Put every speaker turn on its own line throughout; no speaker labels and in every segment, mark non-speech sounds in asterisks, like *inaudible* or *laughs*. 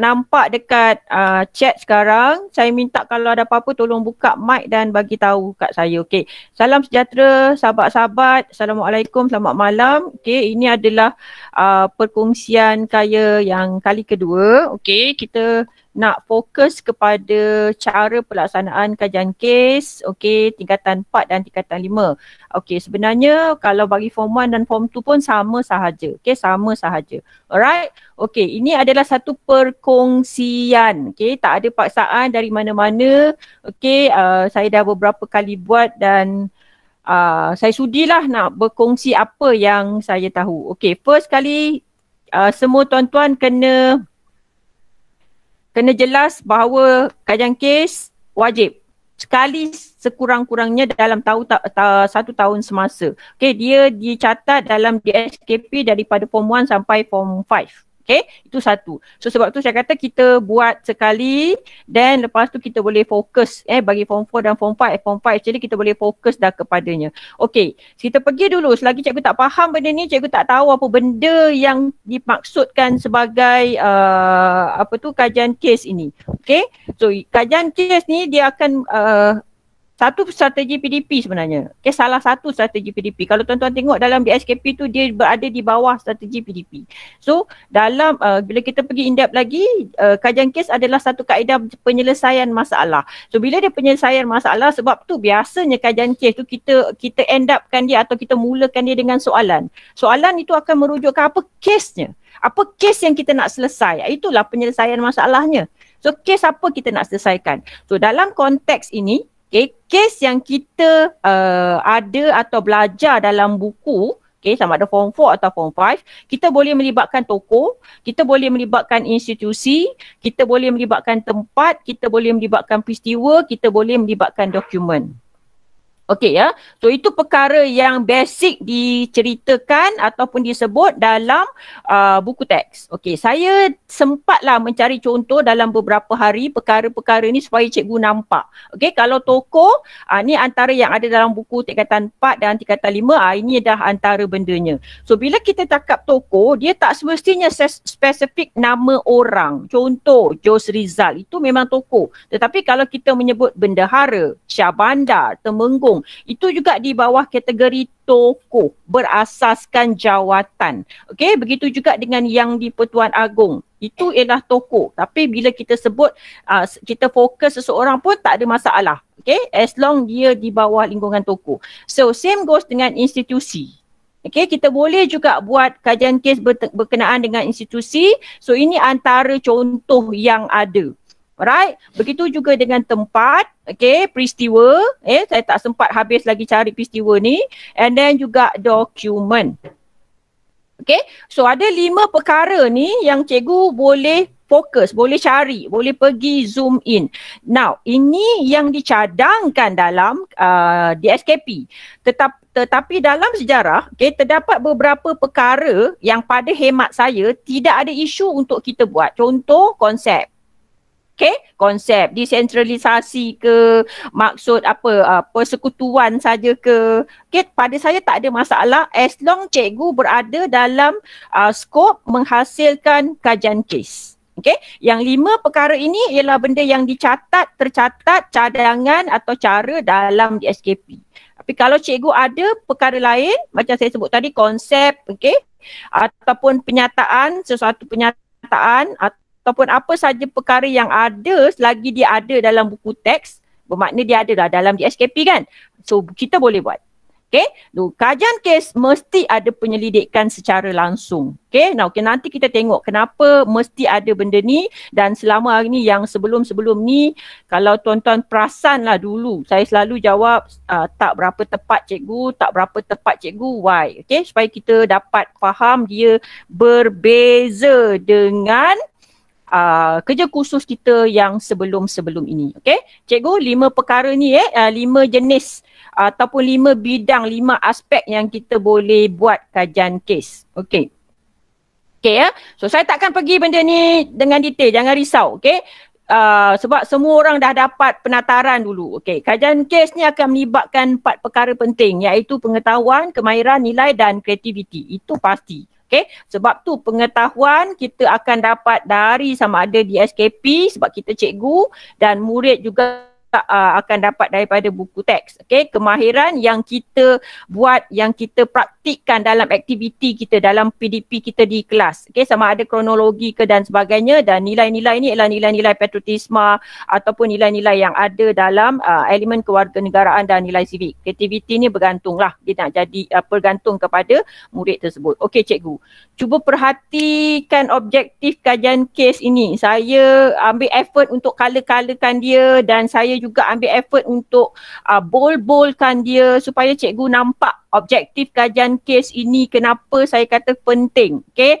nampak dekat uh, chat sekarang. Saya minta kalau ada apa-apa tolong buka mic dan bagi tahu kat saya. Okey. Salam sejahtera sahabat-sahabat. Assalamualaikum, selamat malam. Okey, ini adalah uh, perkongsian kaya yang kali kedua. Okey, kita nak fokus kepada cara pelaksanaan kajian kes okey tingkatan 4 dan tingkatan 5 okey sebenarnya kalau bagi form 1 dan form 2 pun sama sahaja okey sama sahaja alright okey ini adalah satu perkongsian okey tak ada paksaan dari mana-mana okey uh, saya dah beberapa kali buat dan uh, saya sudilah nak berkongsi apa yang saya tahu okey first kali uh, semua tuan-tuan kena kena jelas bahawa kajian kes wajib sekali sekurang-kurangnya dalam tahu ta, ta, satu tahun semasa. Okey, dia dicatat dalam DSKP daripada form 1 sampai form 5. Okay, itu satu. So sebab tu saya kata kita buat sekali then lepas tu kita boleh fokus eh bagi form 4 dan form 5. Eh, form 5 jadi kita boleh fokus dah kepadanya. Okay, kita pergi dulu. Selagi cikgu tak faham benda ni, cikgu tak tahu apa benda yang dimaksudkan sebagai uh, apa tu kajian kes ini. Okay, so kajian kes ni dia akan uh, satu strategi PDP sebenarnya. Okay, salah satu strategi PDP. Kalau tuan-tuan tengok dalam BSKP tu dia berada di bawah strategi PDP. So dalam uh, bila kita pergi in-depth lagi, uh, kajian kes adalah satu kaedah penyelesaian masalah. So bila dia penyelesaian masalah sebab tu biasanya kajian kes tu kita kita end upkan dia atau kita mulakan dia dengan soalan. Soalan itu akan merujuk apa kesnya. Apa kes yang kita nak selesai? Itulah penyelesaian masalahnya. So kes apa kita nak selesaikan? So dalam konteks ini, Okay, kes yang kita uh, ada atau belajar dalam buku, okay, sama ada form 4 atau form 5, kita boleh melibatkan toko, kita boleh melibatkan institusi, kita boleh melibatkan tempat, kita boleh melibatkan peristiwa, kita boleh melibatkan dokumen. Okey ya. So itu perkara yang basic diceritakan ataupun disebut dalam uh, buku teks. Okey, saya sempatlah mencari contoh dalam beberapa hari perkara-perkara ni supaya cikgu nampak. Okey, kalau toko, uh, ni antara yang ada dalam buku tingkatan 4 dan tingkatan 5, uh, ini dah antara bendanya. So bila kita takap toko, dia tak semestinya spesifik nama orang. Contoh, Jos Rizal. Itu memang toko. Tetapi kalau kita menyebut bendahara, Syah Bandar, Temenggung, itu juga di bawah kategori toko berasaskan jawatan. Okey, begitu juga dengan yang di Pertuan Agong. Itu ialah toko. Tapi bila kita sebut uh, kita fokus seseorang pun tak ada masalah. Okey, as long dia di bawah lingkungan toko. So same goes dengan institusi. Okey, kita boleh juga buat kajian kes berkenaan dengan institusi. So ini antara contoh yang ada. Alright, begitu juga dengan tempat, okay, peristiwa, eh, saya tak sempat habis lagi cari peristiwa ni, and then juga dokumen. Okay, so ada lima perkara ni yang cikgu boleh fokus, boleh cari, boleh pergi zoom in. Now, ini yang dicadangkan dalam uh, DSKP. Tetap, tetapi dalam sejarah, okay, terdapat beberapa perkara yang pada hemat saya tidak ada isu untuk kita buat. Contoh konsep, okay konsep desentralisasi ke maksud apa uh, persekutuan saja ke okay pada saya tak ada masalah as long cikgu berada dalam uh, skop menghasilkan kajian kes Okay. Yang lima perkara ini ialah benda yang dicatat, tercatat cadangan atau cara dalam DSKP. Tapi kalau cikgu ada perkara lain macam saya sebut tadi konsep okay, ataupun penyataan, sesuatu penyataan ataupun apa saja perkara yang ada selagi dia ada dalam buku teks bermakna dia ada lah dalam DSKP kan. So kita boleh buat. Okay. Lalu, kajian kes mesti ada penyelidikan secara langsung. Okay. Now, okay. Nanti kita tengok kenapa mesti ada benda ni dan selama hari ni yang sebelum-sebelum ni kalau tuan-tuan perasan lah dulu saya selalu jawab uh, tak berapa tepat cikgu, tak berapa tepat cikgu, why? Okay. Supaya kita dapat faham dia berbeza dengan uh, kerja khusus kita yang sebelum-sebelum ini. Okay. Cikgu, lima perkara ni eh, uh, lima jenis uh, ataupun lima bidang, lima aspek yang kita boleh buat kajian kes. Okay. Okay ya. Eh? So saya takkan pergi benda ni dengan detail. Jangan risau. Okay. Uh, sebab semua orang dah dapat penataran dulu. Okey, kajian kes ni akan melibatkan empat perkara penting iaitu pengetahuan, kemahiran, nilai dan kreativiti. Itu pasti. Okay. Sebab tu pengetahuan kita akan dapat dari sama ada di SKP sebab kita cikgu dan murid juga uh, akan dapat daripada buku teks. Okay, kemahiran yang kita buat, yang kita praktikkan dalam aktiviti kita, dalam PDP kita di kelas. Okay, sama ada kronologi ke dan sebagainya dan nilai-nilai ini adalah nilai-nilai patriotisma ataupun nilai-nilai yang ada dalam uh, elemen kewarganegaraan dan nilai civik. Aktiviti ini bergantunglah, dia nak jadi uh, bergantung kepada murid tersebut. Okay, cikgu. Cuba perhatikan objektif kajian kes ini. Saya ambil effort untuk color-colorkan dia dan saya juga ambil effort untuk uh, bol-bolkan dia supaya cikgu nampak objektif kajian kes ini kenapa saya kata penting. Okay.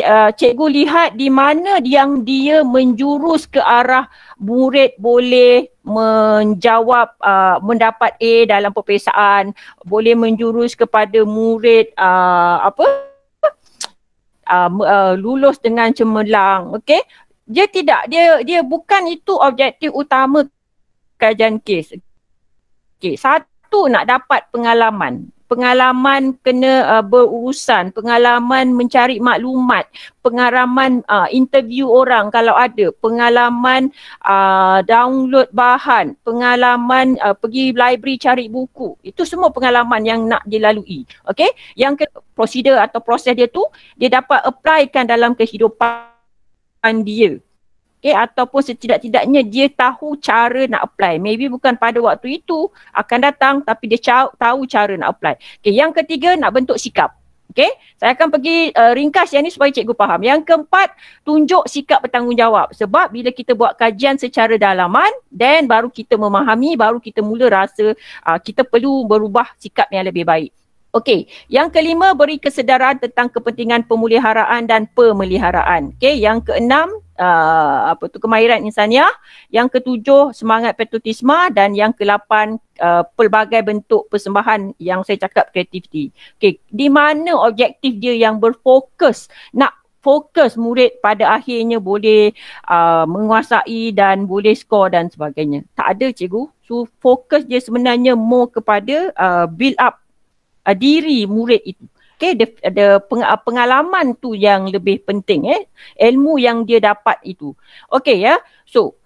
Uh, cikgu lihat di mana yang dia menjurus ke arah murid boleh menjawab uh, mendapat A dalam peperiksaan, boleh menjurus kepada murid uh, apa uh, uh, lulus dengan cemerlang okey dia tidak dia dia bukan itu objektif utama kajian kes. Okay, satu nak dapat pengalaman. Pengalaman kena uh, berurusan, pengalaman mencari maklumat, pengalaman uh, interview orang kalau ada, pengalaman uh, download bahan, pengalaman uh, pergi library cari buku. Itu semua pengalaman yang nak dilalui. Okay? yang ke- prosedur atau proses dia tu, dia dapat applykan dalam kehidupan dia okay, ataupun setidak-tidaknya dia tahu cara nak apply. Maybe bukan pada waktu itu akan datang tapi dia ca- tahu cara nak apply. Okay, yang ketiga nak bentuk sikap. Okay, saya akan pergi uh, ringkas yang ni supaya cikgu faham. Yang keempat, tunjuk sikap bertanggungjawab. Sebab bila kita buat kajian secara dalaman, then baru kita memahami, baru kita mula rasa uh, kita perlu berubah sikap yang lebih baik. Okey, yang kelima beri kesedaran tentang kepentingan pemuliharaan dan pemeliharaan. Okey, yang keenam uh, apa tu kemahiran insaniah, yang ketujuh semangat patriotisme dan yang kelapan uh, pelbagai bentuk persembahan yang saya cakap kreativiti. Okey, di mana objektif dia yang berfokus nak fokus murid pada akhirnya boleh uh, menguasai dan boleh skor dan sebagainya. Tak ada cikgu. So fokus dia sebenarnya more kepada uh, build up uh, diri murid itu okay, the, the peng, ah, pengalaman tu yang lebih penting eh ilmu yang dia dapat itu Okay, ya yeah? so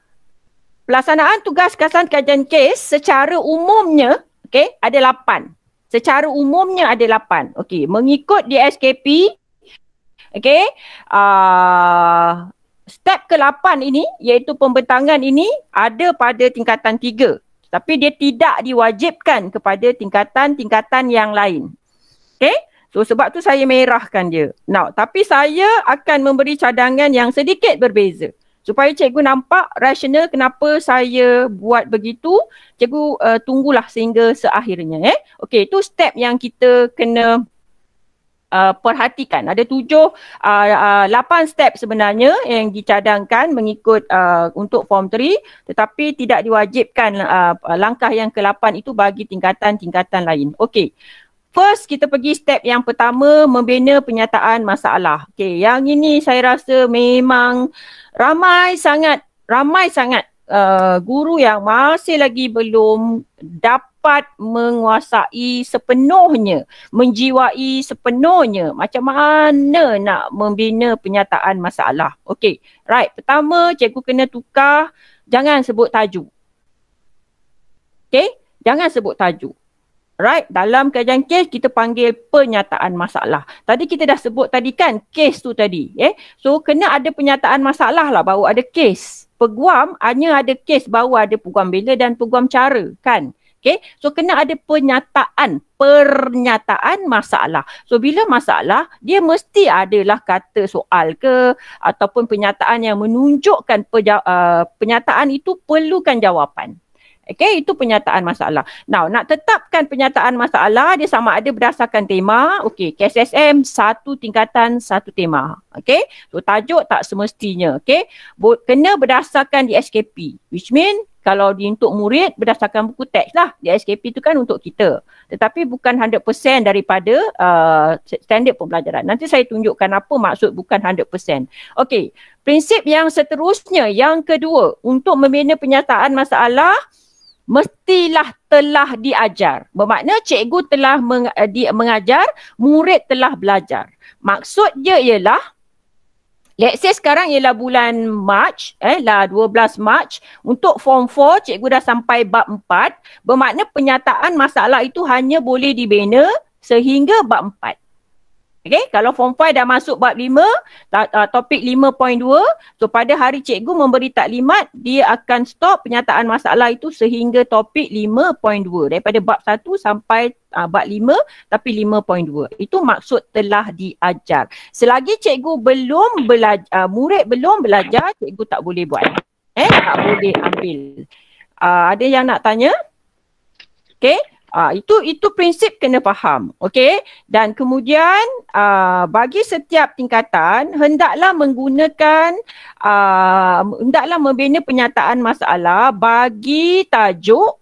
pelaksanaan tugas kasan kajian kes secara umumnya okay, ada lapan secara umumnya ada lapan Okay, mengikut di SKP okey uh, step ke lapan ini iaitu pembentangan ini ada pada tingkatan tiga, tapi dia tidak diwajibkan kepada tingkatan-tingkatan yang lain. Okay. So sebab tu saya merahkan dia. Now, tapi saya akan memberi cadangan yang sedikit berbeza. Supaya cikgu nampak rasional kenapa saya buat begitu, cikgu uh, tunggulah sehingga seakhirnya eh. Okey, itu step yang kita kena Uh, perhatikan ada tujuh eh, lapan uh, uh, step sebenarnya yang dicadangkan mengikut uh, untuk form 3 tetapi tidak diwajibkan uh, langkah yang ke-8 itu bagi tingkatan-tingkatan lain. Okey. First kita pergi step yang pertama membina penyataan masalah. Okey, yang ini saya rasa memang ramai sangat ramai sangat uh, guru yang masih lagi belum dapat menguasai sepenuhnya, menjiwai sepenuhnya macam mana nak membina penyataan masalah. Okey, right. Pertama cikgu kena tukar jangan sebut tajuk. Okey, jangan sebut tajuk. Right, dalam kajian kes kita panggil penyataan masalah. Tadi kita dah sebut tadi kan kes tu tadi. Eh? So kena ada penyataan masalah lah baru ada kes. Peguam hanya ada kes baru ada peguam bila dan peguam cara kan. Okay, so kena ada penyataan, pernyataan masalah. So bila masalah, dia mesti adalah kata soal ke ataupun penyataan yang menunjukkan peja- uh, penyataan itu perlukan jawapan. Okay, itu penyataan masalah. Now, nak tetapkan penyataan masalah, dia sama ada berdasarkan tema. Okay, KSSM satu tingkatan, satu tema. Okay, so tajuk tak semestinya. Okay, kena berdasarkan di SKP. Which mean, kalau di untuk murid, berdasarkan buku teks lah. Di SKP tu kan untuk kita. Tetapi bukan 100% daripada uh, standard pembelajaran. Nanti saya tunjukkan apa maksud bukan 100%. Okay, prinsip yang seterusnya, yang kedua, untuk membina penyataan masalah, mestilah telah diajar. Bermakna cikgu telah meng, uh, di, mengajar, murid telah belajar. Maksud dia ialah Let's say sekarang ialah bulan March, eh lah 12 March. Untuk form 4, cikgu dah sampai bab 4. Bermakna penyataan masalah itu hanya boleh dibina sehingga bab Okay, kalau form 5 dah masuk bab 5, topik 5.2, so pada hari cikgu memberi taklimat, dia akan stop penyataan masalah itu sehingga topik 5.2 daripada bab 1 sampai uh, bab 5 tapi 5.2. Itu maksud telah diajar. Selagi cikgu belum belajar, uh, murid belum belajar, cikgu tak boleh buat. Eh, tak boleh ambil. Uh, ada yang nak tanya? Okay. Uh, itu itu prinsip kena faham. Okey. Dan kemudian uh, bagi setiap tingkatan hendaklah menggunakan uh, hendaklah membina penyataan masalah bagi tajuk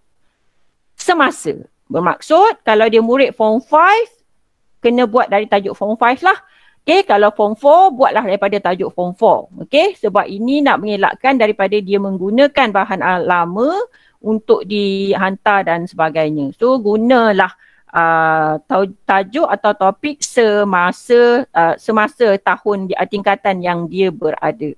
semasa. Bermaksud kalau dia murid form 5 kena buat dari tajuk form 5 lah. Okey, kalau form 4 buatlah daripada tajuk form 4. Okey, sebab ini nak mengelakkan daripada dia menggunakan bahan lama untuk dihantar dan sebagainya. So gunalah uh, tajuk atau topik semasa uh, semasa tahun di uh, tingkatan yang dia berada.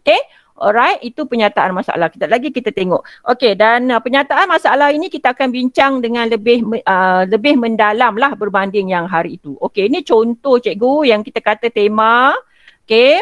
Okay. Alright, itu penyataan masalah. Kita lagi kita tengok. Okay, dan uh, penyataan masalah ini kita akan bincang dengan lebih uh, lebih mendalamlah berbanding yang hari itu. Okay, ini contoh cikgu yang kita kata tema. Okay,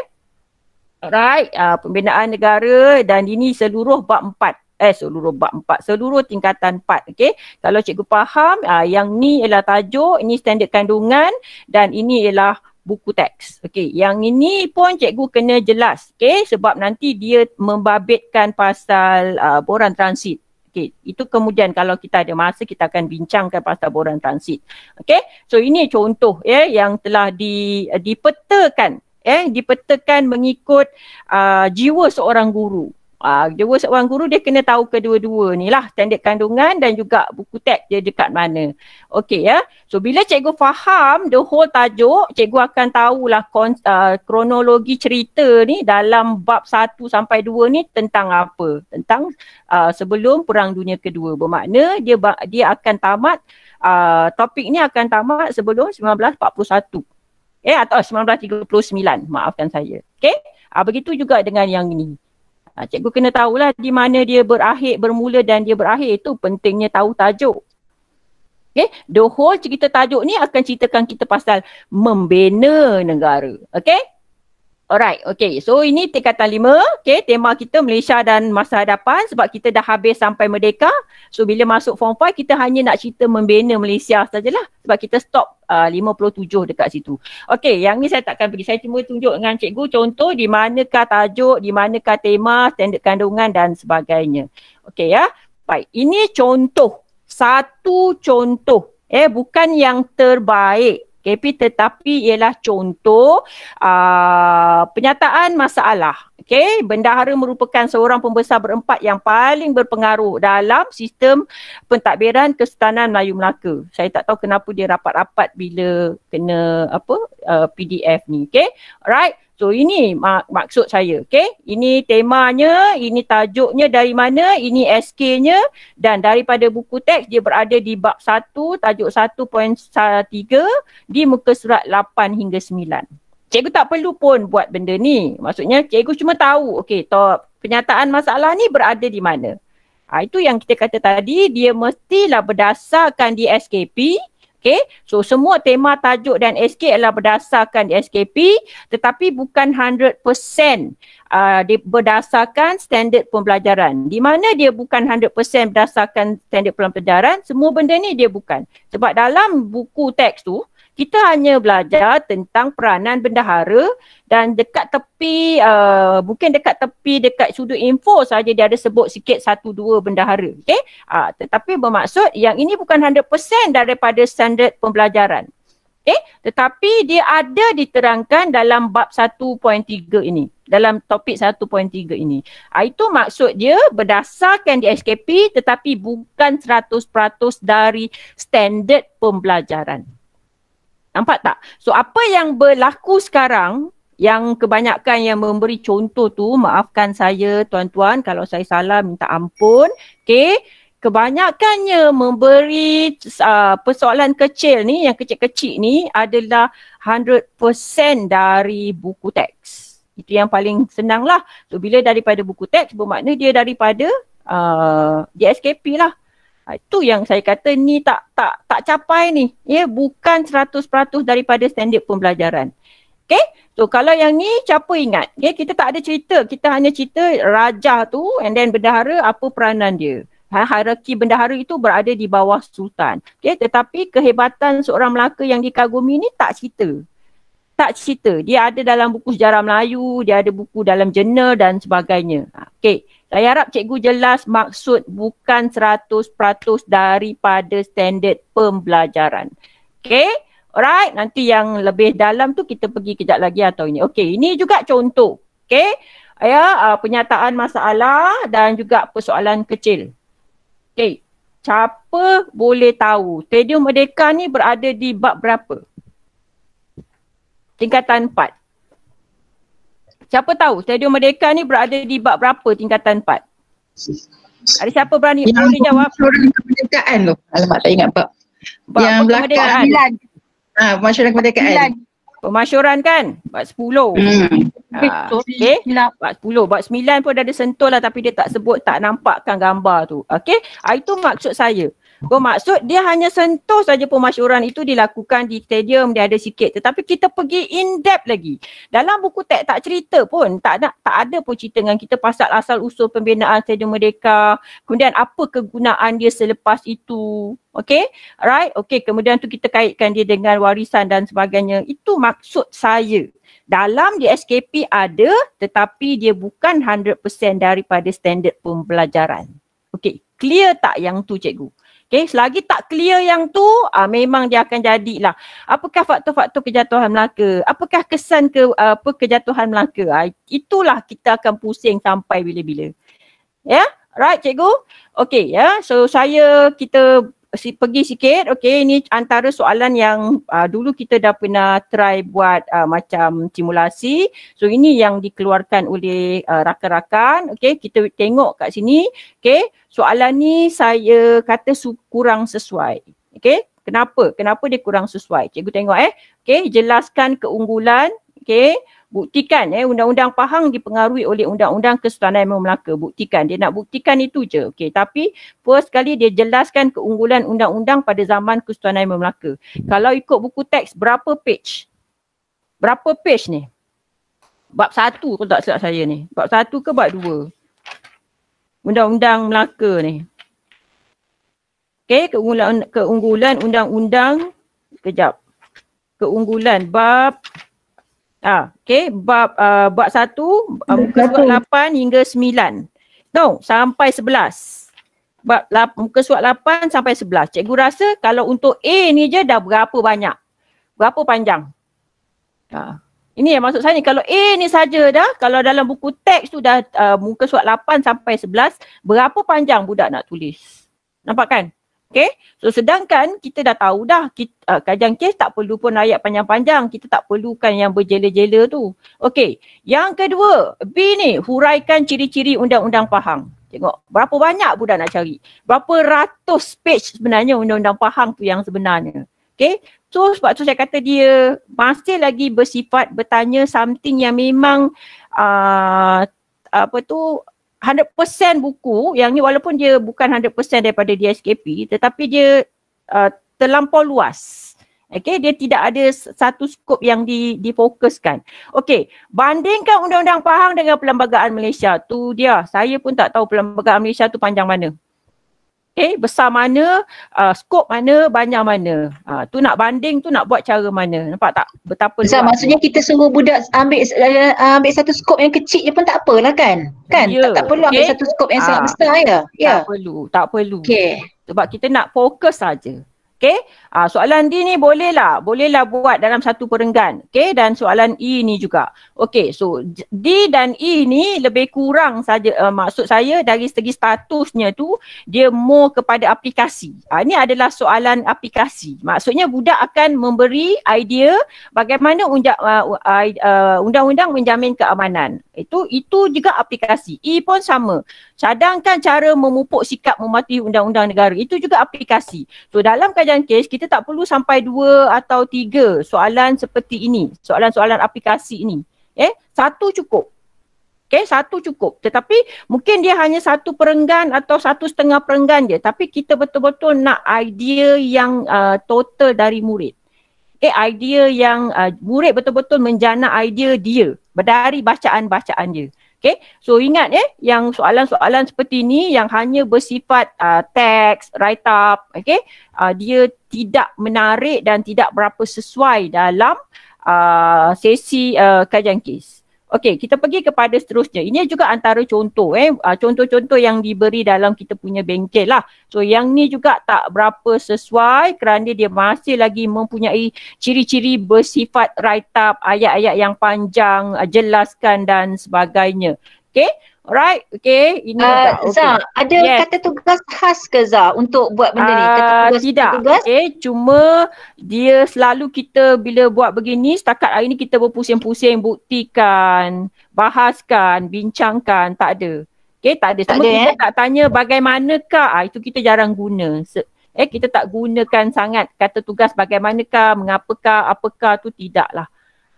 alright, uh, pembinaan negara dan ini seluruh bab empat eh seluruh bab empat seluruh tingkatan empat okey kalau cikgu faham uh, yang ni ialah tajuk ini standard kandungan dan ini ialah buku teks. Okey, yang ini pun cikgu kena jelas. Okey, sebab nanti dia membabitkan pasal uh, boran transit. Okey, itu kemudian kalau kita ada masa kita akan bincangkan pasal boran transit. Okey, so ini contoh ya yeah, yang telah di dipetakan eh ya? yeah, dipetakan mengikut uh, jiwa seorang guru uh, dua seorang guru dia kena tahu kedua-dua ni lah standard kandungan dan juga buku teks dia dekat mana. okay ya. So bila cikgu faham the whole tajuk, cikgu akan tahulah kon- uh, kronologi cerita ni dalam bab satu sampai dua ni tentang apa? Tentang uh, sebelum perang dunia kedua. Bermakna dia dia akan tamat uh, topik ni akan tamat sebelum 1941 eh atau 1939 maafkan saya okay? ah begitu juga dengan yang ni Ha, cikgu kena tahulah di mana dia berakhir, bermula dan dia berakhir. Itu pentingnya tahu tajuk. Okay, the whole cerita tajuk ni akan ceritakan kita pasal membina negara. Okay, Alright, okay. So ini tingkatan lima. Okay, tema kita Malaysia dan masa hadapan sebab kita dah habis sampai merdeka. So bila masuk form 5, kita hanya nak cerita membina Malaysia sajalah sebab kita stop uh, lima puluh tujuh dekat situ. Okay, yang ni saya takkan pergi. Saya cuma tunjuk dengan cikgu contoh di manakah tajuk, di manakah tema, standard kandungan dan sebagainya. Okay ya. Baik, ini contoh. Satu contoh. Eh, bukan yang terbaik. Okay, tetapi ialah contoh aa, ah, penyataan masalah. Okay, bendahara merupakan seorang pembesar berempat yang paling berpengaruh dalam sistem pentadbiran Kesultanan Melayu Melaka. Saya tak tahu kenapa dia rapat-rapat bila kena apa uh, ah, PDF ni. Okay, alright. So ini mak- maksud saya okay. Ini temanya, ini tajuknya dari mana, ini SK-nya dan daripada buku teks dia berada di bab 1, tajuk 1.3 di muka surat 8 hingga 9. Cikgu tak perlu pun buat benda ni. Maksudnya cikgu cuma tahu okay top penyataan masalah ni berada di mana. Ha, itu yang kita kata tadi dia mestilah berdasarkan di SKP Okay. So semua tema tajuk dan SK adalah berdasarkan SKP tetapi bukan 100% uh, berdasarkan standard pembelajaran. Di mana dia bukan 100% berdasarkan standard pembelajaran, semua benda ni dia bukan. Sebab dalam buku teks tu, uh, kita hanya belajar tentang peranan bendahara dan dekat tepi uh, mungkin dekat tepi dekat sudut info saja dia ada sebut sikit satu dua bendahara okey uh, tetapi bermaksud yang ini bukan 100% daripada standard pembelajaran okay? tetapi dia ada diterangkan dalam bab 1.3 ini dalam topik 1.3 ini. Ah itu maksud dia berdasarkan di SKP tetapi bukan 100% dari standard pembelajaran. Nampak tak? So apa yang berlaku sekarang yang kebanyakan yang memberi contoh tu maafkan saya tuan-tuan kalau saya salah minta ampun. Okay. Kebanyakannya memberi uh, persoalan kecil ni yang kecil-kecil ni adalah 100% dari buku teks. Itu yang paling senang lah. So bila daripada buku teks bermakna dia daripada uh, DSKP lah. Ha, itu yang saya kata ni tak tak tak capai ni ya yeah, bukan 100% daripada standard pembelajaran okey so kalau yang ni siapa ingat okey ya, kita tak ada cerita kita hanya cerita rajah tu and then bendahara apa peranan dia ha, hierarki bendahara itu berada di bawah sultan Okay, tetapi kehebatan seorang melaka yang dikagumi ni tak cerita tak cerita dia ada dalam buku sejarah Melayu dia ada buku dalam jurnal dan sebagainya ha, Okay. Saya harap cikgu jelas maksud bukan 100% daripada standard pembelajaran. Okay? Alright, nanti yang lebih dalam tu kita pergi kejap lagi atau ini. Okay, ini juga contoh. Okay, ya, uh, penyataan masalah dan juga persoalan kecil. Okay, siapa boleh tahu Stadium Merdeka ni berada di bab berapa? Tingkatan 4. Siapa tahu Stadium Merdeka ni berada di bab berapa tingkatan 4? Ada siapa berani yang boleh jawab? Yang kemerdekaan tu. Alamak tak ingat bab. bab yang belakang. Ha, pemasyuran ah, kemerdekaan. Pemasyuran kan? Bab 10. Hmm. Ha, ah, eh, okay. Bab 10. Bab 9 pun dah ada sentuh lah tapi dia tak sebut, tak nampakkan gambar tu. Okay. Ah, itu maksud saya. Bermaksud dia hanya sentuh saja pemasyuran itu dilakukan di stadium dia ada sikit tetapi kita pergi in depth lagi. Dalam buku teks tak cerita pun tak ada tak ada pun cerita dengan kita pasal asal usul pembinaan Stadium Merdeka, kemudian apa kegunaan dia selepas itu. Okay, right? Okay, kemudian tu kita kaitkan dia dengan warisan dan sebagainya. Itu maksud saya. Dalam di SKP ada tetapi dia bukan 100% daripada standard pembelajaran. Okay, clear tak yang tu cikgu? Okay, selagi tak clear yang tu, uh, memang dia akan jadilah. Apakah faktor-faktor kejatuhan Melaka? Apakah kesan ke uh, apa kejatuhan Melaka? Uh, itulah kita akan pusing sampai bila-bila. Ya, yeah? right cikgu? Okay, ya. Yeah? So saya, kita si, pergi sikit. Okay, ini antara soalan yang uh, dulu kita dah pernah try buat uh, macam simulasi. So, ini yang dikeluarkan oleh uh, rakan-rakan. Okay, kita tengok kat sini. Okay, soalan ni saya kata kurang sesuai. Okay, kenapa? Kenapa dia kurang sesuai? Cikgu tengok eh. Okay, jelaskan keunggulan. Okay buktikan eh undang-undang Pahang dipengaruhi oleh undang-undang Kesultanan Imam Melaka buktikan dia nak buktikan itu je okey tapi first sekali dia jelaskan keunggulan undang-undang pada zaman Kesultanan Imam Melaka hmm. kalau ikut buku teks berapa page berapa page ni bab satu kalau tak silap saya ni bab satu ke bab dua undang-undang Melaka ni okey keunggulan keunggulan undang-undang kejap keunggulan bab Ah, okay. Bab uh, ah, bab satu, ah, bab muka surat lapan hingga sembilan. No, sampai sebelas. Bab la, muka surat lapan sampai sebelas. Cikgu rasa kalau untuk A ni je dah berapa banyak? Berapa panjang? Ah. Ini yang maksud saya ni. Kalau A ni saja dah, kalau dalam buku teks tu dah uh, muka surat 8 sampai 11, berapa panjang budak nak tulis? Nampak kan? Okay. So sedangkan kita dah tahu dah kita, uh, kajian kes tak perlu pun ayat panjang-panjang. Kita tak perlukan yang berjela-jela tu. Okay. Yang kedua, B ni huraikan ciri-ciri undang-undang pahang. Tengok berapa banyak budak nak cari. Berapa ratus page sebenarnya undang-undang pahang tu yang sebenarnya. Okay. So sebab tu saya kata dia masih lagi bersifat bertanya something yang memang uh, apa tu 100% buku yang ni walaupun dia bukan 100% daripada DSKP tetapi dia uh, terlampau luas. Okey, dia tidak ada satu skop yang di, difokuskan. Okey, bandingkan Undang-Undang Pahang dengan Perlembagaan Malaysia. tu dia, saya pun tak tahu Perlembagaan Malaysia tu panjang mana. Eh, besar mana, uh, ah, skop mana, banyak mana. Uh, tu nak banding tu nak buat cara mana. Nampak tak betapa besar, Maksudnya kita suruh budak ambil uh, ambil satu skop yang kecil je pun tak apalah kan? Kan? Yeah. Tak, tak perlu okay. ambil eh? satu skop yang uh, sangat ah. besar ya? ya? Tak perlu, tak perlu. Okay. Sebab kita nak fokus saja. Okay, uh, ah, soalan D ni bolehlah, bolehlah buat dalam satu perenggan. Okay, dan soalan E ni juga. Okay, so D dan E ni lebih kurang saja uh, maksud saya dari segi statusnya tu, dia more kepada aplikasi. Uh, ini adalah soalan aplikasi. Maksudnya budak akan memberi idea bagaimana unja, uh, uh, uh, undang-undang menjamin keamanan. Itu itu juga aplikasi. E pun sama cadangkan cara memupuk sikap mematuhi undang-undang negara. Itu juga aplikasi. So dalam kajian kes, kita tak perlu sampai dua atau tiga soalan seperti ini. Soalan-soalan aplikasi ini. Eh, satu cukup. Okay, satu cukup. Tetapi mungkin dia hanya satu perenggan atau satu setengah perenggan je. Tapi kita betul-betul nak idea yang uh, total dari murid. Eh, idea yang uh, murid betul-betul menjana idea dia dari bacaan-bacaan dia. Okay, so ingat ya, eh, yang soalan-soalan seperti ini yang hanya bersifat uh, teks, write up, okay, uh, dia tidak menarik dan tidak berapa sesuai dalam uh, sesi uh, kajian kes. Okey, kita pergi kepada seterusnya. Ini juga antara contoh eh. Ah, contoh-contoh yang diberi dalam kita punya bengkel lah. So yang ni juga tak berapa sesuai kerana dia masih lagi mempunyai ciri-ciri bersifat write up, ayat-ayat yang panjang, ah, jelaskan dan sebagainya. Okey, Alright, okay. Ini uh, Okay. Zah, ada yes. kata tugas khas ke Zah untuk buat benda ni? Kata ah, tugas tidak. Tugas? Okay. Eh, cuma dia selalu kita bila buat begini, setakat hari ni kita berpusing-pusing buktikan, bahaskan, bincangkan, tak ada. Okay, tak ada. Tak ada, kita eh? tak tanya bagaimanakah, ah, itu kita jarang guna. Eh, kita tak gunakan sangat kata tugas bagaimanakah, mengapakah, apakah tu tidaklah.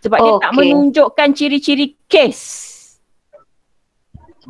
Sebab oh, dia tak okay. menunjukkan ciri-ciri kes.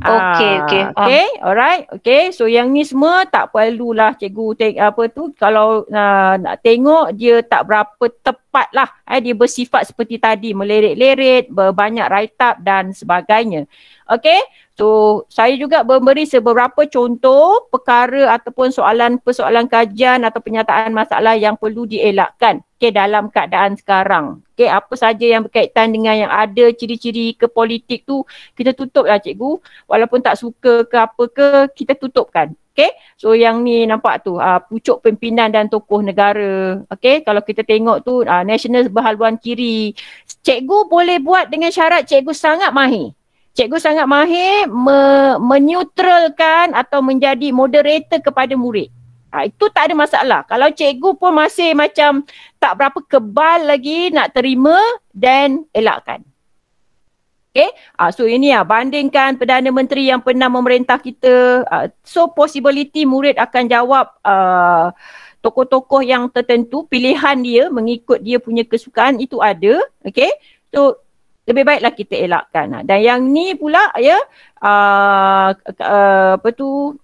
Okay, okay. Uh. Okay, alright. Okay, so yang ni semua tak perlulah cikgu take apa tu. Kalau uh, nak tengok dia tak berapa tepat lah. Eh, dia bersifat seperti tadi, meleret-leret, berbanyak write up dan sebagainya. Okay, so saya juga memberi beberapa contoh perkara ataupun soalan persoalan kajian atau penyataan masalah yang perlu dielakkan okay, dalam keadaan sekarang. Okay, apa saja yang berkaitan dengan yang ada ciri-ciri ke politik tu, kita tutuplah cikgu. Walaupun tak suka ke apa ke, kita tutupkan. Okay, so yang ni nampak tu, uh, pucuk pimpinan dan tokoh negara. Okay, kalau kita tengok tu, uh, National Berhaluan Kiri. Cikgu boleh buat dengan syarat cikgu sangat mahir cikgu sangat mahir me- menyutralkan atau menjadi moderator kepada murid. Ha, itu tak ada masalah. Kalau cikgu pun masih macam tak berapa kebal lagi nak terima dan elakkan. Okay. Ha, so ini ya, bandingkan Perdana Menteri yang pernah memerintah kita. Ha, so possibility murid akan jawab uh, tokoh-tokoh yang tertentu, pilihan dia mengikut dia punya kesukaan itu ada. Okay. So lebih baiklah kita elakkan. Ha, dan yang ni pula ya uh, uh, apa tu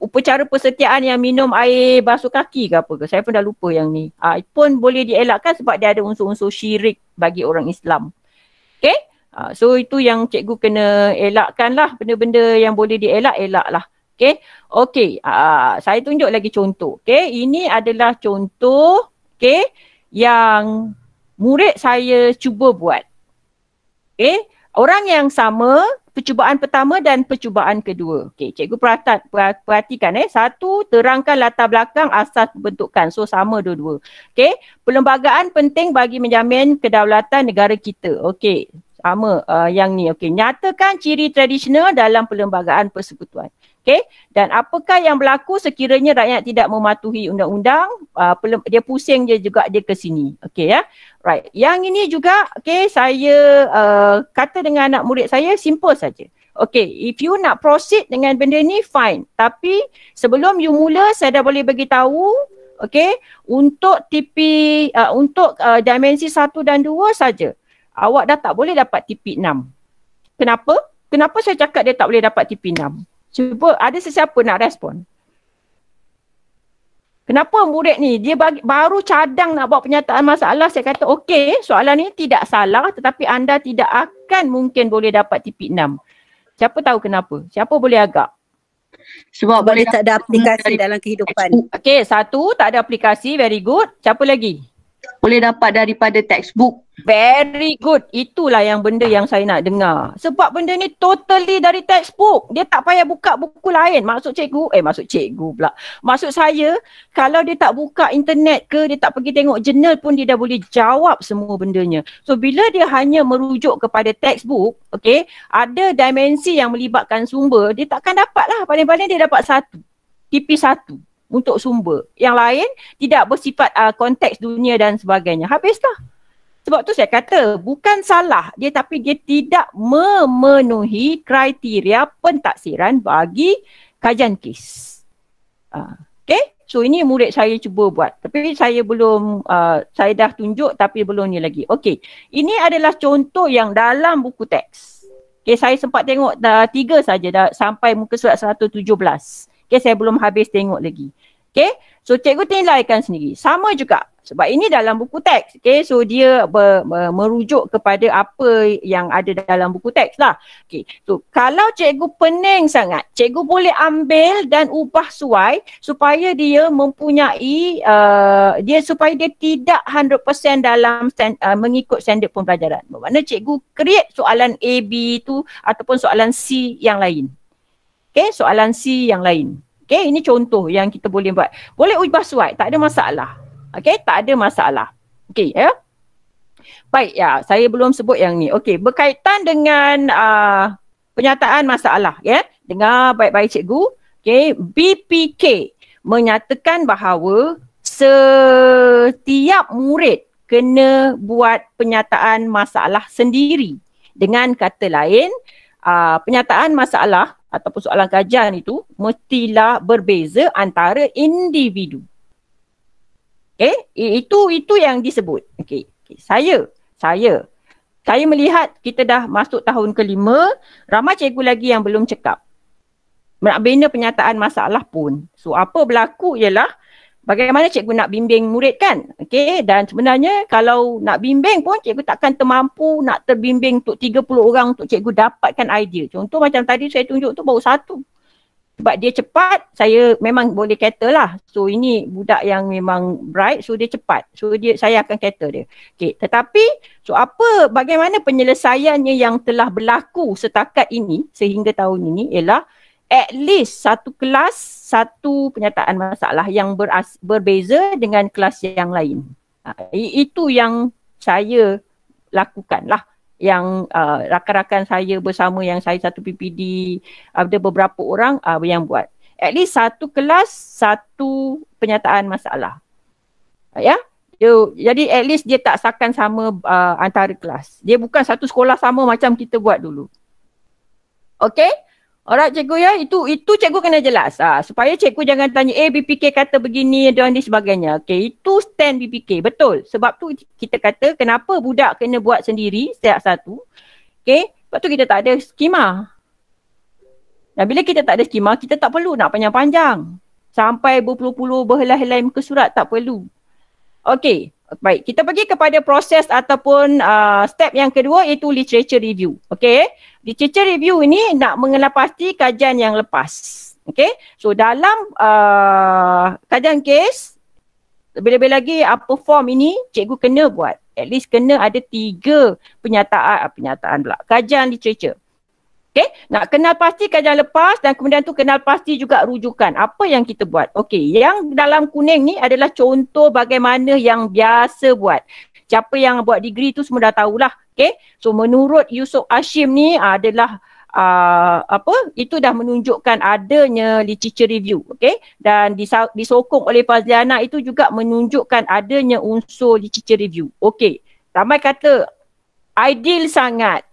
upacara persetiaan yang minum air basuh kaki ke apa ke. Saya pun dah lupa yang ni. Uh, pun boleh dielakkan sebab dia ada unsur-unsur syirik bagi orang Islam. Okay? Uh, so itu yang cikgu kena elakkan lah. Benda-benda yang boleh dielak, elak lah. Okay? Okay. Uh, saya tunjuk lagi contoh. Okay? Ini adalah contoh okay, yang murid saya cuba buat. Okey, orang yang sama percubaan pertama dan percubaan kedua. Okay, cikgu perhatikan, perhatikan eh. Satu, terangkan latar belakang asas pembentukan. So, sama dua-dua. Okey, perlembagaan penting bagi menjamin kedaulatan negara kita. Okay, sama uh, yang ni. Okay, nyatakan ciri tradisional dalam perlembagaan persekutuan. Okay. Dan apakah yang berlaku sekiranya rakyat tidak mematuhi undang-undang, uh, dia pusing dia juga dia ke sini. Okay ya. Yeah. Right. Yang ini juga, okay, saya uh, kata dengan anak murid saya, simple saja. Okay, if you nak proceed dengan benda ni, fine. Tapi sebelum you mula, saya dah boleh bagi tahu Okay, untuk TP, uh, untuk uh, dimensi 1 dan 2 saja, awak dah tak boleh dapat TP 6. Kenapa? Kenapa saya cakap dia tak boleh dapat TP Cuba ada sesiapa nak respon? Kenapa murid ni dia bagi, baru cadang nak buat penyataan masalah saya kata okey soalan ni tidak salah tetapi anda tidak akan mungkin boleh dapat tipik 6. Siapa tahu kenapa? Siapa boleh agak? Sebab boleh tak ada aplikasi dalam kehidupan. Okey, satu tak ada aplikasi very good. Siapa lagi? boleh dapat daripada textbook. Very good. Itulah yang benda yang saya nak dengar. Sebab benda ni totally dari textbook. Dia tak payah buka buku lain. Maksud cikgu, eh maksud cikgu pula. Maksud saya, kalau dia tak buka internet ke, dia tak pergi tengok jurnal pun dia dah boleh jawab semua bendanya. So bila dia hanya merujuk kepada textbook, okay, ada dimensi yang melibatkan sumber, dia takkan dapat lah. Paling-paling dia dapat satu. TP satu untuk sumber. Yang lain tidak bersifat uh, konteks dunia dan sebagainya. Habislah. Sebab tu saya kata bukan salah dia tapi dia tidak memenuhi kriteria pentaksiran bagi kajian kes. Uh, ah, okay. So ini murid saya cuba buat. Tapi saya belum, uh, saya dah tunjuk tapi belum ni lagi. Okay. Ini adalah contoh yang dalam buku teks. Okay, saya sempat tengok dah tiga saja dah sampai muka surat 117. Okay, saya belum habis tengok lagi. Okay, so cikgu tinggalkan sendiri. Sama juga sebab ini dalam buku teks. Okay, so dia ber, ber, merujuk kepada apa yang ada dalam buku teks lah. Okay, so kalau cikgu pening sangat, cikgu boleh ambil dan ubah suai supaya dia mempunyai, uh, dia supaya dia tidak 100% dalam stand, uh, mengikut standard pembelajaran. Bermakna cikgu create soalan A, B tu ataupun soalan C yang lain. Okay, soalan C yang lain. Okay, ini contoh yang kita boleh buat. Boleh ubah suai, tak ada masalah. Okay, tak ada masalah. Okay, ya. Yeah. Baik, ya. Saya belum sebut yang ni. Okay, berkaitan dengan uh, penyataan masalah. Ya, yeah. dengar baik-baik cikgu. Okay, BPK menyatakan bahawa setiap murid kena buat penyataan masalah sendiri. Dengan kata lain, uh, penyataan masalah ataupun soalan kajian itu mestilah berbeza antara individu. Okay, itu itu yang disebut. Okey. Okay. Saya, saya saya melihat kita dah masuk tahun kelima, ramai cikgu lagi yang belum cekap. Nak bina penyataan masalah pun. So apa berlaku ialah bagaimana cikgu nak bimbing murid kan okey dan sebenarnya kalau nak bimbing pun cikgu takkan termampu nak terbimbing untuk 30 orang untuk cikgu dapatkan idea contoh macam tadi saya tunjuk tu baru satu sebab dia cepat saya memang boleh kata lah so ini budak yang memang bright so dia cepat so dia saya akan kata dia Okay, tetapi so apa bagaimana penyelesaiannya yang telah berlaku setakat ini sehingga tahun ini ialah at least satu kelas satu penyataan masalah yang beras, berbeza dengan kelas yang lain. Uh, itu yang saya lakukan lah. yang uh, rakan-rakan saya bersama yang saya satu PPD ada beberapa orang uh, yang buat. At least satu kelas satu penyataan masalah. Uh, ya. Yeah? Dia, jadi at least dia tak sakan sama uh, antara kelas. Dia bukan satu sekolah sama macam kita buat dulu. Okay. Alright cikgu ya, itu itu cikgu kena jelas. Ha, supaya cikgu jangan tanya, eh BPK kata begini dan sebagainya. Okay, itu stand BPK. Betul. Sebab tu kita kata kenapa budak kena buat sendiri setiap satu. Okay, sebab tu kita tak ada skema. Dan bila kita tak ada skema, kita tak perlu nak panjang-panjang. Sampai berpuluh-puluh berhelai-helai muka surat tak perlu. Okay, Baik, kita pergi kepada proses ataupun uh, step yang kedua iaitu literature review. Okey, literature review ini nak mengelapasti kajian yang lepas. Okey, so dalam uh, kajian kes, lebih-lebih lagi apa form ini cikgu kena buat. At least kena ada tiga penyataan, ah, penyataan pula, kajian literature. Okay, nak kenal pasti kan jangan lepas dan kemudian tu kenal pasti juga rujukan apa yang kita buat. Okay, yang dalam kuning ni adalah contoh bagaimana yang biasa buat. Siapa yang buat degree tu semua dah tahulah. Okay, so menurut Yusof Ashim ni adalah uh, apa, itu dah menunjukkan adanya literature review. Okay, dan disokong oleh Fazliana itu juga menunjukkan adanya unsur literature review. Okay, ramai kata ideal sangat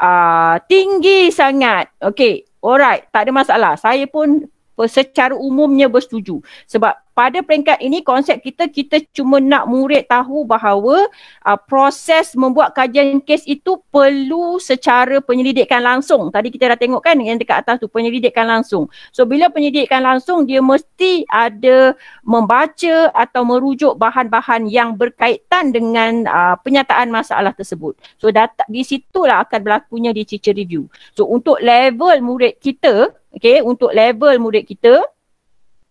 uh, tinggi sangat. Okay, alright, tak ada masalah. Saya pun secara umumnya bersetuju. Sebab pada peringkat ini konsep kita kita cuma nak murid tahu bahawa uh, proses membuat kajian kes itu perlu secara penyelidikan langsung. Tadi kita dah tengok kan yang dekat atas tu penyelidikan langsung. So bila penyelidikan langsung dia mesti ada membaca atau merujuk bahan-bahan yang berkaitan dengan uh, penyataan masalah tersebut. So data, di situlah akan berlakunya di teacher review. So untuk level murid kita, okay, untuk level murid kita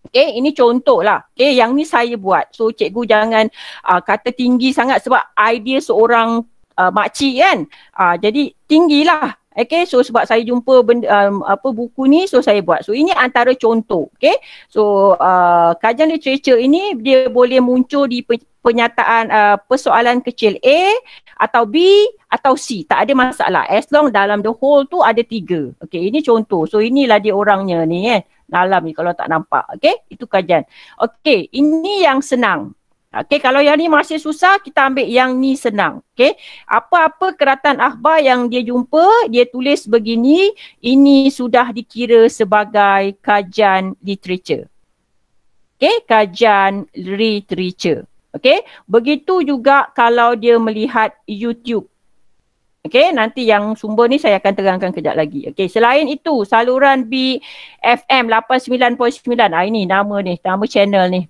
Okay, eh, ini contoh lah. Okay, eh, yang ni saya buat. So, cikgu jangan uh, kata tinggi sangat sebab idea seorang uh, makcik kan. Uh, jadi, tinggilah. Okay, so sebab saya jumpa benda, um, apa buku ni, so saya buat. So, ini antara contoh. Okay, so uh, kajian literature ini dia boleh muncul di penyataan uh, persoalan kecil A atau B atau C. Tak ada masalah. As long dalam the whole tu ada tiga. Okay, ini contoh. So, inilah dia orangnya ni Eh dalam ni kalau tak nampak. okay? itu kajian. Okay, ini yang senang. Okay, kalau yang ni masih susah, kita ambil yang ni senang. Okay? apa-apa keratan akhbar yang dia jumpa, dia tulis begini, ini sudah dikira sebagai kajian literature. Okay? kajian literature. Okay? begitu juga kalau dia melihat YouTube. Okey, nanti yang sumber ni saya akan terangkan kejap lagi. Okey, selain itu saluran BFM 89.9. Ah ini nama ni, nama channel ni.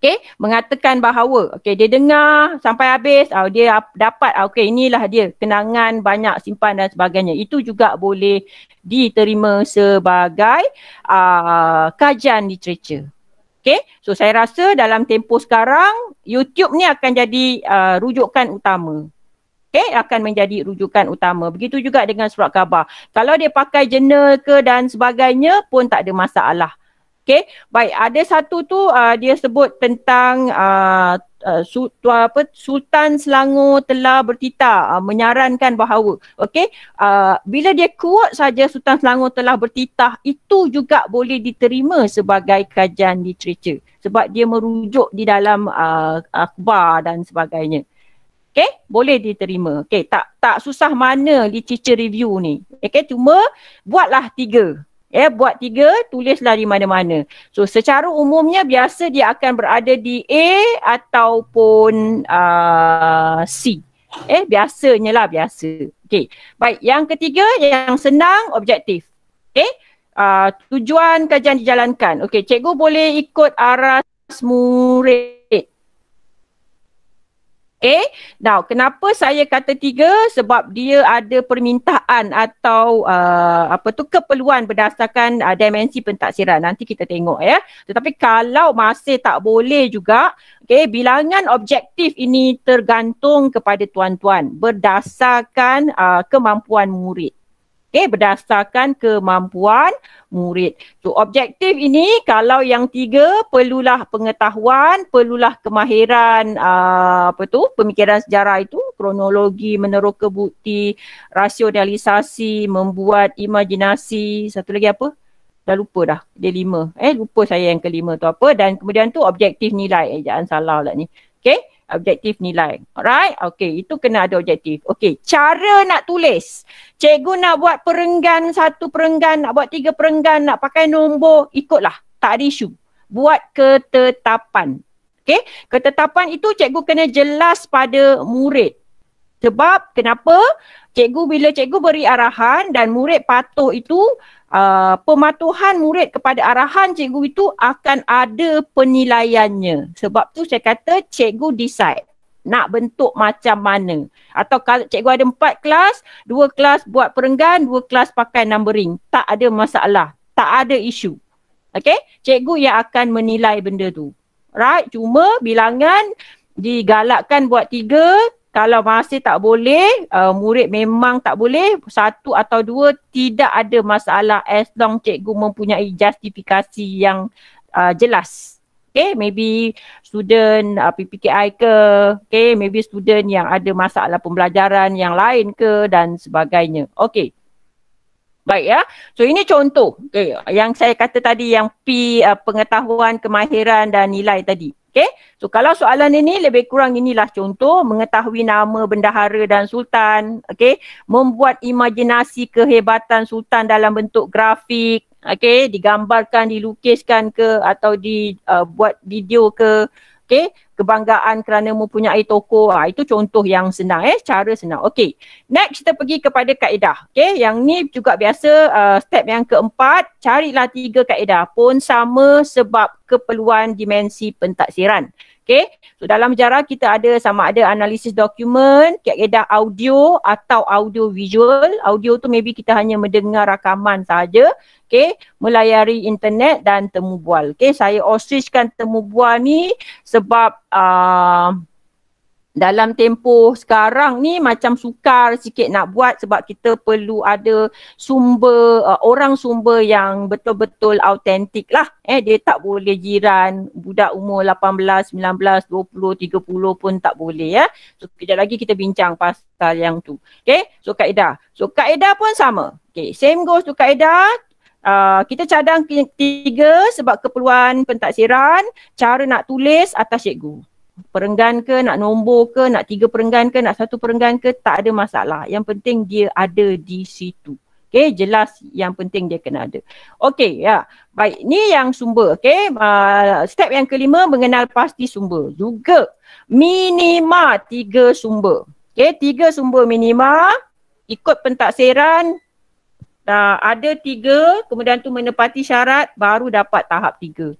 Okey, mengatakan bahawa okey dia dengar sampai habis, oh, dia dapat oh, okey inilah dia kenangan banyak simpan dan sebagainya. Itu juga boleh diterima sebagai uh, kajian literature. Okay, so saya rasa dalam tempoh sekarang YouTube ni akan jadi uh, rujukan utama okay, akan menjadi rujukan utama. Begitu juga dengan surat khabar. Kalau dia pakai jurnal ke dan sebagainya pun tak ada masalah. Okay, baik. Ada satu tu uh, dia sebut tentang uh, uh, su, apa, Sultan Selangor telah bertitah uh, menyarankan bahawa okay, uh, bila dia kuat saja Sultan Selangor telah bertitah itu juga boleh diterima sebagai kajian literature sebab dia merujuk di dalam uh, akhbar dan sebagainya. Okay, boleh diterima. Okay, tak tak susah mana literature review ni. Okay, cuma buatlah tiga. Ya, yeah, buat tiga, tulislah di mana-mana. So, secara umumnya biasa dia akan berada di A ataupun uh, C. Eh, biasanya lah, biasa. Okay, baik. Yang ketiga, yang senang, objektif. Okay, uh, tujuan kajian dijalankan. Okay, cikgu boleh ikut arah murid. A. Eh, now, kenapa saya kata tiga? Sebab dia ada permintaan atau uh, apa tu keperluan berdasarkan uh, dimensi pentaksiran. Nanti kita tengok ya. Tetapi kalau masih tak boleh juga, okay, bilangan objektif ini tergantung kepada tuan-tuan berdasarkan uh, kemampuan murid okay, berdasarkan kemampuan murid. So objektif ini kalau yang tiga perlulah pengetahuan, perlulah kemahiran uh, apa tu pemikiran sejarah itu, kronologi, meneroka bukti, rasionalisasi, membuat imajinasi, satu lagi apa? Dah lupa dah. Dia lima. Eh lupa saya yang kelima tu apa dan kemudian tu objektif nilai. Eh jangan salah lah ni. Okay objektif nilai. Alright? Okay, itu kena ada objektif. Okay, cara nak tulis. Cikgu nak buat perenggan satu perenggan, nak buat tiga perenggan, nak pakai nombor, ikutlah. Tak ada isu. Buat ketetapan. Okay, ketetapan itu cikgu kena jelas pada murid. Sebab kenapa? Cikgu bila cikgu beri arahan dan murid patuh itu uh, pematuhan murid kepada arahan cikgu itu akan ada penilaiannya. Sebab tu saya kata cikgu decide nak bentuk macam mana. Atau kalau cikgu ada empat kelas, dua kelas buat perenggan, dua kelas pakai numbering. Tak ada masalah. Tak ada isu. Okay? Cikgu yang akan menilai benda tu. Right? Cuma bilangan digalakkan buat tiga, kalau masih tak boleh uh, murid memang tak boleh satu atau dua tidak ada masalah as long cikgu mempunyai justifikasi yang uh, jelas okay maybe student uh, PPKI ke okay maybe student yang ada masalah pembelajaran yang lain ke dan sebagainya okay Baik ya. So ini contoh okay. yang saya kata tadi yang P uh, pengetahuan, kemahiran dan nilai tadi. Okay. So kalau soalan ini lebih kurang inilah contoh mengetahui nama bendahara dan sultan. Okay. Membuat imajinasi kehebatan sultan dalam bentuk grafik. Okay. Digambarkan, dilukiskan ke atau dibuat uh, video ke. Okey, kebanggaan kerana mempunyai toko. Ha, itu contoh yang senang eh, cara senang. Okey. Next kita pergi kepada kaedah. Okey, yang ni juga biasa uh, step yang keempat, carilah tiga kaedah pun sama sebab keperluan dimensi pentaksiran. Okey. So dalam sejarah kita ada sama ada analisis dokumen, kadang-kadang audio atau audio visual. Audio tu maybe kita hanya mendengar rakaman saja. Okay, melayari internet dan temubual. Okay, saya ostrichkan temubual ni sebab uh, dalam tempoh sekarang ni macam sukar sikit nak buat sebab kita perlu ada sumber uh, orang sumber yang betul-betul autentik lah eh dia tak boleh jiran budak umur 18 19 20 30 pun tak boleh ya so kejap lagi kita bincang pasal yang tu Okay, so kaedah so kaedah pun sama Okay, same goes to kaedah Uh, kita cadang tiga sebab keperluan pentaksiran, cara nak tulis atas cikgu perenggan ke, nak nombor ke, nak tiga perenggan ke, nak satu perenggan ke, tak ada masalah. Yang penting dia ada di situ. Okay, jelas yang penting dia kena ada. Okay, ya. Baik, ni yang sumber. Okay, uh, ah, step yang kelima, mengenal pasti sumber. Juga, minima tiga sumber. Okay, tiga sumber minima, ikut pentaksiran, uh, ah, ada tiga, kemudian tu menepati syarat, baru dapat tahap tiga.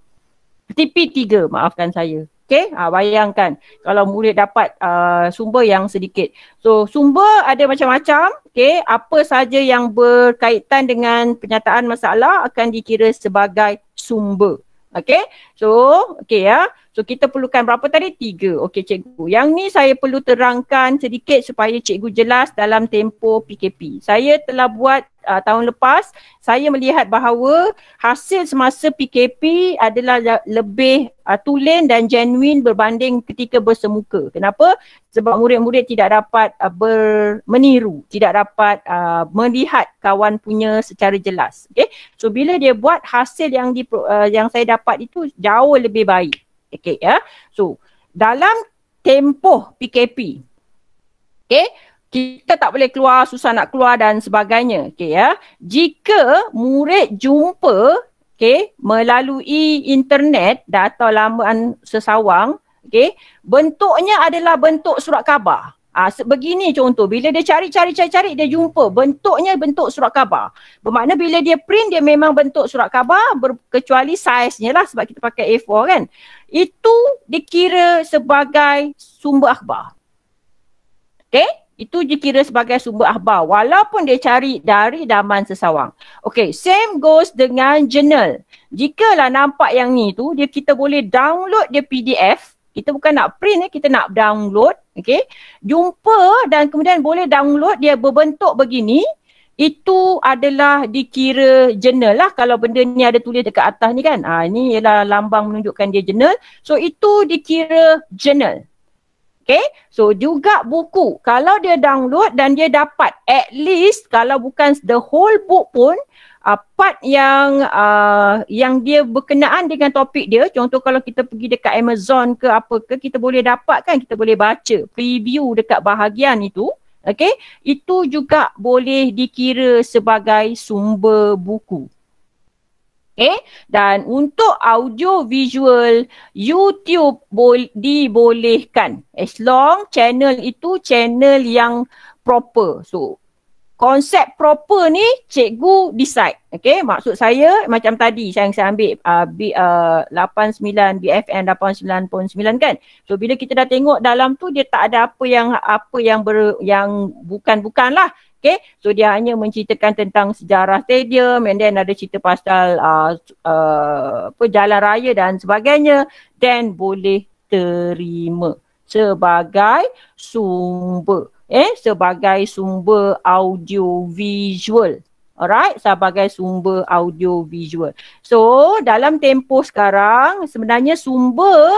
TP tiga, maafkan saya. Okay, ha, ah, bayangkan kalau murid dapat uh, sumber yang sedikit. So sumber ada macam-macam. Okay, apa saja yang berkaitan dengan penyataan masalah akan dikira sebagai sumber. Okay, so okay ya. So kita perlukan berapa tadi? Tiga. Okay cikgu. Yang ni saya perlu terangkan sedikit supaya cikgu jelas dalam tempo PKP. Saya telah buat uh, tahun lepas saya melihat bahawa hasil semasa PKP adalah lebih uh, tulen dan genuine berbanding ketika bersemuka. Kenapa? Sebab murid-murid tidak dapat uh, ber, meniru, tidak dapat uh, melihat kawan punya secara jelas. Okay? So bila dia buat hasil yang di uh, yang saya dapat itu jauh lebih baik. Okay, ya. Yeah? So dalam tempoh PKP Okay, kita tak boleh keluar susah nak keluar dan sebagainya okey ya jika murid jumpa okey melalui internet data laman sesawang okey bentuknya adalah bentuk surat khabar ah ha, begini contoh bila dia cari cari cari cari dia jumpa bentuknya bentuk surat khabar bermakna bila dia print dia memang bentuk surat khabar Berkecuali saiznya lah sebab kita pakai A4 kan itu dikira sebagai sumber akhbar okey itu dikira sebagai sumber akhbar walaupun dia cari dari daman sesawang. Okay, same goes dengan journal. Jikalah nampak yang ni tu, dia kita boleh download dia PDF. Kita bukan nak print, eh, kita nak download. Okay, jumpa dan kemudian boleh download dia berbentuk begini. Itu adalah dikira jurnal lah kalau benda ni ada tulis dekat atas ni kan. Ha, ini ialah lambang menunjukkan dia jurnal. So itu dikira jurnal. Okay. So juga buku. Kalau dia download dan dia dapat at least kalau bukan the whole book pun uh, part yang uh, yang dia berkenaan dengan topik dia. Contoh kalau kita pergi dekat Amazon ke apa ke kita boleh dapat kan kita boleh baca preview dekat bahagian itu. Okay. Itu juga boleh dikira sebagai sumber buku. Okay. Dan untuk audio visual YouTube bo- dibolehkan as long channel itu channel yang proper. So konsep proper ni cikgu decide. Okay. Maksud saya macam tadi saya yang saya ambil uh, B, uh, 89 BFN 89.9 kan. So bila kita dah tengok dalam tu dia tak ada apa yang apa yang ber, yang bukan-bukan lah. Okay, so dia hanya menceritakan tentang sejarah stadium and then ada cerita pasal uh, uh, apa, jalan raya dan sebagainya dan boleh terima sebagai sumber eh sebagai sumber audio visual alright sebagai sumber audio visual so dalam tempoh sekarang sebenarnya sumber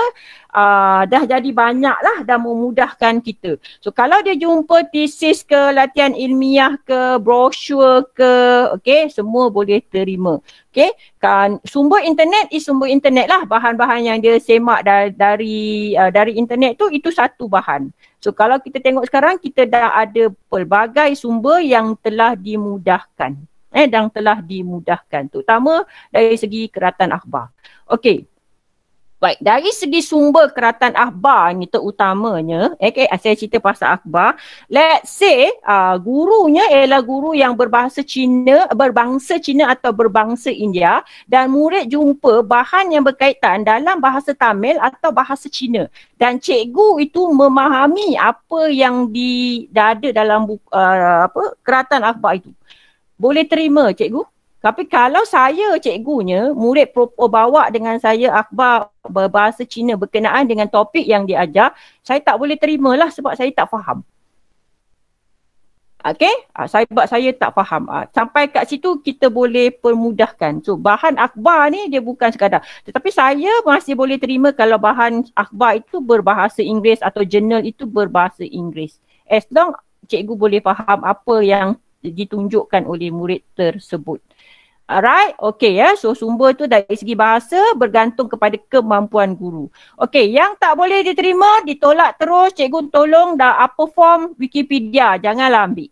uh, dah jadi banyak lah dah memudahkan kita. So kalau dia jumpa thesis ke latihan ilmiah ke brosur ke okay semua boleh terima. Okay kan sumber internet is sumber internet lah bahan-bahan yang dia semak da- dari uh, dari internet tu itu satu bahan. So kalau kita tengok sekarang kita dah ada pelbagai sumber yang telah dimudahkan. Eh dan telah dimudahkan terutama dari segi keratan akhbar. Okay Baik, dari segi sumber keratan akhbar ni terutamanya, okay, saya cerita pasal akhbar. Let's say uh, gurunya ialah guru yang berbahasa Cina, berbangsa Cina atau berbangsa India dan murid jumpa bahan yang berkaitan dalam bahasa Tamil atau bahasa Cina. Dan cikgu itu memahami apa yang di ada dalam buku, uh, apa keratan akhbar itu. Boleh terima cikgu? Tapi kalau saya cikgunya, murid propo bawa dengan saya akhbar berbahasa Cina berkenaan dengan topik yang diajar, saya tak boleh terimalah sebab saya tak faham. Okay? Ha, saya, sebab saya tak faham. Ha, sampai kat situ kita boleh permudahkan. So bahan akhbar ni dia bukan sekadar. Tetapi saya masih boleh terima kalau bahan akhbar itu berbahasa Inggeris atau jurnal itu berbahasa Inggeris. As long cikgu boleh faham apa yang ditunjukkan oleh murid tersebut. Alright, okay ya. So sumber tu dari segi bahasa bergantung kepada kemampuan guru. Okay, yang tak boleh diterima, ditolak terus. Cikgu tolong dah apa form Wikipedia, janganlah ambil.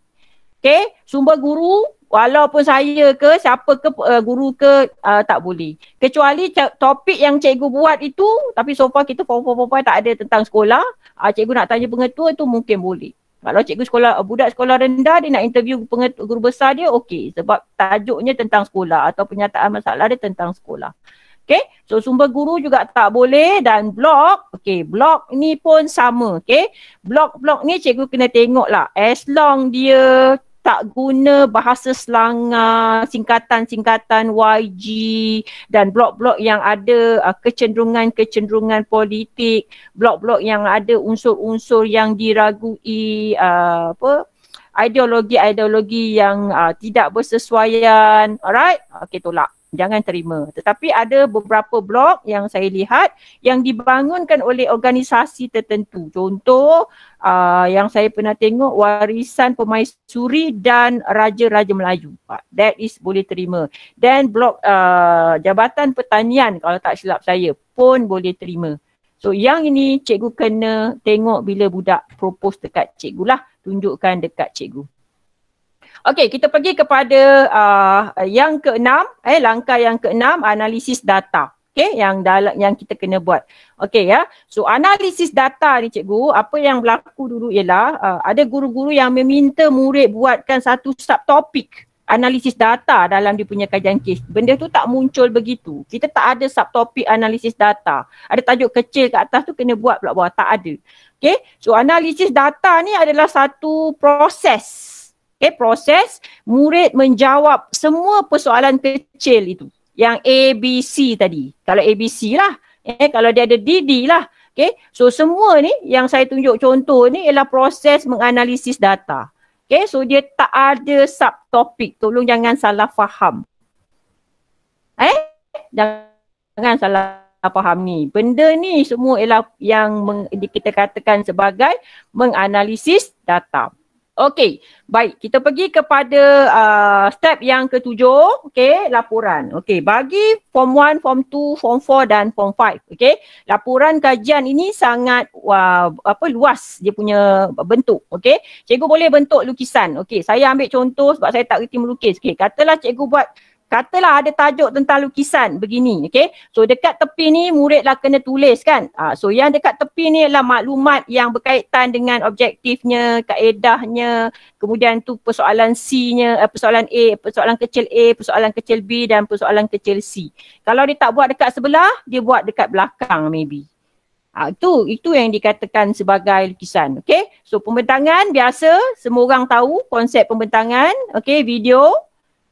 Okay, sumber guru walaupun saya ke siapa ke uh, guru ke uh, tak boleh. Kecuali topik yang cikgu buat itu tapi so far kita form-form tak ada tentang sekolah. Uh, cikgu nak tanya pengetua tu mungkin boleh. Kalau cikgu sekolah, budak sekolah rendah dia nak interview pengat, guru besar dia, okey. Sebab tajuknya tentang sekolah atau penyataan masalah dia tentang sekolah. Okay, so sumber guru juga tak boleh dan blog, okay, blog ni pun sama, okay. Blog-blog ni cikgu kena tengok lah. As long dia tak guna bahasa selangor singkatan-singkatan YG dan blok-blok yang ada uh, kecenderungan-kecenderungan politik blok-blok yang ada unsur-unsur yang diragui uh, apa ideologi-ideologi yang uh, tidak bersesuaian alright okey tolak jangan terima. Tetapi ada beberapa blok yang saya lihat yang dibangunkan oleh organisasi tertentu. Contoh uh, yang saya pernah tengok warisan Pemain Suri dan raja-raja Melayu. Ah, that is boleh terima. Dan blok uh, jabatan pertanian kalau tak silap saya pun boleh terima. So yang ini cikgu kena tengok bila budak propose dekat cikgu lah. Tunjukkan dekat cikgu. Okey, kita pergi kepada uh, yang keenam, eh langkah yang keenam analisis data. Okey, yang dalam yang kita kena buat. Okey ya. So analisis data ni cikgu, apa yang berlaku dulu ialah uh, ada guru-guru yang meminta murid buatkan satu subtopik analisis data dalam dia punya kajian kes. Benda tu tak muncul begitu. Kita tak ada subtopik analisis data. Ada tajuk kecil kat atas tu kena buat pula bawah. Tak ada. Okay. So analisis data ni adalah satu proses Okay, eh, proses murid menjawab semua persoalan kecil itu. Yang A, B, C tadi. Kalau A, B, C lah. Eh, kalau dia ada D, D lah. Okay, so semua ni yang saya tunjuk contoh ni ialah proses menganalisis data. Okay, so dia tak ada subtopik. Tolong jangan salah faham. Eh, jangan salah faham ni. Benda ni semua ialah yang meng, kita katakan sebagai menganalisis data. Okey, baik. Kita pergi kepada uh, step yang ketujuh. Okey, laporan. Okey, bagi form 1, form 2, form 4 dan form 5. Okey, laporan kajian ini sangat uh, apa luas dia punya bentuk. Okey, cikgu boleh bentuk lukisan. Okey, saya ambil contoh sebab saya tak reti melukis. Okey, katalah cikgu buat Katalah ada tajuk tentang lukisan begini, okay. So dekat tepi ni muridlah kena tulis kan. Uh, so yang dekat tepi ni adalah maklumat yang berkaitan dengan objektifnya, kaedahnya, kemudian tu persoalan C-nya, uh, eh, persoalan A, persoalan kecil A, persoalan kecil B dan persoalan kecil C. Kalau dia tak buat dekat sebelah, dia buat dekat belakang maybe. Ha, itu itu yang dikatakan sebagai lukisan. Okay. So pembentangan biasa semua orang tahu konsep pembentangan. Okay video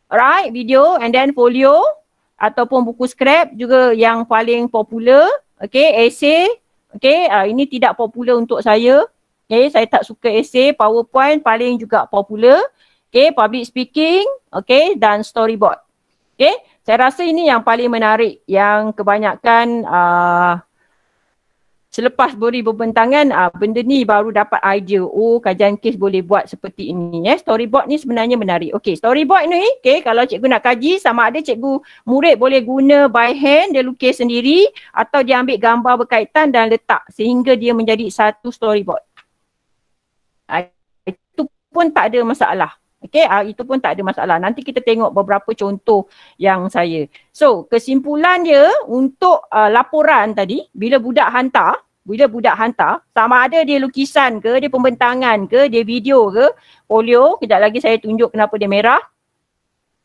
Alright, video and then folio ataupun buku scrap juga yang paling popular. Okay, essay. Okay, uh, ini tidak popular untuk saya. Okay, saya tak suka essay. PowerPoint paling juga popular. Okay, public speaking. Okay, dan storyboard. Okay, saya rasa ini yang paling menarik yang kebanyakan uh, selepas beri berbentangan uh, benda ni baru dapat idea oh kajian kes boleh buat seperti ini eh storyboard ni sebenarnya menarik okey storyboard ni okey kalau cikgu nak kaji sama ada cikgu murid boleh guna by hand dia lukis sendiri atau dia ambil gambar berkaitan dan letak sehingga dia menjadi satu storyboard uh, itu pun tak ada masalah Okay, uh, ah, itu pun tak ada masalah. Nanti kita tengok beberapa contoh yang saya. So, kesimpulannya untuk uh, laporan tadi, bila budak hantar, bila budak hantar, sama ada dia lukisan ke, dia pembentangan ke, dia video ke, polio, kejap lagi saya tunjuk kenapa dia merah,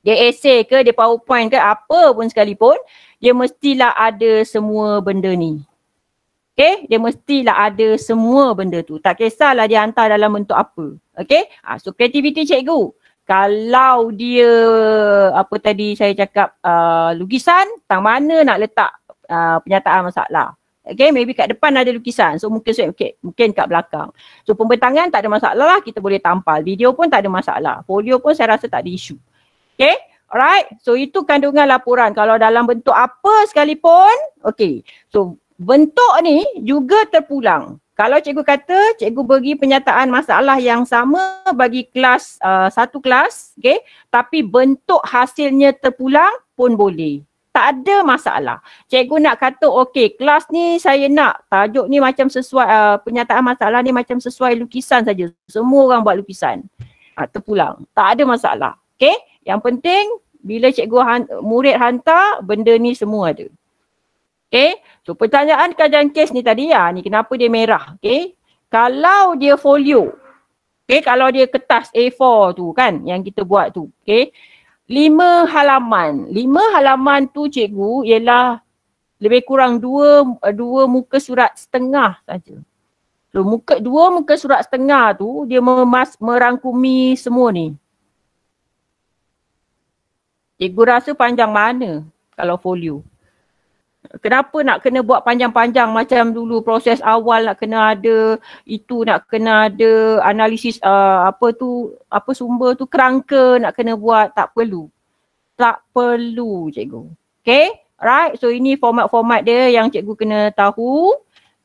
dia essay ke, dia powerpoint ke, apa pun sekalipun, dia mestilah ada semua benda ni. Okay, dia mestilah ada semua benda tu. Tak kisahlah dia hantar dalam bentuk apa. Okay. Ha, ah, so kreativiti cikgu. Kalau dia apa tadi saya cakap uh, lukisan, tang mana nak letak uh, ah, penyataan masalah. Okay, maybe kat depan ada lukisan. So mungkin okay, mungkin kat belakang. So pembentangan tak ada masalah lah. Kita boleh tampal. Video pun tak ada masalah. Folio pun saya rasa tak ada isu. Okay, alright. So itu kandungan laporan. Kalau dalam bentuk apa sekalipun, okay. So bentuk ni juga terpulang. Kalau cikgu kata cikgu bagi penyataan masalah yang sama bagi kelas uh, satu kelas, okay? tapi bentuk hasilnya terpulang pun boleh. Tak ada masalah. Cikgu nak kata okey, kelas ni saya nak tajuk ni macam sesuai uh, penyataan masalah ni macam sesuai lukisan saja. Semua orang buat lukisan. Uh, terpulang. Tak ada masalah. Okey, yang penting bila cikgu han- murid hantar benda ni semua ada. Okay. So pertanyaan kajian kes ni tadi ya. Ni kenapa dia merah. Okay. Kalau dia folio. Okay. Kalau dia kertas A4 tu kan. Yang kita buat tu. Okay. Lima halaman. Lima halaman tu cikgu ialah lebih kurang dua dua muka surat setengah saja. So muka dua muka surat setengah tu dia memas, merangkumi semua ni. Cikgu rasa panjang mana kalau folio? kenapa nak kena buat panjang-panjang macam dulu proses awal nak kena ada itu nak kena ada analisis uh, apa tu apa sumber tu kerangka nak kena buat tak perlu tak perlu cikgu okay right so ini format-format dia yang cikgu kena tahu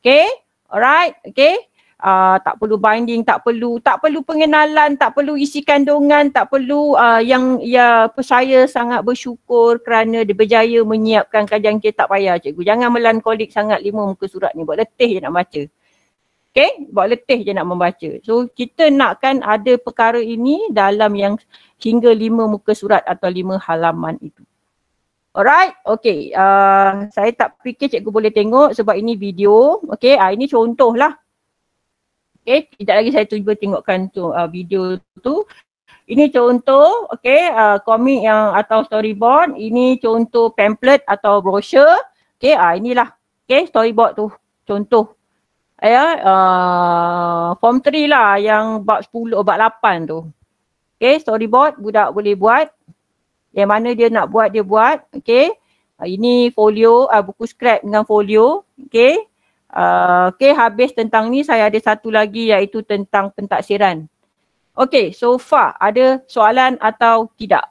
okay alright okay uh, tak perlu binding, tak perlu tak perlu pengenalan, tak perlu isi kandungan, tak perlu uh, yang ya saya sangat bersyukur kerana dia berjaya menyiapkan kajian kita tak payah cikgu. Jangan melankolik sangat lima muka surat ni buat letih je nak baca. Okay, buat letih je nak membaca. So kita nakkan ada perkara ini dalam yang hingga lima muka surat atau lima halaman itu. Alright, okay. Uh, ah, saya tak fikir cikgu boleh tengok sebab ini video. Okay, uh, ini contoh lah. Okay, tidak lagi saya cuba tengokkan tu uh, video tu. Ini contoh, okay, uh, komik yang atau storyboard. Ini contoh pamphlet atau brosur. Okay, uh, inilah. Okay, storyboard tu. Contoh. Ya, uh, form 3 lah yang bab 10, bab 8 tu. Okay, storyboard budak boleh buat. Yang mana dia nak buat, dia buat. Okay, uh, ini folio, uh, buku scrap dengan folio. Okay, Uh, okay habis tentang ni saya ada satu lagi iaitu tentang pentaksiran. Okay so far ada soalan atau tidak?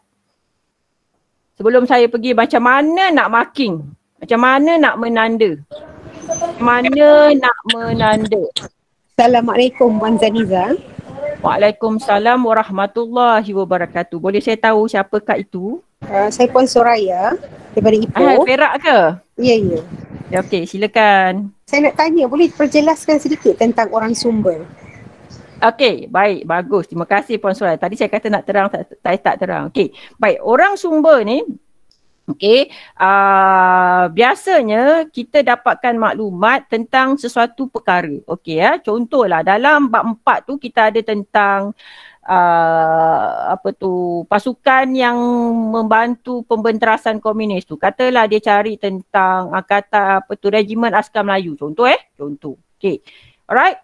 Sebelum saya pergi macam mana nak marking? Macam mana nak menanda? Mana nak menanda? Assalamualaikum Wan Zaniza. Waalaikumsalam warahmatullahi wabarakatuh. Boleh saya tahu siapa kat itu?
Uh, saya Puan Soraya daripada Ipoh. Ah, Perak
ke? Ya, ya, ya. Okey, silakan. Saya nak tanya, boleh perjelaskan sedikit tentang orang sumber? Okey, baik, bagus. Terima kasih Puan Surai. Tadi saya kata nak terang, tak, tak, tak terang. Okey, baik. Orang sumber ni, okey, uh, biasanya kita dapatkan maklumat tentang sesuatu perkara. Okey, ya. contohlah dalam bab empat tu kita ada tentang uh, apa tu pasukan yang membantu pembenterasan komunis tu. Katalah dia cari tentang kata apa tu regimen askar Melayu contoh eh, contoh. Okey. Alright.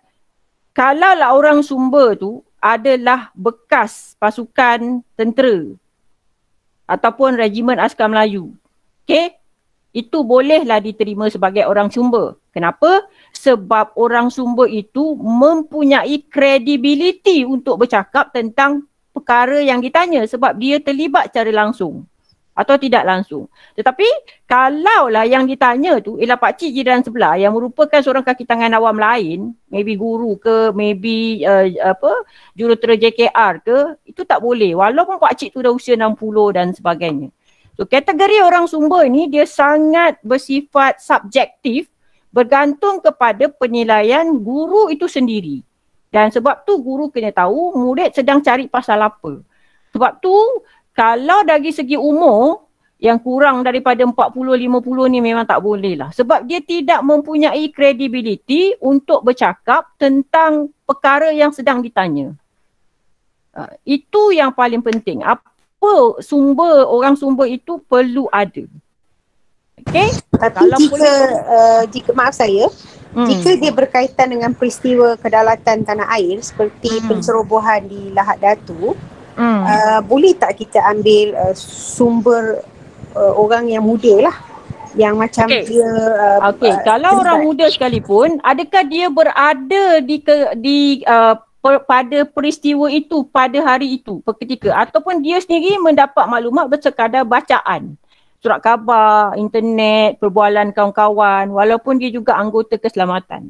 Kalaulah orang Sumba tu adalah bekas pasukan tentera ataupun regimen askar Melayu. Okey. Itu bolehlah diterima sebagai orang Sumba. Kenapa? Sebab orang sumber itu mempunyai kredibiliti untuk bercakap tentang perkara yang ditanya sebab dia terlibat secara langsung atau tidak langsung. Tetapi kalaulah yang ditanya tu ialah pak cik jiran sebelah yang merupakan seorang kaki tangan awam lain, maybe guru ke, maybe uh, apa jurutera JKR ke, itu tak boleh walaupun pak cik tu dah usia 60 dan sebagainya. So kategori orang sumber ni dia sangat bersifat subjektif bergantung kepada penilaian guru itu sendiri. Dan sebab tu guru kena tahu murid sedang cari pasal apa. Sebab tu kalau dari segi umur yang kurang daripada 40-50 ni memang tak boleh lah. Sebab dia tidak mempunyai kredibiliti untuk bercakap tentang perkara yang sedang ditanya. Uh, itu yang paling penting. Apa sumber, orang sumber itu perlu ada. Okay. Tapi Kalau jika, boleh... uh, jika maaf saya, hmm. jika dia berkaitan dengan peristiwa kedalatan tanah air seperti hmm. pencerobohan di Lahad Datu, hmm. uh, boleh tak kita ambil uh, sumber uh, orang yang muda lah? yang macam okay. dia uh, okey kalau terlibat. orang muda sekalipun adakah dia berada di ke, di uh, pada peristiwa itu pada hari itu ketika ataupun dia sendiri mendapat maklumat bersekadar bacaan surat khabar, internet, perbualan kawan-kawan walaupun dia juga anggota keselamatan.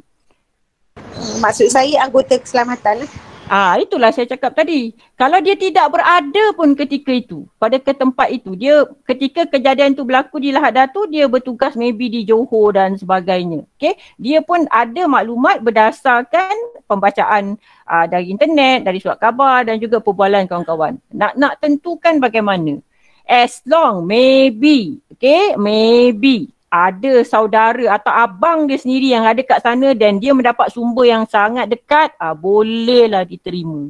Hmm, maksud saya anggota keselamatan lah. Ah itulah saya cakap tadi. Kalau dia tidak berada pun ketika itu, pada ke tempat itu, dia ketika kejadian itu berlaku di Lahad Datu, dia bertugas maybe di Johor dan sebagainya. Okay? Dia pun ada maklumat berdasarkan pembacaan aa, ah, dari internet, dari surat khabar dan juga perbualan kawan-kawan. Nak nak tentukan bagaimana as long maybe okay maybe ada saudara atau abang dia sendiri yang ada kat sana dan dia mendapat sumber yang sangat dekat ah bolehlah diterima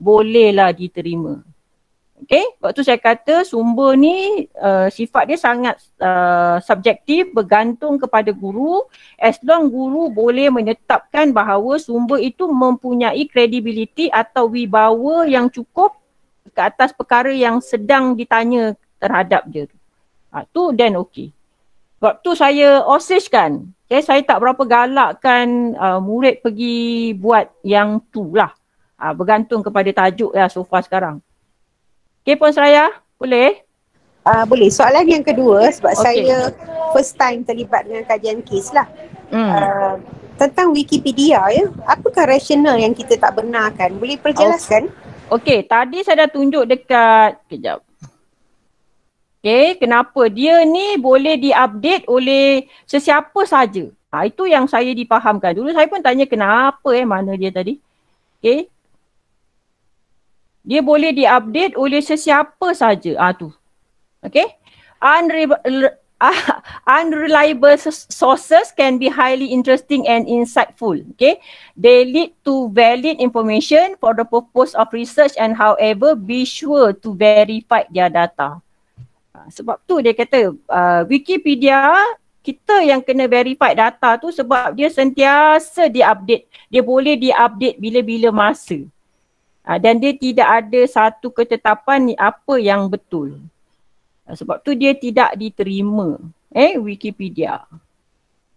bolehlah diterima okay waktu saya kata sumber ni uh, sifat dia sangat uh, subjektif bergantung kepada guru as long guru boleh menetapkan bahawa sumber itu mempunyai credibility atau wibawa yang cukup ke atas perkara yang sedang ditanya terhadap dia. Ha, tu then okey. Sebab tu saya osage kan. Okay, eh, saya tak berapa galakkan uh, murid pergi buat yang tu lah. Ha, bergantung kepada tajuk lah so far sekarang. Okay Puan Seraya, boleh? Uh, boleh. Soalan yang kedua sebab okay. saya first time terlibat dengan kajian kes lah.
Hmm. Uh,
tentang Wikipedia ya, apakah rasional yang kita tak benarkan? Boleh perjelaskan? Okay. Okey, tadi saya dah tunjuk dekat kejap. Okey, kenapa dia ni boleh diupdate oleh sesiapa saja. Ha, itu yang saya dipahamkan. Dulu saya pun tanya kenapa eh mana dia tadi. Okey. Dia boleh diupdate oleh sesiapa saja. Ah ha, tu. Okey. Ah, unreliable sources can be highly interesting and insightful. Okay, they lead to valid information for the purpose of research and however be sure to verify their data. Ah, sebab tu dia kata uh, Wikipedia kita yang kena verify data tu sebab dia sentiasa diupdate. Dia boleh diupdate bila-bila masa. Uh, dan dia tidak ada satu ketetapan ni apa yang betul sebab tu dia tidak diterima eh Wikipedia.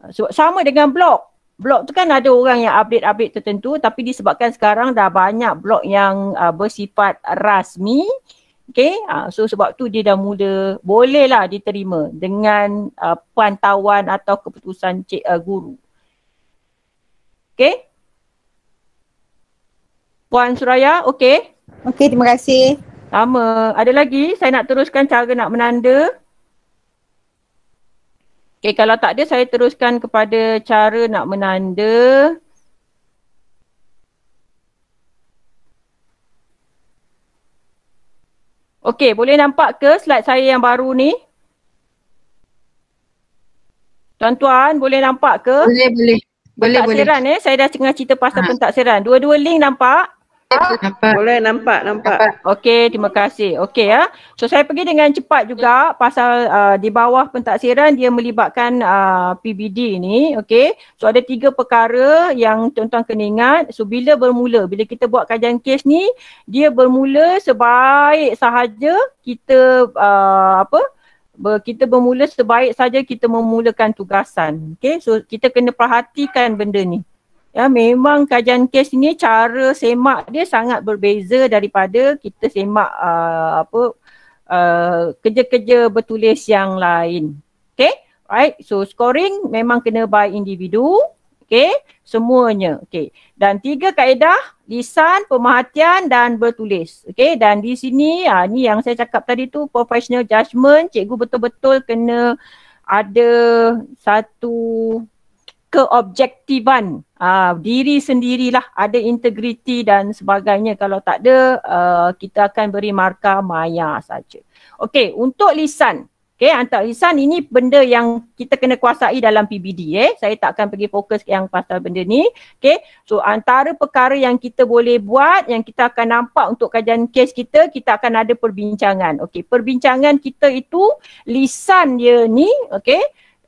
Sebab sama dengan blog. Blog tu kan ada orang yang update-update tertentu tapi disebabkan sekarang dah banyak blog yang uh, bersifat rasmi. Okay, uh, so sebab tu dia dah mula bolehlah diterima dengan uh, pantauan atau keputusan cik uh, guru. Okay. Puan Suraya, okay. Okay, terima kasih. Sama. Ada lagi saya nak teruskan cara nak menanda. Okey kalau tak ada saya teruskan kepada cara nak menanda. Okey boleh nampak ke slide saya yang baru ni? Tuan-tuan boleh nampak ke? Boleh boleh. Boleh pentaksiran boleh. Pentaksiran eh. Saya dah tengah cerita pasal ha. pentaksiran. Dua-dua link nampak? Ah, nampak. Boleh nampak, nampak. nampak. Okey, terima kasih. Okey ya. So saya pergi dengan cepat juga pasal uh, di bawah pentaksiran dia melibatkan uh, PBD ni, okey. So ada tiga perkara yang tuan-tuan kena ingat. So bila bermula? Bila kita buat kajian kes ni, dia bermula sebaik sahaja kita uh, apa? Ber, kita bermula sebaik saja kita memulakan tugasan. Okey. So kita kena perhatikan benda ni ya memang kajian kes ni cara semak dia sangat berbeza daripada kita semak uh, apa uh, kerja-kerja bertulis yang lain. Okay, right. So scoring memang kena by individu. Okay, semuanya. Okay. Dan tiga kaedah, lisan, pemerhatian dan bertulis. Okay, dan di sini, ha, ni yang saya cakap tadi tu, professional judgement, cikgu betul-betul kena ada satu keobjektifan uh, ah, diri sendirilah ada integriti dan sebagainya kalau tak ada uh, kita akan beri markah maya saja. Okey, untuk lisan. Okey, antara lisan ini benda yang kita kena kuasai dalam PBD eh. Saya tak akan pergi fokus yang pasal benda ni. Okey. So antara perkara yang kita boleh buat yang kita akan nampak untuk kajian kes kita, kita akan ada perbincangan. Okey, perbincangan kita itu lisan dia ni, okey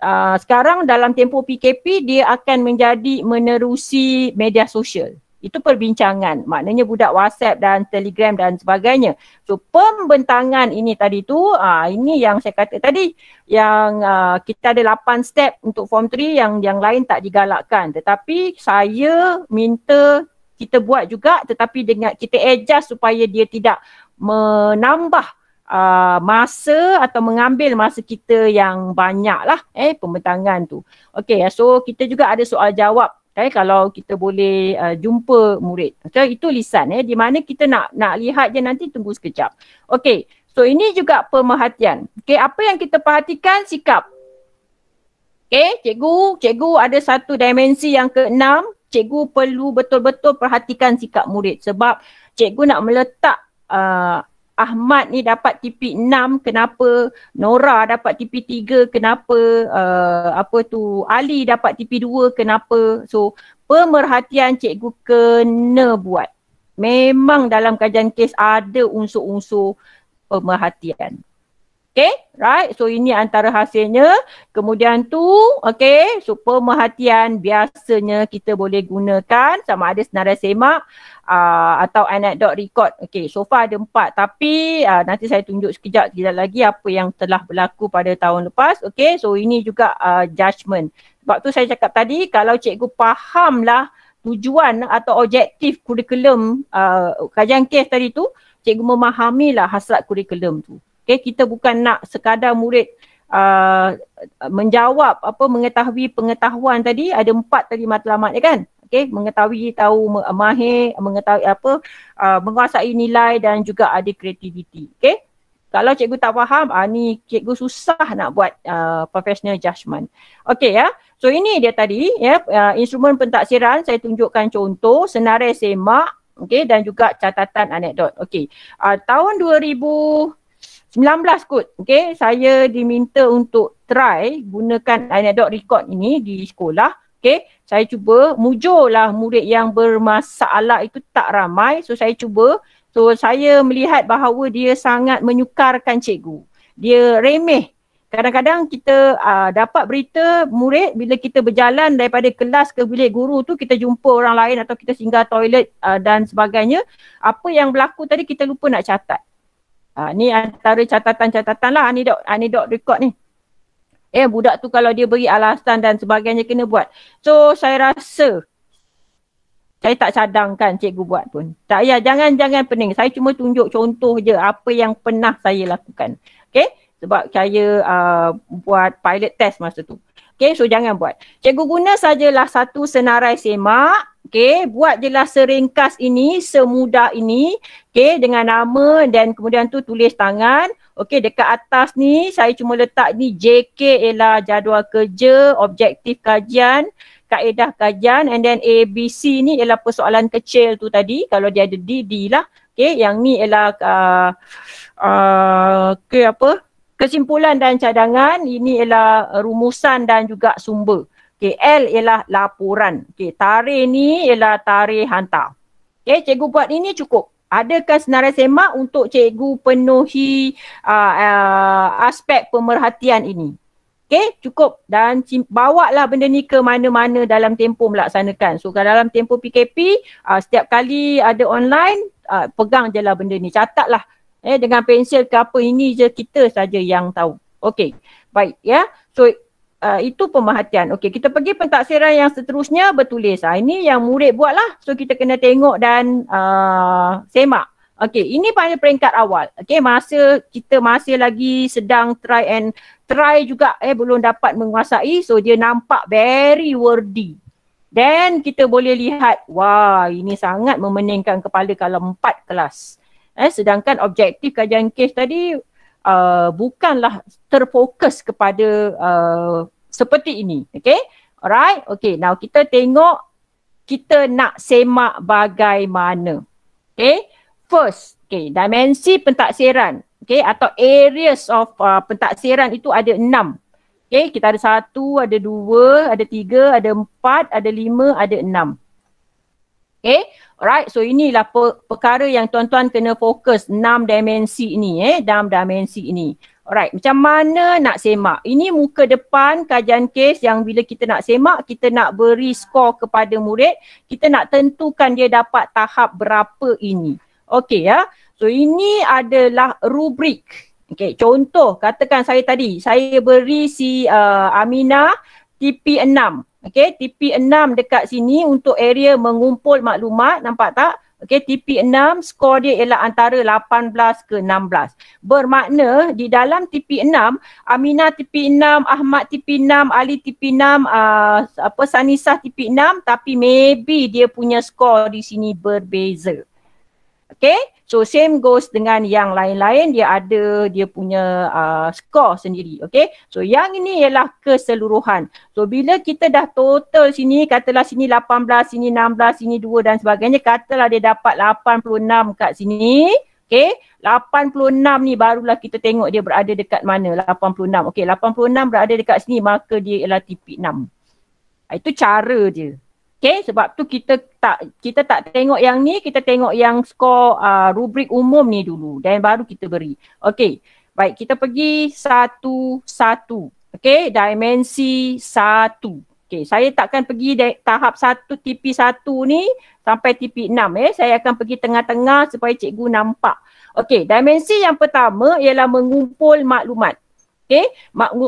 uh, sekarang dalam tempoh PKP dia akan menjadi menerusi media sosial. Itu perbincangan. Maknanya budak WhatsApp dan Telegram dan sebagainya. So pembentangan ini tadi tu, uh, ini yang saya kata tadi yang uh, kita ada lapan step untuk form 3 yang yang lain tak digalakkan. Tetapi saya minta kita buat juga tetapi dengan kita adjust supaya dia tidak menambah Uh, masa atau mengambil masa kita yang banyak lah eh pembentangan tu. Okay so kita juga ada soal jawab eh, kalau kita boleh uh, jumpa murid. So, itu lisan eh di mana kita nak nak lihat je nanti tunggu sekejap. Okay so ini juga pemerhatian. Okay apa yang kita perhatikan sikap. Okay cikgu, cikgu ada satu dimensi yang keenam cikgu perlu betul-betul perhatikan sikap murid sebab cikgu nak meletak uh, Ahmad ni dapat TP6 kenapa Nora dapat TP3 kenapa uh, apa tu Ali dapat TP2 kenapa so pemerhatian cikgu kena buat memang dalam kajian kes ada unsur-unsur pemerhatian Okay, right. So ini antara hasilnya. Kemudian tu, okay, so pemerhatian biasanya kita boleh gunakan sama ada senarai semak uh, atau anecdote record. Okay, so far ada empat tapi uh, nanti saya tunjuk sekejap, sekejap lagi apa yang telah berlaku pada tahun lepas. Okay, so ini juga uh, judgement. Sebab tu saya cakap tadi kalau cikgu fahamlah tujuan atau objektif kurikulum uh, kajian kes tadi tu, cikgu memahamilah hasrat kurikulum tu. Okay, kita bukan nak sekadar murid uh, menjawab apa mengetahui pengetahuan tadi ada empat tadi matlamat ya kan? Okay, mengetahui tahu mahir, mengetahui apa uh, menguasai nilai dan juga ada kreativiti. Okay, kalau cikgu tak faham, ah, ni cikgu susah nak buat uh, professional judgement. Okay ya. So ini dia tadi ya uh, instrumen pentaksiran saya tunjukkan contoh senarai semak okay, dan juga catatan anekdot. Okay. Uh, tahun 19, kot. Okay, saya diminta untuk try gunakan anadok record ini di sekolah. Okay, saya cuba mujurlah murid yang bermasalah itu tak ramai. So, saya cuba. So, saya melihat bahawa dia sangat menyukarkan cikgu. Dia remeh. Kadang-kadang kita uh, dapat berita murid bila kita berjalan daripada kelas ke bilik guru tu kita jumpa orang lain atau kita singgah toilet uh, dan sebagainya. Apa yang berlaku tadi kita lupa nak catat. Uh, ni antara catatan-catatan lah dok, anidok, ha, dok, record ni. Eh budak tu kalau dia beri alasan dan sebagainya kena buat. So saya rasa saya tak cadangkan cikgu buat pun. Tak payah jangan-jangan pening. Saya cuma tunjuk contoh je apa yang pernah saya lakukan. Okay sebab saya uh, buat pilot test masa tu. Okay so jangan buat. Cikgu guna sajalah satu senarai semak Okay, buat jelah seringkas ini, semudah ini. Okay, dengan nama dan kemudian tu tulis tangan. Okay, dekat atas ni saya cuma letak ni JK ialah jadual kerja, objektif kajian, kaedah kajian and then ABC ni ialah persoalan kecil tu tadi. Kalau dia ada D, lah. Okay, yang ni ialah uh, ah, uh, ah, okay, apa? kesimpulan dan cadangan. Ini ialah rumusan dan juga sumber. Okay, L ialah laporan. Okay, tarikh ni ialah tarikh hantar. Okay, cikgu buat ini cukup. Adakah senarai semak untuk cikgu penuhi uh, uh, aspek pemerhatian ini? Okay, cukup. Dan bawa lah benda ni ke mana-mana dalam tempoh melaksanakan. So, kalau dalam tempoh PKP, uh, ah, setiap kali ada online, uh, pegang je lah benda ni. Catat lah. Eh, dengan pensil ke apa ini je kita saja yang tahu. Okay, baik ya. Yeah. So, Uh, itu pemerhatian. Okey, kita pergi pentaksiran yang seterusnya bertulis. Ha, ini yang murid buatlah. So kita kena tengok dan uh, semak. Okey, ini pada peringkat awal. Okey, masa kita masih lagi sedang try and try juga eh belum dapat menguasai. So dia nampak very wordy. Then kita boleh lihat, wah ini sangat memeningkan kepala kalau empat kelas. Eh, sedangkan objektif kajian case tadi Uh, bukanlah terfokus kepada uh, seperti ini. Okay. Alright. Okay. Now kita tengok kita nak semak bagaimana. Okay. First. Okay. Dimensi pentaksiran. Okay. Atau areas of uh, pentaksiran itu ada enam. Okay. Kita ada satu, ada dua, ada tiga, ada empat, ada lima, ada enam. Okay. Alright, so inilah pe- perkara yang tuan-tuan kena fokus enam dimensi ini eh, enam dimensi ini. Alright, macam mana nak semak? Ini muka depan kajian kes yang bila kita nak semak, kita nak beri skor kepada murid, kita nak tentukan dia dapat tahap berapa ini. Okay ya. So ini adalah rubrik. Okay, contoh katakan saya tadi, saya beri si uh, Amina TP6. Okey, TP6 dekat sini untuk area mengumpul maklumat, nampak tak? Okey, TP6 skor dia ialah antara 18 ke 16. Bermakna di dalam TP6, Amina TP6, Ahmad TP6, Ali TP6, uh, ah, apa Sanisah TP6 tapi maybe dia punya skor di sini berbeza. Okay, so same goes dengan yang lain-lain dia ada dia punya uh, score sendiri. Okay, so yang ini ialah keseluruhan. So bila kita dah total sini katalah sini 18, sini 16, sini 2 dan sebagainya katalah dia dapat 86 kat sini. Okay, 86 ni barulah kita tengok dia berada dekat mana 86. Okay, 86 berada dekat sini maka dia ialah tipik 6. Ah, itu cara dia. Okay sebab tu kita tak kita tak tengok yang ni kita tengok yang skor uh, rubrik umum ni dulu dan baru kita beri. Okay baik kita pergi satu satu. Okay dimensi satu. Okay saya takkan pergi tahap satu TP satu ni sampai TP enam eh. Saya akan pergi tengah-tengah supaya cikgu nampak. Okay dimensi yang pertama ialah mengumpul maklumat. Okay,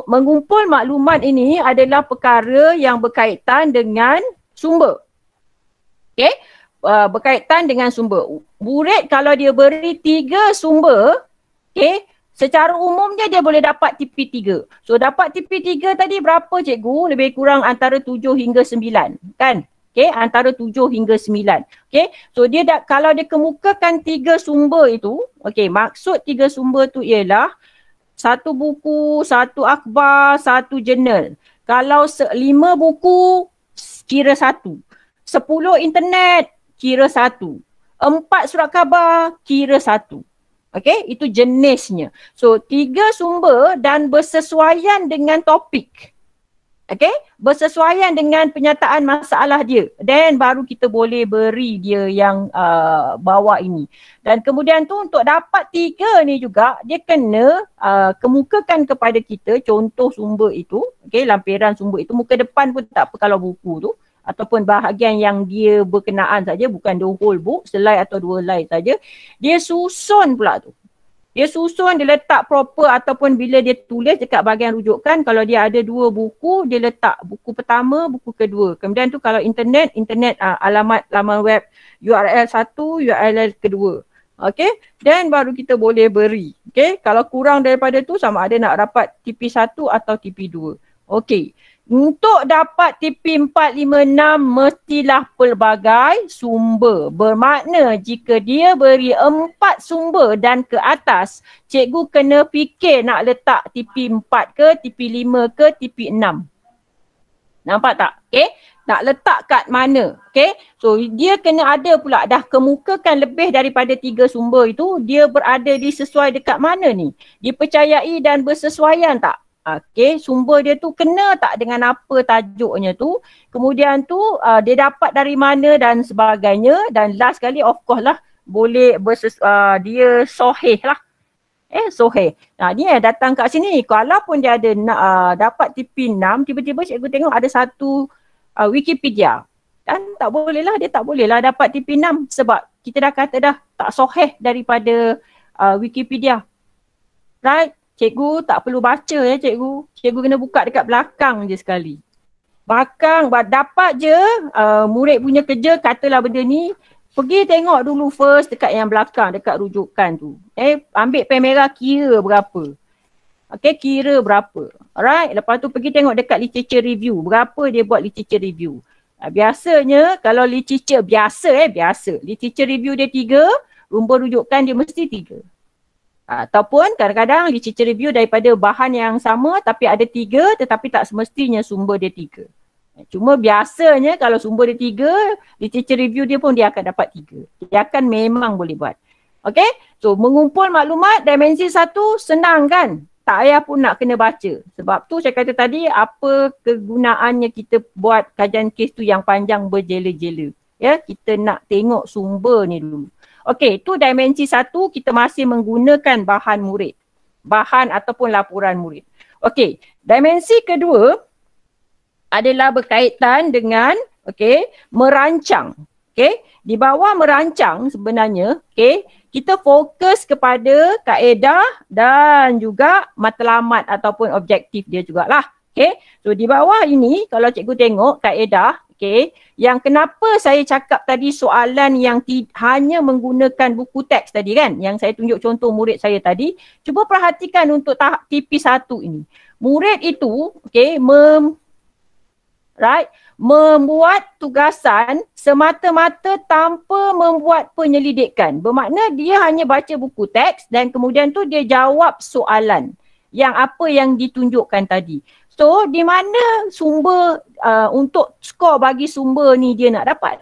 mengumpul maklumat ini adalah perkara yang berkaitan dengan sumber. Okay. Uh, berkaitan dengan sumber. Burit kalau dia beri tiga sumber, okay, secara umumnya dia boleh dapat TP3. So dapat TP3 tadi berapa cikgu? Lebih kurang antara tujuh hingga sembilan. Kan? Okay, antara tujuh hingga sembilan. Okay, so dia dah, kalau dia kemukakan tiga sumber itu, okay, maksud tiga sumber tu ialah satu buku, satu akhbar, satu jurnal. Kalau lima buku, kira satu. Sepuluh internet, kira satu. Empat surat khabar, kira satu. Okay, itu jenisnya. So, tiga sumber dan bersesuaian dengan topik okay bersesuaian dengan penyataan masalah dia then baru kita boleh beri dia yang uh, bawa ini dan kemudian tu untuk dapat tiga ni juga dia kena uh, kemukakan kepada kita contoh sumber itu okay lampiran sumber itu muka depan pun tak apa kalau buku tu ataupun bahagian yang dia berkenaan saja bukan the whole book selai atau dua lain saja dia susun pula tu dia susun, dia letak proper ataupun bila dia tulis dekat bahagian rujukan kalau dia ada dua buku, dia letak buku pertama, buku kedua. Kemudian tu kalau internet, internet uh, alamat laman web URL satu, URL kedua. Okay, then baru kita boleh beri. Okay, kalau kurang daripada tu sama ada nak rapat TP1 atau TP2. Okay, untuk dapat TP456 mestilah pelbagai sumber. Bermakna jika dia beri empat sumber dan ke atas, cikgu kena fikir nak letak TP4 ke TP5 ke TP6. Nampak tak? Okay. Nak letak kat mana? Okay. So dia kena ada pula dah kemukakan lebih daripada tiga sumber itu, dia berada di sesuai dekat mana ni? Dipercayai dan bersesuaian tak? Okay, sumber dia tu kena tak dengan apa tajuknya tu Kemudian tu uh, dia dapat dari mana dan sebagainya Dan last kali of course lah boleh versus uh, dia soheh lah Eh soheh Nah ni eh datang kat sini pun dia ada uh, dapat TP6 Tiba-tiba cikgu tengok ada satu uh, Wikipedia Dan tak boleh lah dia tak boleh lah dapat TP6 Sebab kita dah kata dah tak soheh daripada uh, Wikipedia Right Cikgu tak perlu baca ya cikgu. Cikgu kena buka dekat belakang je sekali. Bakang dapat je uh, murid punya kerja katalah benda ni pergi tengok dulu first dekat yang belakang dekat rujukan tu. Eh ambil pen merah kira berapa. Okay kira berapa. Alright lepas tu pergi tengok dekat literature review. Berapa dia buat literature review. Uh, biasanya kalau literature biasa eh biasa. Literature review dia tiga, rumpa rujukan dia mesti tiga ataupun kadang-kadang literature review daripada bahan yang sama tapi ada tiga tetapi tak semestinya sumber dia tiga. Cuma biasanya kalau sumber dia tiga, literature review dia pun dia akan dapat tiga. Dia akan memang boleh buat. Okay, so mengumpul maklumat dimensi satu senang kan? Tak payah pun nak kena baca. Sebab tu saya kata tadi apa kegunaannya kita buat kajian kes tu yang panjang berjela-jela. Ya, kita nak tengok sumber ni dulu. Okey, itu dimensi satu kita masih menggunakan bahan murid. Bahan ataupun laporan murid. Okey, dimensi kedua adalah berkaitan dengan okey, merancang. Okey, di bawah merancang sebenarnya, okey, kita fokus kepada kaedah dan juga matlamat ataupun objektif dia jugalah. Okey, so di bawah ini kalau cikgu tengok kaedah, Okay. Yang kenapa saya cakap tadi soalan yang hanya menggunakan buku teks tadi kan. Yang saya tunjuk contoh murid saya tadi. Cuba perhatikan untuk tahap TP1 ini. Murid itu, okay, mem, right, membuat tugasan semata-mata tanpa membuat penyelidikan. Bermakna dia hanya baca buku teks dan kemudian tu dia jawab soalan yang apa yang ditunjukkan tadi tu di mana sumber uh, untuk skor bagi sumber ni dia nak dapat.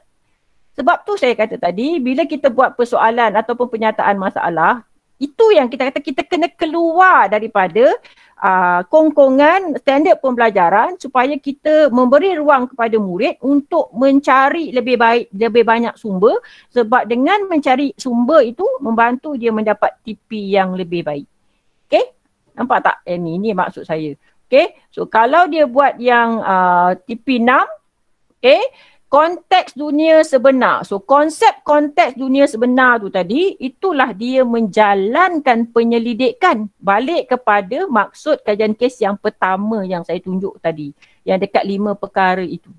Sebab tu saya kata tadi bila kita buat persoalan ataupun penyataan masalah itu yang kita kata kita kena keluar daripada uh, kongkongan standard pembelajaran supaya kita memberi ruang kepada murid untuk mencari lebih baik lebih banyak sumber sebab dengan mencari sumber itu membantu dia mendapat TP yang lebih baik. Okey? Nampak tak? Eh, ini ini maksud saya. Okay. So kalau dia buat yang uh, TP6, okay, konteks dunia sebenar. So konsep konteks dunia sebenar tu tadi, itulah dia menjalankan penyelidikan balik kepada maksud kajian kes yang pertama yang saya tunjuk tadi. Yang dekat lima perkara itu.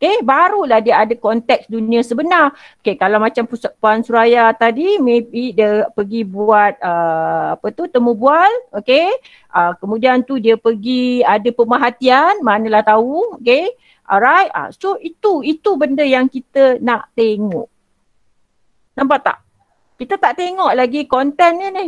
Okay, eh, barulah dia ada konteks dunia sebenar. Okay, kalau macam Pusat Puan Suraya tadi, maybe dia pergi buat uh, apa tu temu bual, okay. Uh, kemudian tu dia pergi ada pemerhatian, manalah tahu, okay. Alright, uh, so itu itu benda yang kita nak tengok. Nampak tak? Kita tak tengok lagi konten ni ni.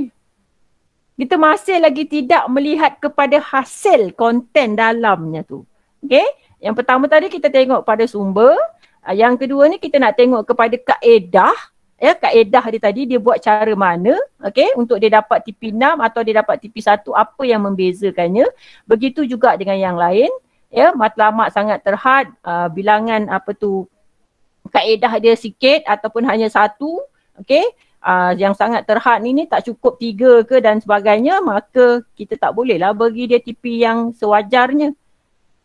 Kita masih lagi tidak melihat kepada hasil konten dalamnya tu. Okay, yang pertama tadi kita tengok pada sumber. Ah, yang kedua ni kita nak tengok kepada kaedah. Ya, kaedah dia tadi dia buat cara mana okay, untuk dia dapat TP6 atau dia dapat TP1 apa yang membezakannya. Begitu juga dengan yang lain. Ya, matlamat sangat terhad. Uh, bilangan apa tu kaedah dia sikit ataupun hanya satu. Okay. Uh, ah, yang sangat terhad ni, ni tak cukup tiga ke dan sebagainya maka kita tak bolehlah bagi dia tipi yang sewajarnya.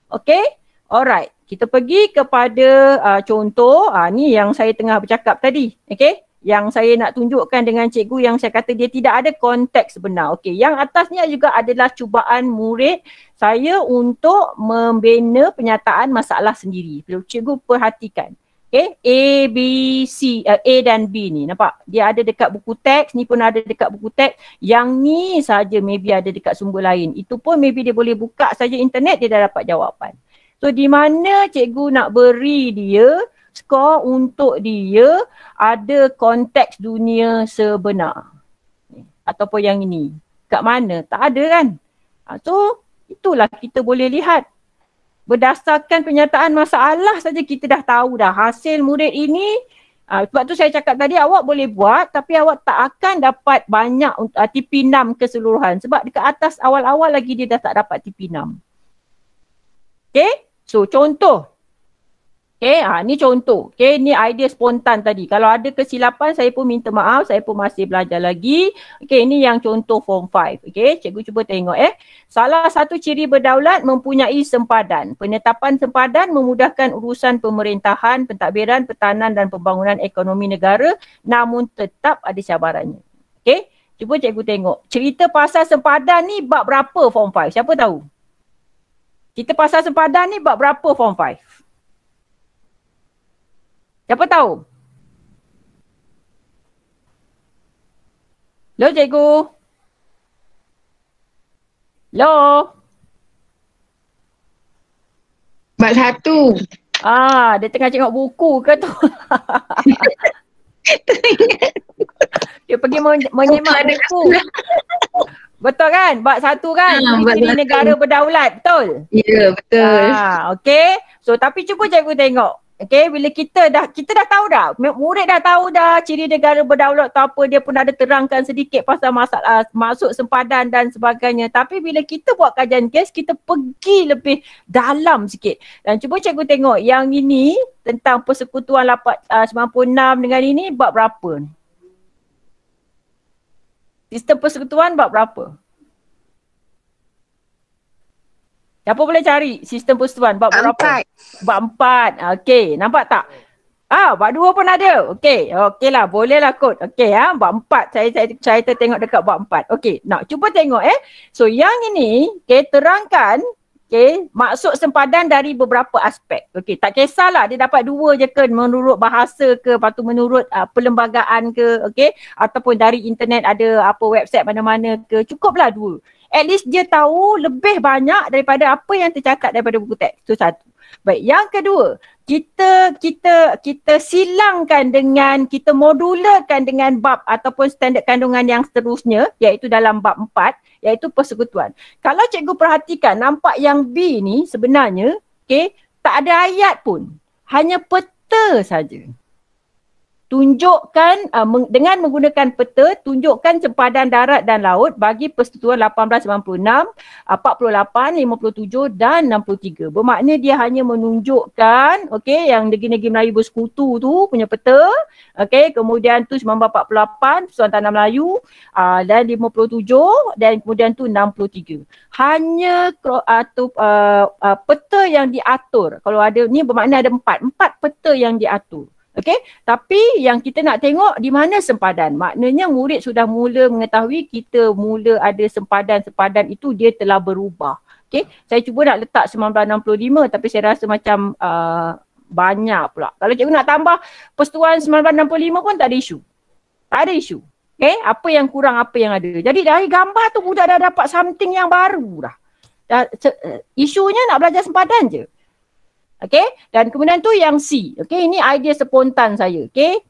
Okay. Alright, kita pergi kepada uh, contoh uh, ni yang saya tengah bercakap tadi. Okay, yang saya nak tunjukkan dengan cikgu yang saya kata dia tidak ada konteks sebenar, Okay, yang atasnya juga adalah cubaan murid saya untuk membina penyataan masalah sendiri. Perlu cikgu perhatikan. Okay, A, B, C, uh, A dan B ni nampak? Dia ada dekat buku teks, ni pun ada dekat buku teks. Yang ni saja maybe ada dekat sumber lain. Itu pun maybe dia boleh buka saja internet dia dah dapat jawapan. So di mana cikgu nak beri dia skor untuk dia ada konteks dunia sebenar. Ataupun yang ini. Kat mana? Tak ada kan? Ha, so itulah kita boleh lihat. Berdasarkan penyataan masalah saja kita dah tahu dah hasil murid ini Uh, sebab tu saya cakap tadi awak boleh buat tapi awak tak akan dapat banyak uh, ha, TP6 keseluruhan sebab dekat atas awal-awal lagi dia dah tak dapat TP6. Okay? So contoh. Okay, ha, ni contoh. Okay, ni idea spontan tadi. Kalau ada kesilapan, saya pun minta maaf. Saya pun masih belajar lagi. Okay, ni yang contoh form 5. Okay, cikgu cuba tengok eh. Salah satu ciri berdaulat mempunyai sempadan. Penetapan sempadan memudahkan urusan pemerintahan, pentadbiran, pertahanan dan pembangunan ekonomi negara namun tetap ada cabarannya. Okay, cuba cikgu tengok. Cerita pasal sempadan ni bab berapa form 5? Siapa tahu? Kita pasal sempadan ni bab berapa form 5? Siapa tahu? Hello cikgu. Hello. Bab satu. Ah, dia tengah tengok buku ke tu? *laughs* dia pergi men- buku. Betul kan? Buat satu kan? Ah, buat negara berdaulat. Betul? Ya, yeah, betul. Ha, ah, okay. So, tapi cuba cikgu tengok. Okay, bila kita dah, kita dah tahu dah, murid dah tahu dah ciri negara berdaulat atau apa, dia pun ada terangkan sedikit pasal masalah masuk sempadan dan sebagainya. Tapi bila kita buat kajian kes, kita pergi lebih dalam sikit. Dan cuba cikgu tengok yang ini tentang persekutuan 96 ah, dengan ini, bab berapa ni? Sistem persekutuan bab berapa? Siapa boleh cari sistem persekutuan bab berapa? Bab empat. Okey, nampak tak? Ah, bab dua pun ada. Okey, okeylah, bolehlah kot. Okey, ya. Ah, bab empat. Saya saya saya tengok dekat bab empat. Okey, nak cuba tengok eh. So yang ini, okey, terangkan Okay, maksud sempadan dari beberapa aspek. Okay, tak kisahlah dia dapat dua je ke menurut bahasa ke lepas tu menurut uh, perlembagaan ke okay ataupun dari internet ada apa website mana-mana ke cukuplah dua. At least dia tahu lebih banyak daripada apa yang tercatat daripada buku teks. Itu satu. Baik, yang kedua, kita kita kita silangkan dengan kita modularkan dengan bab ataupun standard kandungan yang seterusnya iaitu dalam bab 4 iaitu persekutuan. Kalau cikgu perhatikan nampak yang B ni sebenarnya okey tak ada ayat pun. Hanya peta saja tunjukkan uh, meng- dengan menggunakan peta tunjukkan sempadan darat dan laut bagi persekutuan 1896 48 57 dan 63 bermakna dia hanya menunjukkan okey yang negeri-negeri Melayu bersekutu tu punya peta okey kemudian tu 1948 persekutuan tanah Melayu uh, dan 57 dan kemudian tu 63 hanya kro- atau uh, uh, uh, peta yang diatur kalau ada ni bermakna ada empat empat peta yang diatur Okay, tapi yang kita nak tengok di mana sempadan. Maknanya murid sudah mula mengetahui kita mula ada sempadan-sempadan itu dia telah berubah. Okay, saya cuba nak letak 1965 tapi saya rasa macam uh, banyak pula. Kalau cikgu nak tambah persetuan 1965 pun tak ada isu. Tak ada isu. Okay, apa yang kurang apa yang ada. Jadi dari gambar tu budak dah dapat something yang baru dah. Uh, isunya nak belajar sempadan je. Okay. Dan kemudian tu yang C. Okay. Ini idea spontan saya. Okay.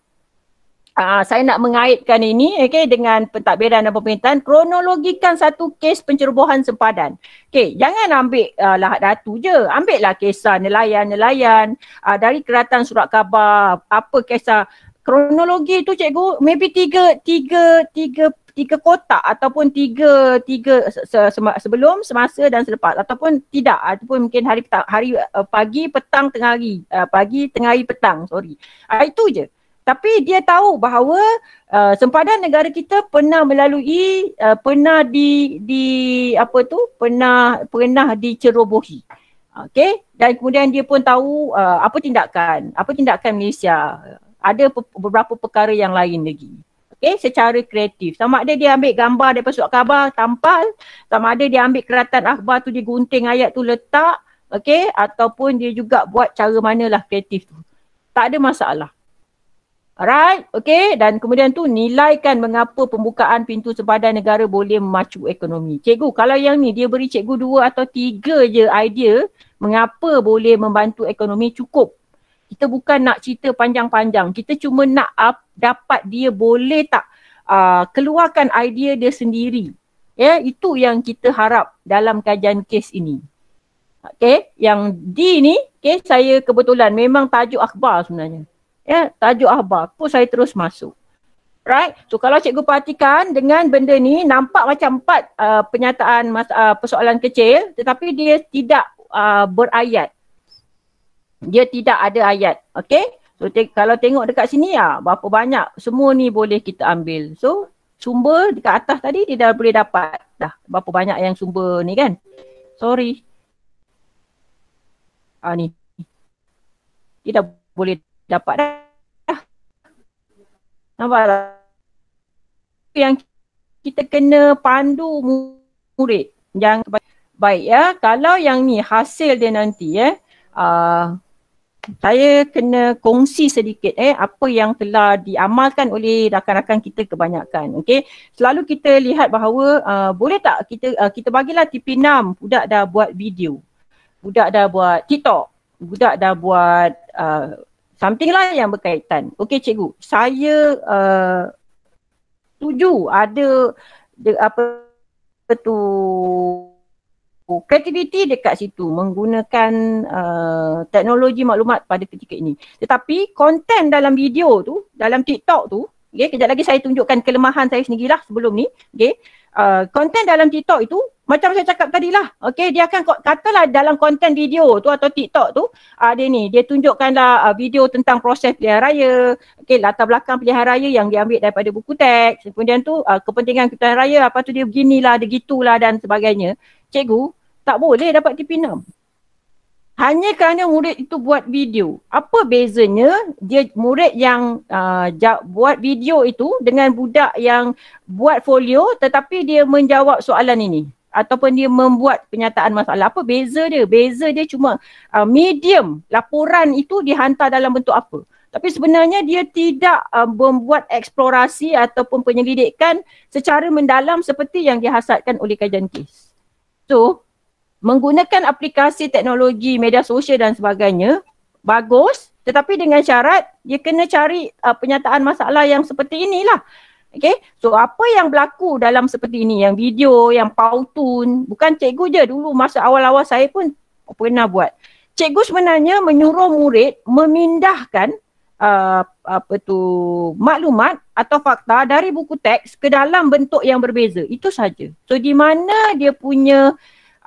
Uh, ah, saya nak mengaitkan ini okay, dengan pentadbiran dan pemerintahan kronologikan satu kes pencerobohan sempadan. Okay, jangan ambil uh, lahat datu je. Ambil lah kisah nelayan-nelayan uh, dari keratan surat khabar. Apa kisah kronologi tu cikgu? Maybe tiga, tiga, tiga tiga kotak ataupun tiga tiga se, se, sebelum semasa dan selepas ataupun tidak ataupun mungkin hari petang hari uh, pagi petang tengah hari uh, pagi tengah hari petang sorry uh, itu je tapi dia tahu bahawa uh, sempadan negara kita pernah melalui uh, pernah di di apa tu pernah pernah dicerobohi okey dan kemudian dia pun tahu uh, apa tindakan apa tindakan Malaysia ada beberapa perkara yang lain lagi okay, eh, secara kreatif. Sama ada dia ambil gambar daripada surat khabar tampal, sama ada dia ambil keratan akhbar tu dia gunting ayat tu letak, okay, ataupun dia juga buat cara manalah kreatif tu. Tak ada masalah. Alright, okay, dan kemudian tu nilaikan mengapa pembukaan pintu sempadan negara boleh memacu ekonomi. Cikgu, kalau yang ni dia beri cikgu dua atau tiga je idea mengapa boleh membantu ekonomi cukup. Kita bukan nak cerita panjang-panjang. Kita cuma nak apa dapat dia boleh tak uh, keluarkan idea dia sendiri. Ya, yeah, itu yang kita harap dalam kajian kes ini. Okay, yang D ni, okay, saya kebetulan memang tajuk akhbar sebenarnya. Ya, yeah, tajuk akhbar. Tu saya terus masuk. Right? So kalau cikgu perhatikan dengan benda ni nampak macam empat uh, penyataan mas- uh, persoalan kecil tetapi dia tidak uh, berayat. Dia tidak ada ayat. Okay? So te- kalau tengok dekat sini ya, berapa banyak semua ni boleh kita ambil. So sumber dekat atas tadi dia dah boleh dapat dah berapa banyak yang sumber ni kan. Sorry. Ah ni. Dia dah boleh dapat dah. Nampak tak? Yang kita kena pandu murid yang baik ya. Kalau yang ni hasil dia nanti ya. Eh, uh, saya kena kongsi sedikit eh apa yang telah diamalkan oleh rakan-rakan kita kebanyakan okey selalu kita lihat bahawa uh, boleh tak kita uh, kita bagilah TP6 budak dah buat video budak dah buat TikTok budak dah buat uh, something lah yang berkaitan okey cikgu saya uh, setuju ada de, apa tu kreativiti dekat situ menggunakan uh, teknologi maklumat pada ketika ini. Tetapi konten dalam video tu, dalam TikTok tu, okay, kejap lagi saya tunjukkan kelemahan saya sendirilah sebelum ni, okay. Uh, konten uh, dalam TikTok itu macam saya cakap tadi lah okay dia akan katalah dalam konten video tu atau TikTok tu uh, ni dia tunjukkanlah uh, video tentang proses pilihan raya okay latar belakang pilihan raya yang diambil daripada buku teks kemudian tu uh, kepentingan pilihan raya apa tu dia beginilah ada gitulah dan sebagainya cikgu tak boleh dapat TP6. Hanya kerana murid itu buat video. Apa bezanya dia murid yang uh, buat video itu dengan budak yang buat folio tetapi dia menjawab soalan ini ataupun dia membuat penyataan masalah. Apa beza dia? Beza dia cuma uh, medium laporan itu dihantar dalam bentuk apa. Tapi sebenarnya dia tidak uh, membuat eksplorasi ataupun penyelidikan secara mendalam seperti yang dihasatkan oleh kajian kes. So, menggunakan aplikasi teknologi media sosial dan sebagainya bagus tetapi dengan syarat dia kena cari uh, penyataan masalah yang seperti inilah Okay, so apa yang berlaku dalam seperti ini yang video yang pautun bukan cikgu je dulu masa awal-awal saya pun pernah buat cikgu sebenarnya menyuruh murid memindahkan uh, apa tu maklumat atau fakta dari buku teks ke dalam bentuk yang berbeza itu saja so di mana dia punya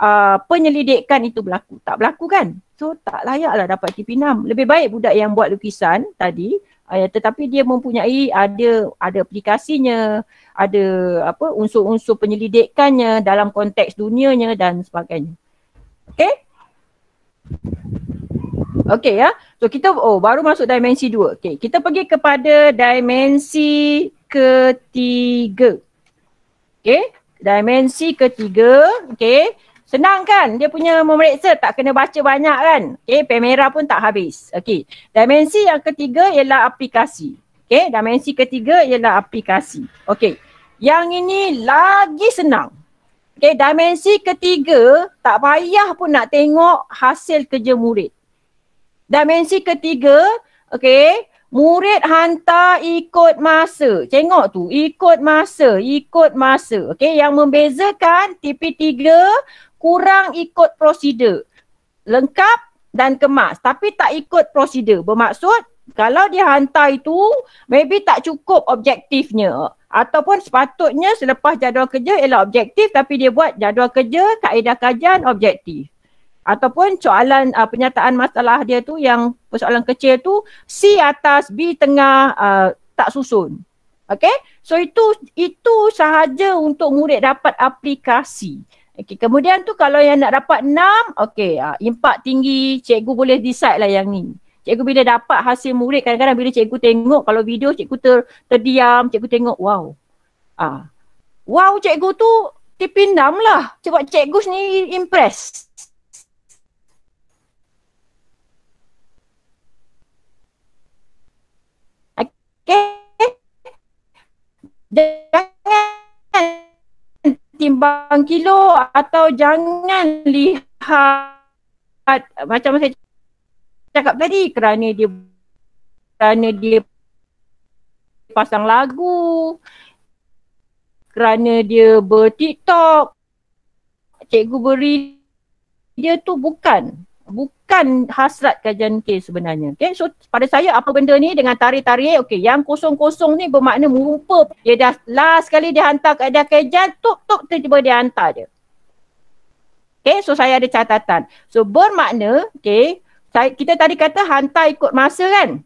uh, penyelidikan itu berlaku. Tak berlaku kan? So tak layaklah dapat TP6. Lebih baik budak yang buat lukisan tadi uh, tetapi dia mempunyai ada ada aplikasinya, ada apa unsur-unsur penyelidikannya dalam konteks dunianya dan sebagainya. Okay? Okay ya. So kita oh baru masuk dimensi dua. Okay kita pergi kepada dimensi ketiga. Okay dimensi ketiga. Okay Senang kan? Dia punya memeriksa tak kena baca banyak kan? Okay, pemera pun tak habis. Okay, dimensi yang ketiga ialah aplikasi. Okay, dimensi ketiga ialah aplikasi. Okay, yang ini lagi senang. Okay, dimensi ketiga tak payah pun nak tengok hasil kerja murid. Dimensi ketiga, okay, murid hantar ikut masa. tengok tu, ikut masa, ikut masa. Okay, yang membezakan TP3 kurang ikut prosedur lengkap dan kemas tapi tak ikut prosedur bermaksud kalau dia hantar itu maybe tak cukup objektifnya ataupun sepatutnya selepas jadual kerja ialah objektif tapi dia buat jadual kerja kaedah kajian objektif ataupun soalan uh, penyataan masalah dia tu yang persoalan kecil tu C atas B tengah uh, tak susun okay? so itu itu sahaja untuk murid dapat aplikasi Okey, kemudian tu kalau yang nak dapat enam, okey, uh, impak tinggi, cikgu boleh decide lah yang ni. Cikgu bila dapat hasil murid kadang-kadang bila cikgu tengok kalau video cikgu ter, terdiam, cikgu tengok wow. Ah. Uh, wow cikgu tu tip enam lah. Cikgu cikgu ni impress. Okay. Dan timbang kilo atau jangan lihat macam saya cakap tadi kerana dia kerana dia pasang lagu kerana dia ber TikTok cikgu beri dia tu bukan bukan hasrat kajian case sebenarnya. Okay. So pada saya apa benda ni dengan tarik-tarik okay. yang kosong-kosong ni bermakna merupa dia dah last sekali dia hantar ke ada kajian tuk tuk tiba dia hantar dia. Okay so saya ada catatan. So bermakna okay, saya, kita tadi kata hantar ikut masa kan.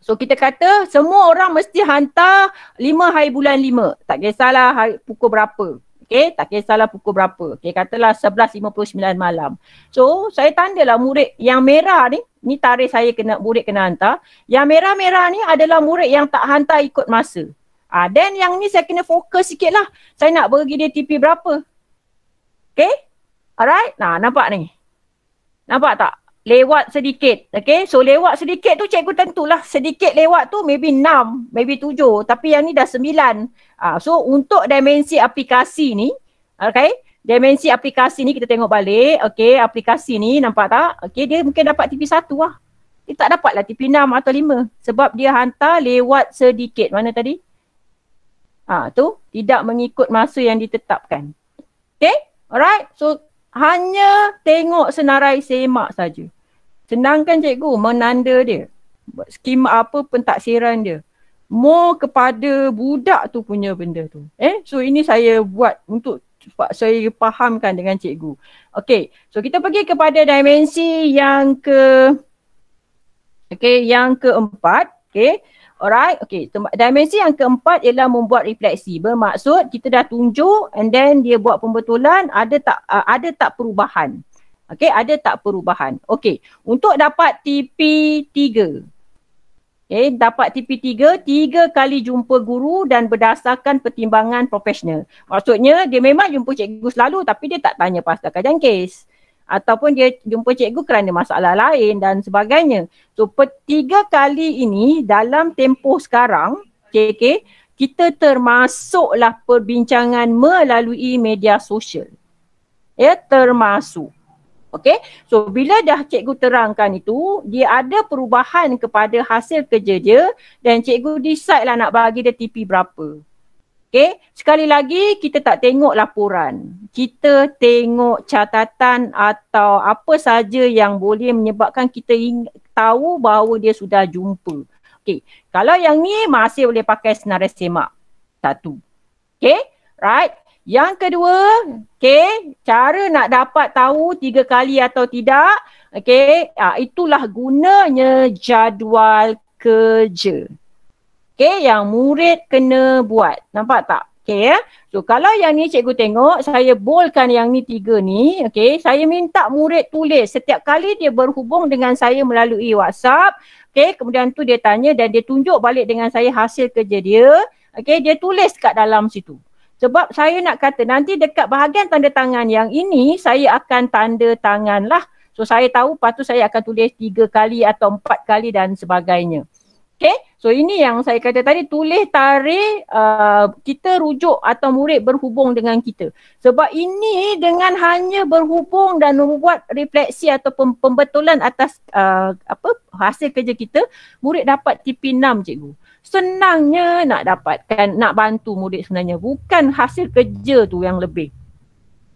So kita kata semua orang mesti hantar lima hari bulan lima. Tak kisahlah hari, pukul berapa. Okay, tak kisahlah pukul berapa Okay, katalah 11.59 malam so saya tandalah murid yang merah ni ni tarikh saya kena murid kena hantar yang merah-merah ni adalah murid yang tak hantar ikut masa ah then yang ni saya kena fokus sikit lah saya nak bagi dia TP berapa Okay? alright nah nampak ni nampak tak lewat sedikit. Okay, so lewat sedikit tu cikgu tentulah sedikit lewat tu maybe enam, maybe tujuh, tapi yang ni dah sembilan. Uh, so untuk dimensi aplikasi ni, okay, dimensi aplikasi ni kita tengok balik, okay, aplikasi ni nampak tak? Okay, dia mungkin dapat TV satu lah. Dia tak dapat lah TV enam atau lima, sebab dia hantar lewat sedikit. Mana tadi? Ah ha, tu tidak mengikut masa yang ditetapkan. Okay, alright. So hanya tengok senarai semak saja. Senangkan cikgu menanda dia. Skim apa pentaksiran dia. More kepada budak tu punya benda tu. Eh, so ini saya buat untuk saya fahamkan dengan cikgu. Okay, so kita pergi kepada dimensi yang ke Okay, yang keempat. Okay, alright. Okay, dimensi yang keempat ialah membuat refleksi. Bermaksud kita dah tunjuk and then dia buat pembetulan ada tak ada tak perubahan. Okey, ada tak perubahan? Okey, untuk dapat TP3. Okey, dapat TP3, tiga kali jumpa guru dan berdasarkan pertimbangan profesional. Maksudnya, dia memang jumpa cikgu selalu tapi dia tak tanya pasal kajian kes. Ataupun dia jumpa cikgu kerana masalah lain dan sebagainya. So, tiga kali ini dalam tempoh sekarang, okey, okay, kita termasuklah perbincangan melalui media sosial. Ya, termasuk. Okay, so bila dah cikgu terangkan itu, dia ada perubahan kepada hasil kerja dia dan cikgu decide lah nak bagi dia TP berapa. Okay, sekali lagi kita tak tengok laporan. Kita tengok catatan atau apa saja yang boleh menyebabkan kita tahu bahawa dia sudah jumpa. Okay, kalau yang ni masih boleh pakai senarai semak. Satu. Okay, right. Yang kedua, okay, cara nak dapat tahu tiga kali atau tidak, okay, uh, ah, itulah gunanya jadual kerja. Okay, yang murid kena buat. Nampak tak? Okay, ya. So, kalau yang ni cikgu tengok, saya bolkan yang ni tiga ni, okay, saya minta murid tulis setiap kali dia berhubung dengan saya melalui WhatsApp, okay, kemudian tu dia tanya dan dia tunjuk balik dengan saya hasil kerja dia, okay, dia tulis kat dalam situ. Sebab saya nak kata nanti dekat bahagian tanda tangan yang ini saya akan tanda tangan lah. So saya tahu lepas tu saya akan tulis tiga kali atau empat kali dan sebagainya. Okay. So ini yang saya kata tadi tulis tarikh uh, kita rujuk atau murid berhubung dengan kita. Sebab ini dengan hanya berhubung dan membuat refleksi atau pembetulan atas uh, apa hasil kerja kita, murid dapat TP6 cikgu senangnya nak dapatkan nak bantu murid sebenarnya bukan hasil kerja tu yang lebih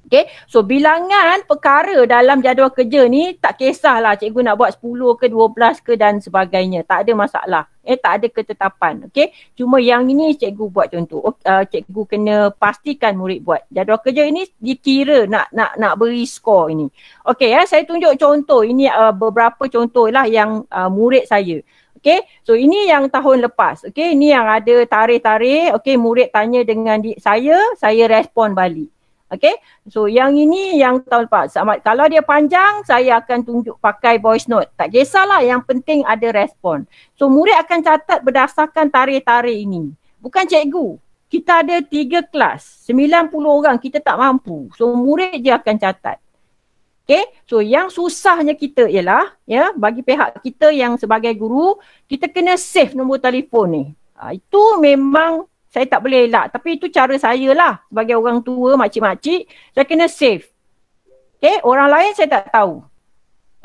Okay. So bilangan perkara dalam jadual kerja ni tak kisahlah cikgu nak buat 10 ke 12 ke dan sebagainya. Tak ada masalah. Eh tak ada ketetapan. Okay. Cuma yang ini cikgu buat contoh. Okay, uh, cikgu kena pastikan murid buat. Jadual kerja ini dikira nak nak nak beri skor ini. Okay ya eh, saya tunjuk contoh. Ini uh, beberapa contoh lah yang uh, murid saya. Okay, so ini yang tahun lepas. Okay, ini yang ada tarikh-tarikh. Okay, murid tanya dengan di- saya, saya respon balik. Okay, so yang ini yang tahun lepas. sama. Kalau dia panjang, saya akan tunjuk pakai voice note. Tak kisahlah, yang penting ada respon. So murid akan catat berdasarkan tarikh-tarikh ini. Bukan cikgu. Kita ada tiga kelas. 90 orang, kita tak mampu. So murid je akan catat. Okay, so yang susahnya kita ialah ya bagi pihak kita yang sebagai guru kita kena save nombor telefon ni. Ha, itu memang saya tak boleh elak tapi itu cara saya lah sebagai orang tua makcik-makcik saya kena save. Okay, orang lain saya tak tahu.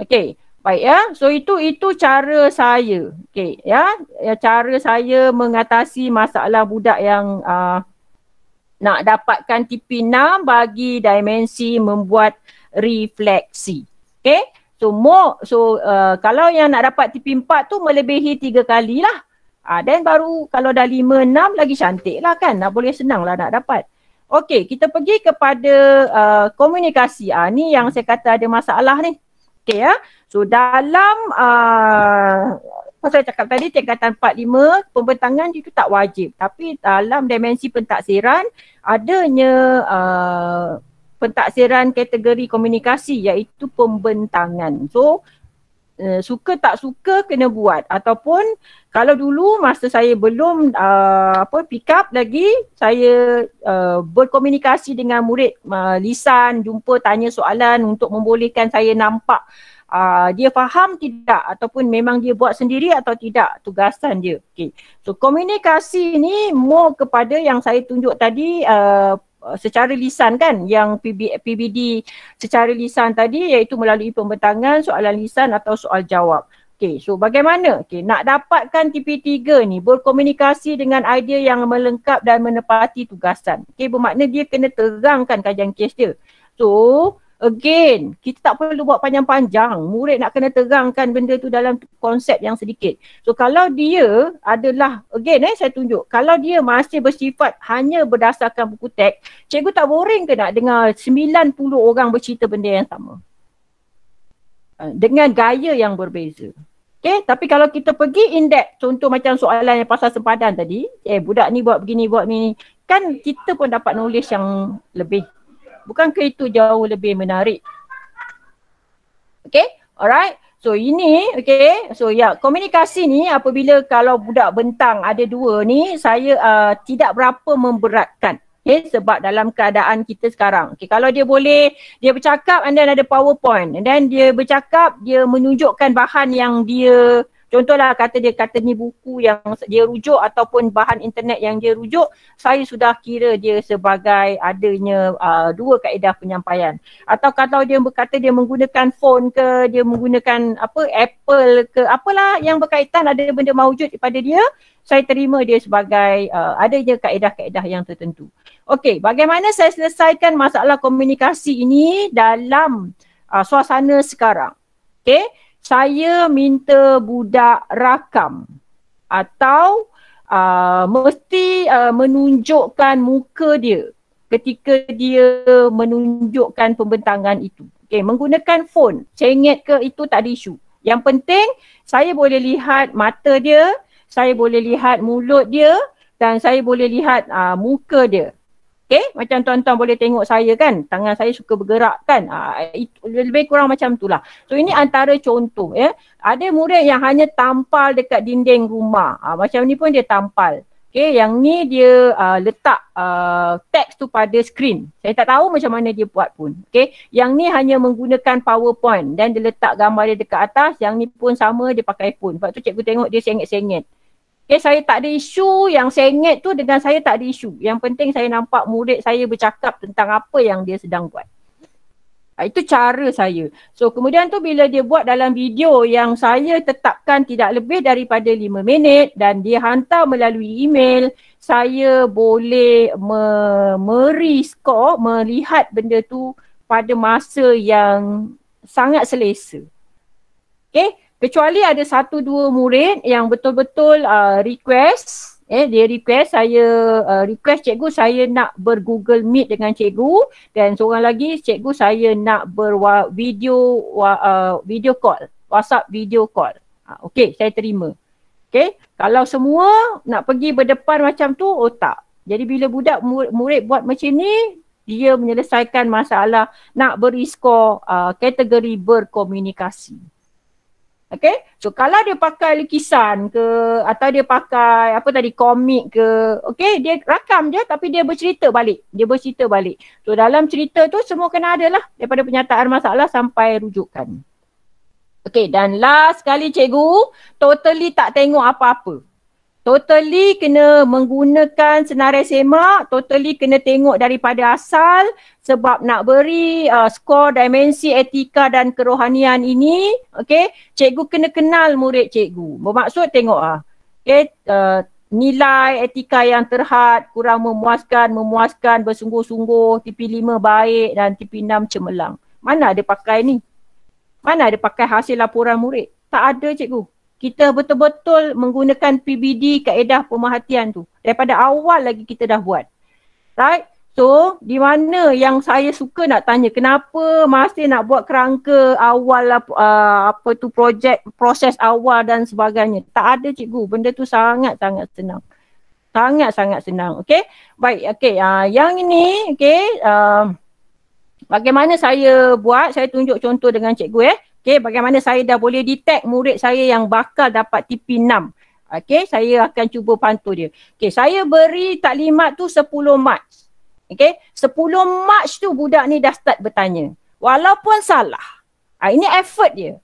Okay, baik ya. So itu itu cara saya. Okay, ya. ya. Cara saya mengatasi masalah budak yang uh, nak dapatkan TP6 bagi dimensi membuat refleksi. Okay. So more, so uh, kalau yang nak dapat TP4 tu melebihi tiga kali lah. Uh, then baru kalau dah lima, enam lagi cantik lah kan. Nak boleh senang lah nak dapat. Okay, kita pergi kepada uh, komunikasi. Uh, ni yang saya kata ada masalah ni. Okay ya. Uh. So dalam, uh, ah, pasal saya cakap tadi tingkatan empat lima pembentangan itu tak wajib. Tapi dalam dimensi pentaksiran, adanya uh, pentaksiran kategori komunikasi iaitu pembentangan. So uh, suka tak suka kena buat ataupun kalau dulu masa saya belum uh, apa pick up lagi saya uh, berkomunikasi dengan murid uh, lisan jumpa tanya soalan untuk membolehkan saya nampak Uh, dia faham tidak ataupun memang dia buat sendiri atau tidak tugasan dia. Okay. So komunikasi ni more kepada yang saya tunjuk tadi uh, Uh, secara lisan kan yang PB, PBD secara lisan tadi iaitu melalui pembentangan soalan lisan atau soal jawab. Okey, so bagaimana? Okey, nak dapatkan TP3 ni berkomunikasi dengan idea yang melengkap dan menepati tugasan. Okey, bermakna dia kena terangkan kajian kes dia. So, Again, kita tak perlu buat panjang-panjang. Murid nak kena terangkan benda tu dalam konsep yang sedikit. So kalau dia adalah, again eh saya tunjuk. Kalau dia masih bersifat hanya berdasarkan buku teks, cikgu tak boring ke nak dengar 90 orang bercerita benda yang sama? Eh, dengan gaya yang berbeza. Okay, tapi kalau kita pergi in depth, contoh macam soalan yang pasal sempadan tadi, eh budak ni buat begini, buat ni, kan kita pun dapat knowledge yang lebih. Bukan ke itu jauh lebih menarik? Okay, alright. So ini, okay. So ya, yeah. komunikasi ni apabila kalau budak bentang ada dua ni, saya uh, tidak berapa memberatkan. Okay, sebab dalam keadaan kita sekarang. Okay, kalau dia boleh, dia bercakap and then ada powerpoint. And then dia bercakap, dia menunjukkan bahan yang dia Contohlah kata dia kata ni buku yang dia rujuk ataupun bahan internet yang dia rujuk, saya sudah kira dia sebagai adanya uh, dua kaedah penyampaian. Atau kalau dia berkata dia menggunakan phone ke, dia menggunakan apa Apple ke, apalah yang berkaitan ada benda mawujud daripada dia, saya terima dia sebagai uh, adanya kaedah-kaedah yang tertentu. Okey, bagaimana saya selesaikan masalah komunikasi ini dalam uh, suasana sekarang? Okey saya minta budak rakam atau uh, mesti uh, menunjukkan muka dia ketika dia menunjukkan pembentangan itu. Okay, menggunakan fon. cengit ke itu tak ada isu. Yang penting saya boleh lihat mata dia, saya boleh lihat mulut dia dan saya boleh lihat uh, muka dia. Okay, eh, macam tuan-tuan boleh tengok saya kan, tangan saya suka bergerak kan, uh, lebih kurang macam itulah. So ini antara contoh ya, ada murid yang hanya tampal dekat dinding rumah, uh, macam ni pun dia tampal. Okay, yang ni dia uh, letak uh, teks tu pada skrin. Saya tak tahu macam mana dia buat pun. Okay, yang ni hanya menggunakan powerpoint dan dia letak gambar dia dekat atas. Yang ni pun sama dia pakai phone. Sebab tu cikgu tengok dia sengit-sengit. Okay, eh, saya tak ada isu yang sengit tu dengan saya tak ada isu. Yang penting saya nampak murid saya bercakap tentang apa yang dia sedang buat. Ah, itu cara saya. So kemudian tu bila dia buat dalam video yang saya tetapkan tidak lebih daripada 5 minit dan dia hantar melalui email, saya boleh me- meri melihat benda tu pada masa yang sangat selesa. Okay kecuali ada satu dua murid yang betul-betul uh, request eh dia request saya uh, request cikgu saya nak bergoogle meet dengan cikgu dan seorang lagi cikgu saya nak ber video uh, video call WhatsApp video call. Uh, ah, okay saya terima. Okay kalau semua nak pergi berdepan macam tu otak. Oh Jadi bila budak murid buat macam ni dia menyelesaikan masalah nak beri skor uh, kategori berkomunikasi. Okay. So kalau dia pakai lukisan ke atau dia pakai apa tadi komik ke. Okay. Dia rakam je tapi dia bercerita balik. Dia bercerita balik. So dalam cerita tu semua kena ada lah. Daripada penyataan masalah sampai rujukan. Okay. Dan last sekali cikgu. Totally tak tengok apa-apa. Totally kena menggunakan senarai semak. Totally kena tengok daripada asal sebab nak beri uh, skor dimensi etika dan kerohanian ini okey cikgu kena kenal murid cikgu bermaksud tengok ah okey uh, nilai etika yang terhad kurang memuaskan memuaskan bersungguh-sungguh TP5 baik dan TP6 cemerlang mana ada pakai ni mana ada pakai hasil laporan murid tak ada cikgu kita betul-betul menggunakan PBD kaedah pemerhatian tu daripada awal lagi kita dah buat right So di mana yang saya suka nak tanya kenapa masih nak buat kerangka awal uh, apa tu projek proses awal dan sebagainya. Tak ada cikgu benda tu sangat-sangat senang. Sangat-sangat senang. Okay. Baik. Okay. Uh, ah, yang ini okay. Uh, ah, bagaimana saya buat saya tunjuk contoh dengan cikgu eh. Okay. Bagaimana saya dah boleh detect murid saya yang bakal dapat TP6. Okay. Saya akan cuba pantul dia. Okay. Saya beri taklimat tu 10 marks. Okay. 10 March tu budak ni dah start bertanya. Walaupun salah. Ha, ini effort dia.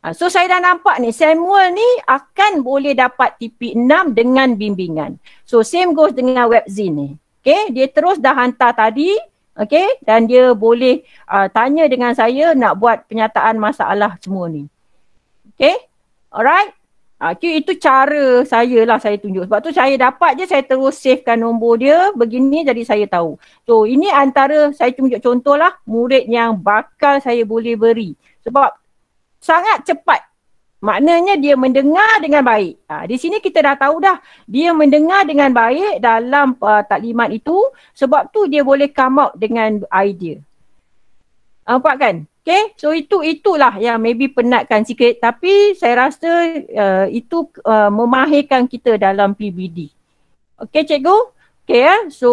Ha, so saya dah nampak ni Samuel ni akan boleh dapat TP6 dengan bimbingan. So same goes dengan Webzin ni. Okay. Dia terus dah hantar tadi. Okay. Dan dia boleh uh, tanya dengan saya nak buat penyataan masalah semua ni. Okay. Alright. Ah, itu cara saya lah saya tunjuk. Sebab tu saya dapat je saya terus savekan nombor dia begini jadi saya tahu. So ini antara saya tunjuk contoh lah murid yang bakal saya boleh beri. Sebab sangat cepat. Maknanya dia mendengar dengan baik. Ha, di sini kita dah tahu dah. Dia mendengar dengan baik dalam uh, taklimat itu. Sebab tu dia boleh come out dengan idea. Nampak kan? Okay, so itu itulah yang maybe penatkan sikit tapi saya rasa uh, itu uh, memahirkan kita dalam PBD. Okay cikgu? Okay ya, so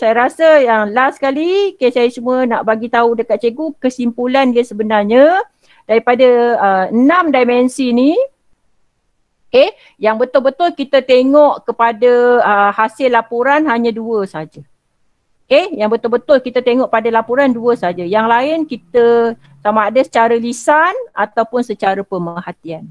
saya rasa yang last kali okay, saya semua nak bagi tahu dekat cikgu kesimpulan dia sebenarnya daripada uh, enam dimensi ni okay, yang betul-betul kita tengok kepada uh, hasil laporan hanya dua saja. Okay, eh, yang betul-betul kita tengok pada laporan dua saja. Yang lain kita sama ada secara lisan ataupun secara pemerhatian.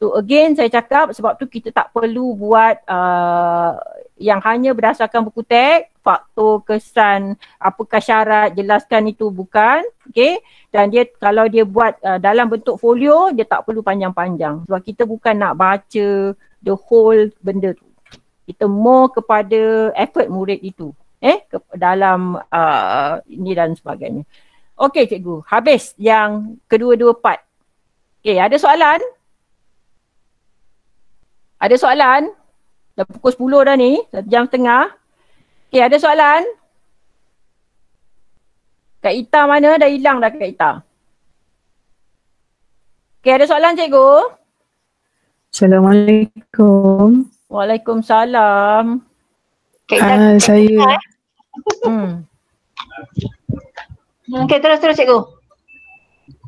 So again saya cakap sebab tu kita tak perlu buat uh, yang hanya berdasarkan buku teks, faktor kesan, apakah syarat jelaskan itu bukan, okay? Dan dia kalau dia buat uh, dalam bentuk folio, dia tak perlu panjang-panjang sebab kita bukan nak baca the whole benda tu. Kita more kepada effort murid itu eh ke dalam uh, ini dan sebagainya. Okey cikgu, habis yang kedua-dua part. Okey, ada soalan? Ada soalan? Dah pukul sepuluh dah ni, dah jam setengah. Okey, ada soalan? Kak Ita mana? Dah hilang dah Kak Ita. Okey, ada soalan cikgu?
Assalamualaikum.
Waalaikumsalam.
Kak Ita, uh, ah, saya... Kak Ita, eh? Hmm.
Okay, terus terus cikgu.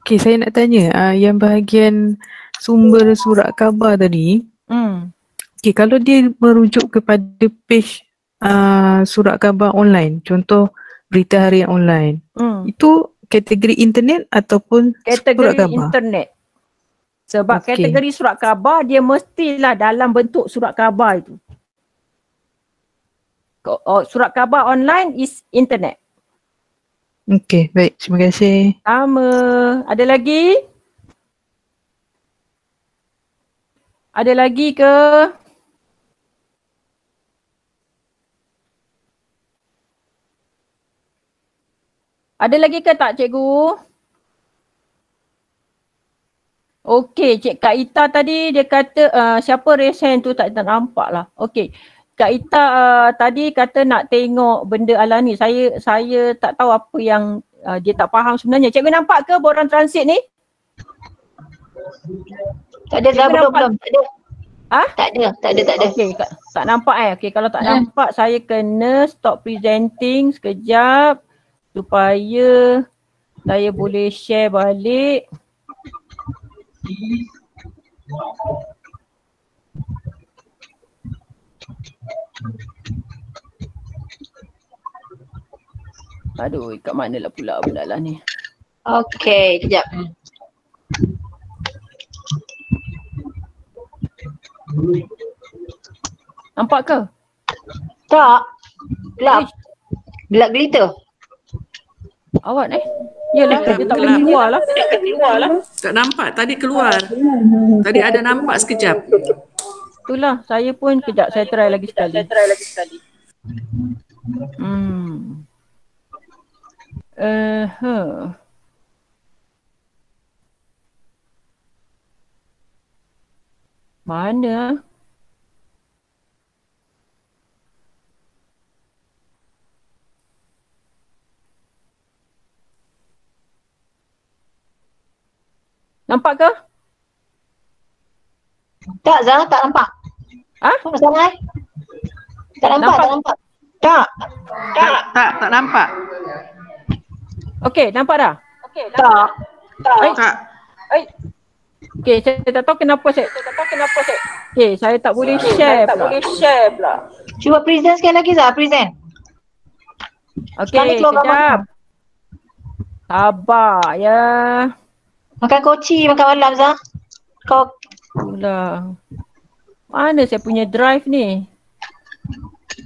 Okay, saya nak tanya uh, yang
bahagian sumber surat khabar tadi. Hmm. Okay, kalau dia merujuk kepada page uh, surat khabar online, contoh berita harian online, hmm. itu kategori internet ataupun kategori surat khabar? internet. Sebab okay. kategori surat khabar dia mestilah dalam bentuk surat khabar itu. Oh, surat khabar online is internet.
Okay, baik. Terima kasih.
Sama. Ada lagi? Ada lagi ke? Ada lagi ke tak cikgu? Okey, Cik Kak Ita tadi dia kata uh, siapa resen tu tak, tak nampak lah. Okey. Kak Ita uh, tadi kata nak tengok benda ala ni. Saya saya tak tahu apa yang uh, dia tak faham sebenarnya. Cikgu nampak ke borang transit ni?
Tak ada dah belum belum.
Tak ada. Ha? Tak ada, tak ada, tak ada. Okey, tak nampak eh. Okey, kalau tak hmm. nampak saya kena stop presenting sekejap supaya saya boleh share balik. Aduh, kat mana lah pula pula lah ni.
Okay, kejap.
Nampak ke? Tak. Gelap. Gelap glitter. Awak ni? Ya Yalah, dia tak boleh lah. keluar lah. Tak nampak, tadi keluar. Tadi ada nampak sekejap itulah saya pun kejap saya, saya try lagi sekali. Saya try lagi sekali. Hmm. Eh, uh, huh. Mana? Nampak ke? Tak Zara tak nampak. Ha? Apa eh? Tak nampak, nampak, tak nampak. Tak. Tak, tak, tak nampak. Okey, nampak dah? Okey, Tak Tak. Dah. Tak. Hai. Okay saya, saya tak tahu kenapa saya. Saya tak tahu kenapa saya. Okay saya tak boleh okay, share. Tak pula. boleh share pula. Cuba present sekali lagi Zara, present. Okay kejap. Sabar ya. Makan koci, makan malam Zah. Kau Itulah. Mana saya punya drive ni?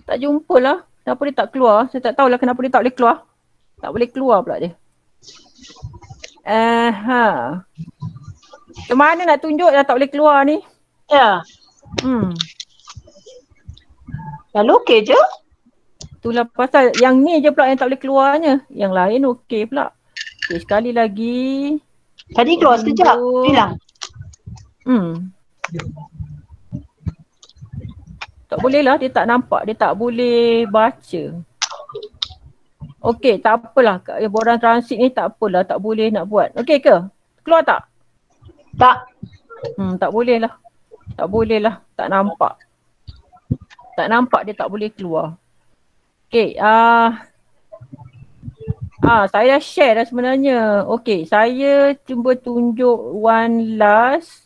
Tak jumpa lah. Kenapa dia tak keluar? Saya tak tahulah kenapa dia tak boleh keluar. Tak boleh keluar pula dia. Eh, ha. Ke mana nak tunjuk dah tak boleh keluar ni? Ya. Yeah. Hmm. Lalu okey je? Itulah pasal yang ni je pula yang tak boleh keluarnya. Yang lain okey pula. Okey sekali lagi. Tadi keluar sekejap. Hilang. Hmm. Tak boleh lah dia tak nampak, dia tak boleh baca. Okey, tak apalah. Borang transit ni tak apalah, tak boleh nak buat. Okey ke? Keluar tak? Tak. Hmm, tak boleh lah. Tak boleh lah, tak nampak. Tak nampak dia tak boleh keluar. Okey, ah uh, Ah, saya dah share dah sebenarnya. Okey, saya cuba tunjuk one last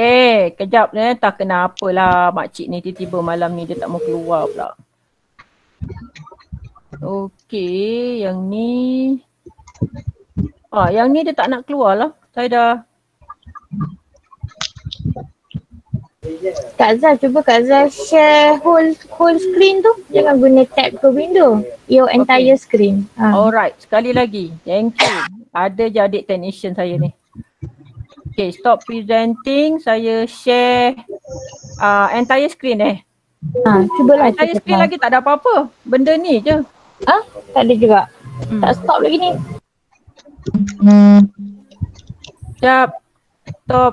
Okay, eh, kejap ni eh. tak kenapa lah makcik ni tiba-tiba malam ni dia tak mau keluar pula. Okay, yang ni. Ah, yang ni dia tak nak keluar lah. Saya dah. Kak Zaz, cuba Kak Zaz share whole, whole screen tu. Jangan guna tab ke window. Your entire okay. screen. Ha. Alright, sekali lagi. Thank you. Ada je adik technician saya ni. Okay, stop presenting. Saya share uh, entire screen eh. Ha, cuba lah. Entire screen lagi tak ada apa-apa. Benda ni je. Ha? Tak ada juga. Hmm. Tak stop lagi ni. Sekejap. Stop.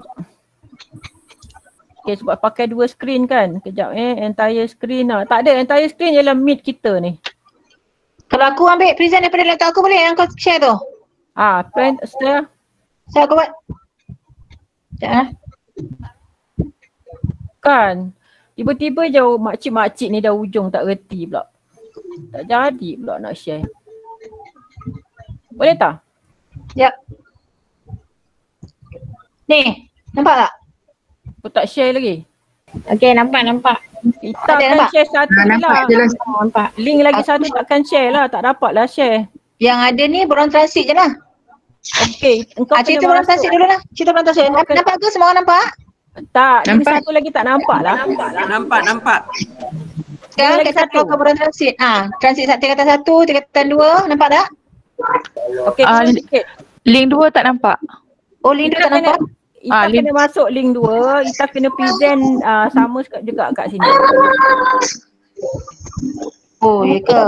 Okay, sebab pakai dua screen kan. Kejap eh. Entire screen lah. Tak ada. Entire screen ialah meet kita ni. Kalau aku ambil present daripada laptop aku boleh yang kau share tu? Ah, ha, print. Saya aku buat. Sekejap eh. Kan. Tiba-tiba jauh makcik-makcik ni dah ujung tak reti pula. Tak jadi pula nak share. Boleh tak? Ya. Yep. Ni, nampak tak? Aku tak share lagi. Okey, nampak, nampak. Kita akan nampak? share satu ah, nampak lah. Jelas. Nampak, Link lagi satu takkan share lah. Tak dapat lah share. Yang ada ni, borang transit je lah. Okey, engkau ah, cerita ah, orang dulu lah. Cerita orang tasik. Nampak, nampak ke semua orang nampak? Tak, nampak. ini satu lagi tak nampak lah. Nampak, nampak. Sekarang kat satu kau orang transit. Ah, ha, transit satu kata satu, kata dua, nampak tak? Okey, uh, Link dua tak nampak. Oh, link dua tak kena, nampak. Ita ah, kena masuk link dua, Ita kena present uh, sama juga, juga kat sini. Oh, ya ke?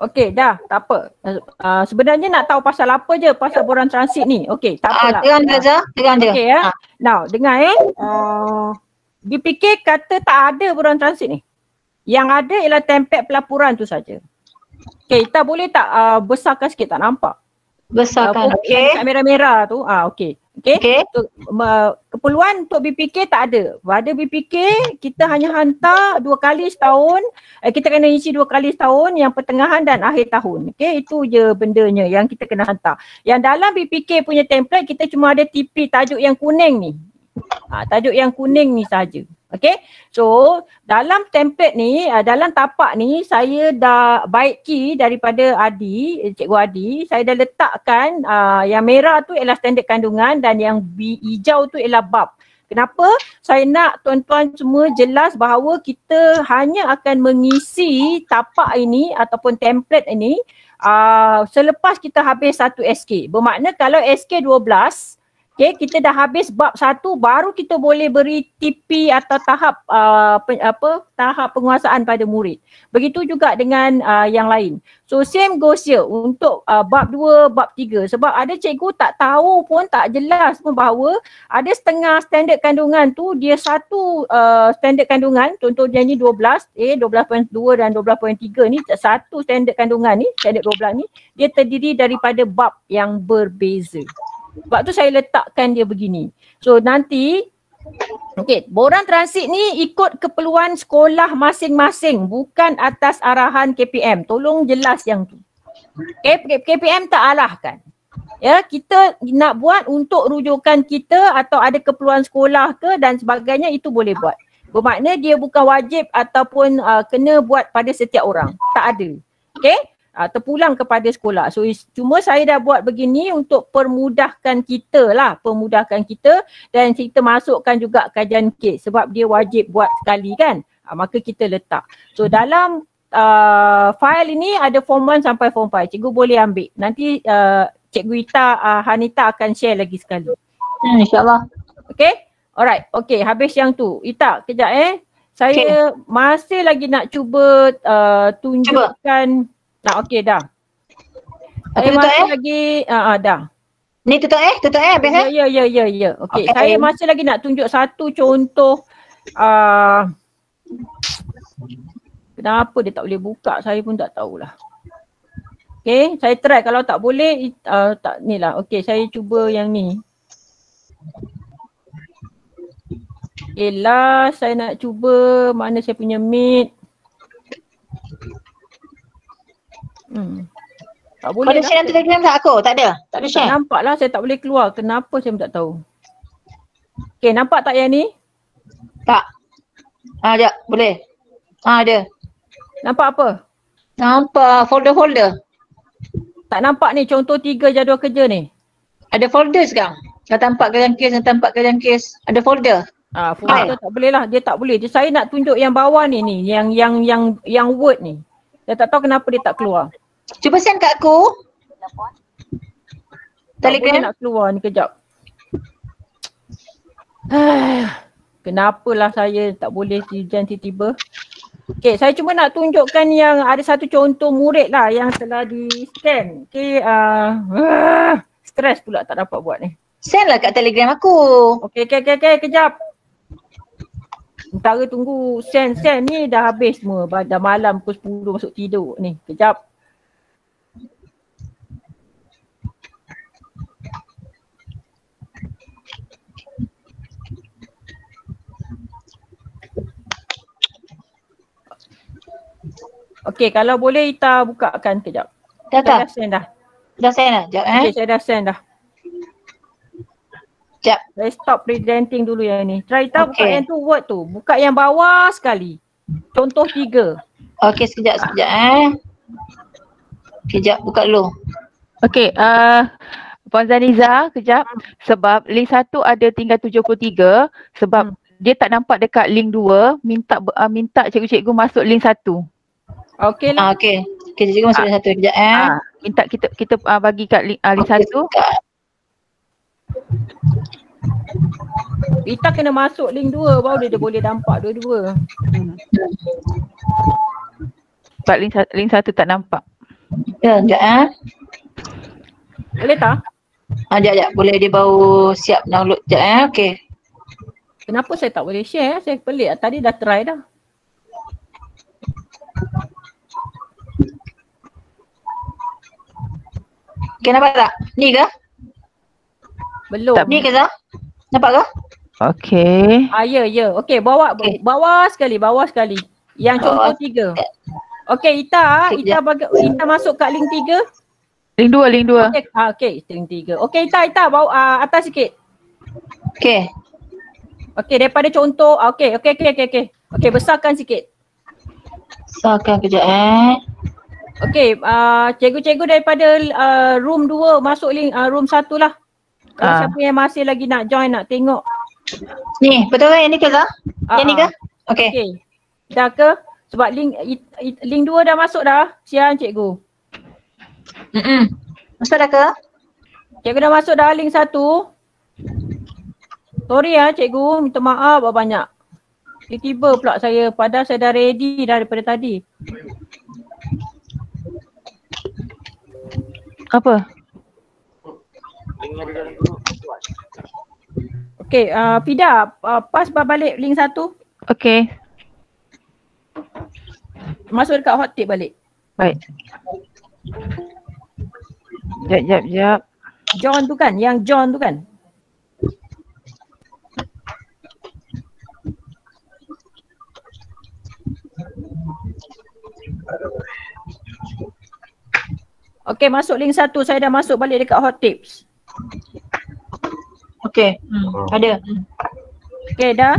Okey dah tak apa. Uh, sebenarnya nak tahu pasal apa je pasal borang transit ni. Okey tak apa. Ah, terang saja. Terang dia. Okey ya. Ah. Now dengar eh. Uh, ah, BPK kata tak ada borang transit ni. Yang ada ialah tempek pelaporan tu saja. Okey tak boleh tak uh, besarkan sikit tak nampak besarkan uh, okey kamera merah tu ah okay okey okay. untuk uh, keperluan untuk BPK tak ada ada BPK kita hanya hantar dua kali setahun uh, kita kena isi dua kali setahun yang pertengahan dan akhir tahun okay itu je bendanya yang kita kena hantar yang dalam BPK punya template kita cuma ada TP tajuk yang kuning ni ah tajuk yang kuning ni saja Okay, so dalam template ni, eh, dalam tapak ni saya dah baiki daripada Adi, eh, Cikgu Adi. Saya dah letakkan uh, yang merah tu ialah standard kandungan dan yang hijau tu ialah bab. Kenapa? Saya nak tuan-tuan semua jelas bahawa kita hanya akan mengisi tapak ini ataupun template ini uh, selepas kita habis satu SK. Bermakna kalau SK 12, Okay, kita dah habis bab satu baru kita boleh beri tipi atau tahap uh, pe, apa tahap penguasaan pada murid. Begitu juga dengan uh, yang lain. So same goes here untuk uh, bab dua, bab tiga. Sebab ada cikgu tak tahu pun tak jelas pun bahawa ada setengah standard kandungan tu dia satu uh, standard kandungan contohnya ni 12 eh 12.2 dan 12.3 ni satu standard kandungan ni standard 12 ni dia terdiri daripada bab yang berbeza. Sebab tu saya letakkan dia begini. So nanti Okey, borang transit ni ikut keperluan sekolah masing-masing bukan atas arahan KPM. Tolong jelas yang tu. Okay, KPM tak arahkan. Ya, kita nak buat untuk rujukan kita atau ada keperluan sekolah ke dan sebagainya itu boleh buat. Bermakna dia bukan wajib ataupun uh, kena buat pada setiap orang. Tak ada. Okey? uh, terpulang kepada sekolah. So cuma saya dah buat begini untuk permudahkan kita lah, permudahkan kita dan kita masukkan juga kajian kes sebab dia wajib buat sekali kan. Uh, maka kita letak. So dalam uh, file ini ada form 1 sampai form 5. Cikgu boleh ambil. Nanti uh, Cikgu Ita uh, Hanita akan share lagi sekali. Hmm, InsyaAllah. Okay. Alright. Okay. Habis yang tu. Ita, kejap eh. Saya okay. masih lagi nak cuba uh, tunjukkan cuba. Tak okey dah. Aku eh, masih eh. Lagi, uh, ah, uh, ah, dah. Ni tutup eh, tutup eh habis ya, eh. Ya, ya, ya, ya. Okey, okay. saya masih lagi nak tunjuk satu contoh. Uh, kenapa dia tak boleh buka, saya pun tak tahulah. Okey, saya try kalau tak boleh, uh, tak ni lah. Okey, saya cuba yang ni. Okay, saya nak cuba mana saya punya meet. Hmm. Tak boleh. Kau ada lah. share dalam Telegram tak aku? Tak ada. Tak ada share. Tak nampaklah saya tak boleh keluar. Kenapa saya pun tak tahu. Okey, nampak tak yang ni? Tak. Ah, ya, boleh. Ah, ada. Nampak apa? Nampak folder-folder. Tak nampak ni contoh tiga jadual kerja ni. Ada folder sekarang. Tak empat kerjaan kes, kata empat kerjaan kes. Ada folder. Ah, folder Hai. tak boleh lah. Dia tak boleh. Dia, saya nak tunjuk yang bawah ni ni. Yang yang yang yang word ni. Dah tak tahu kenapa dia tak keluar. Cuba send kat aku. Telegram. Tak nak keluar ni kejap. Kenapalah saya tak boleh dijan tiba-tiba. Okay, saya cuma nak tunjukkan yang ada satu contoh murid lah yang telah di scan. Okay, uh, ah, uh, ah, stress pula tak dapat buat ni. Send lah kat telegram aku. Okay, okay, okay, okay kejap. Tentara tunggu sen sen ni dah habis semua. Dah malam pukul 10 masuk tidur ni. Kejap. Okay, kalau boleh Ita bukakan kejap. Dah dah. Dah send dah. Dah send dah. Okay, eh. saya dah sen dah. Sekejap. Let's stop presenting dulu yang ni. Try tahu okay. buka yang tu word tu. Buka yang bawah sekali. Contoh tiga. Okay sekejap sekejap eh. Sekejap buka dulu. Okay. Uh, Puan Zaniza kejap. Sebab link satu ada tinggal tujuh puluh tiga. Sebab hmm. dia tak nampak dekat link dua. Minta uh, minta cikgu-cikgu masuk link satu. Okay lah. Uh, ah, okay. Okay cikgu masuk uh, link satu sekejap eh. Uh, minta kita kita uh, bagi kat link, uh, link okay, satu. Sekejap. Rita kena masuk link dua baru dia, boleh nampak dua-dua. Hmm. Sebab link, link satu tak nampak. Ya, sekejap eh. Boleh tak? Ha, sekejap, sekejap. Boleh dia baru siap download sekejap eh. Okey. Kenapa saya tak boleh share? Eh? Saya pelik. Tadi dah try dah. Okay, tak? Ni ke? Belum. Tak ni ke Zah? Nampak ke?
Okay.
Ah, ya, ya. Okay, bawa, okay. bawa sekali, bawa sekali. Yang oh. contoh tiga. Okay, Ita, okay, ah, Ita, baga- Ita masuk kat link tiga. Link dua, link dua. Okay, ah, okay. link tiga. Okay, Ita, Ita, bawa ah, atas sikit. Okay. Okay, daripada contoh, ah, okay, okay, okay, okay, okay. Okay, besarkan sikit.
Besarkan kejap eh.
Okay, uh, ah, cikgu-cikgu daripada uh, room 2 masuk link uh, room 1 lah. Kalau ah. siapa yang masih lagi nak join nak tengok. Ni, betul ke yang ni ke? uh Yang ni ke? Ah, ah. Okey. Okay. Dah ke? Sebab link it, it, link dua dah masuk dah. Siang cikgu. Mm-mm. Masuk dah ke? Cikgu dah masuk dah link satu. Sorry ya cikgu, minta maaf banyak. Tiba-tiba pula saya pada saya dah ready dah daripada tadi. Apa? Okey, uh, Fida, uh, pas balik link satu. Okey. Masuk dekat hot tip balik. Baik. Jap, jap, jap. John tu kan? Yang John tu kan? Okey, masuk link satu. Saya dah masuk balik dekat hot tips. Okey, hmm. oh. ada. Okey, dah.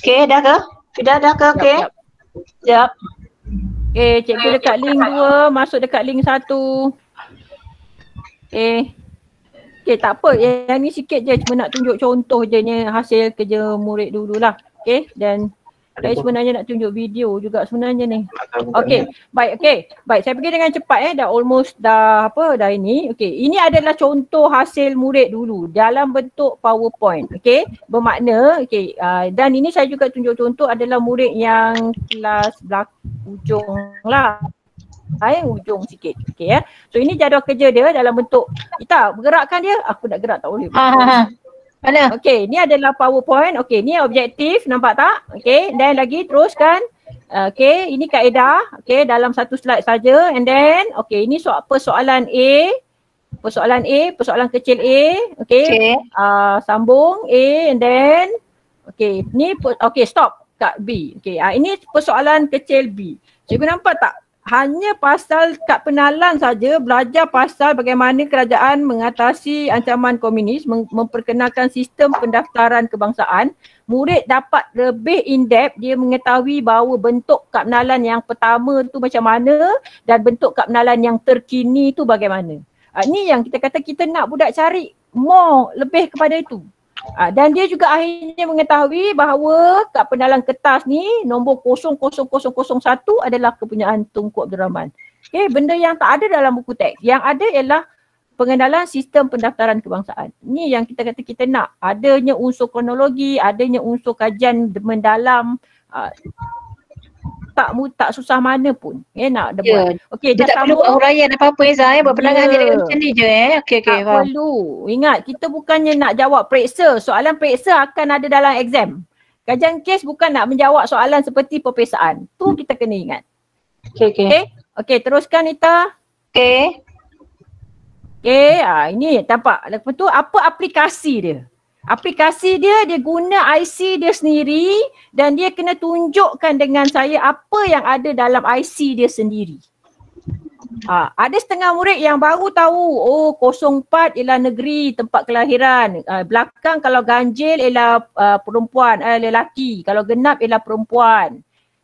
Okey, dah ke? Sudah dah ke? Okey. Jap. Eh, cikgu dekat link 2, masuk dekat link 1. Eh, Okay tak apa yang ni sikit je cuma nak tunjuk contoh je ni hasil kerja murid dulu lah. Okay dan saya sebenarnya nak tunjuk video juga sebenarnya ni. Okay baik okay baik saya pergi dengan cepat eh dah almost dah apa dah ini. Okay ini adalah contoh hasil murid dulu dalam bentuk powerpoint. Okay bermakna okay uh, ah, dan ini saya juga tunjuk contoh adalah murid yang kelas belakang ujung lah saya hujung sikit. Okay ya. So ini jadual kerja dia dalam bentuk kita bergerakkan dia. Aku nak gerak tak boleh. Ah, ah, ah. Mana? Okay ni adalah powerpoint. Okay ni objektif nampak tak? Okay dan lagi teruskan. Okay ini kaedah. Okay dalam satu slide saja. And then okay ini soal, persoalan A. Persoalan A, persoalan kecil A. Okay. okay. Uh, sambung A and then. Okay ni okay stop kat B. Okay uh, ini persoalan kecil B. Cikgu nampak tak hanya pasal kat penalan saja belajar pasal bagaimana kerajaan mengatasi ancaman komunis memperkenalkan sistem pendaftaran kebangsaan murid dapat lebih in-depth dia mengetahui bahawa bentuk kad penalan yang pertama tu macam mana dan bentuk kad penalan yang terkini tu bagaimana. Ini ah, yang kita kata kita nak budak cari more lebih kepada itu. Uh, dan dia juga akhirnya mengetahui bahawa kat penalan kertas ni nombor 00001 adalah kepunyaan Tunku Abdul Rahman. Okay, benda yang tak ada dalam buku teks. Yang ada ialah pengenalan sistem pendaftaran kebangsaan. Ini yang kita kata kita nak. Adanya unsur kronologi, adanya unsur kajian mendalam. Uh, tak mu tak susah mana pun ya eh, nak dia yeah. buat. Okey dah tak perlu buat huraian apa-apa Eza eh ya. buat penangan yeah. dia ya. dekat macam ni je eh. Okey okey Tak faham. perlu. Ingat kita bukannya nak jawab periksa. Soalan periksa akan ada dalam exam. Kajian kes bukan nak menjawab soalan seperti peperiksaan. Tu kita kena ingat. Okey okey. Okey okay, teruskan Nita. Okey. Okey ah ini tampak. Lepas tu apa aplikasi dia? aplikasi dia dia guna IC dia sendiri dan dia kena tunjukkan dengan saya apa yang ada dalam IC dia sendiri. Ha, ada setengah murid yang baru tahu oh kosong 04 ialah negeri tempat kelahiran uh, belakang kalau ganjil ialah uh, perempuan uh, lelaki kalau genap ialah perempuan.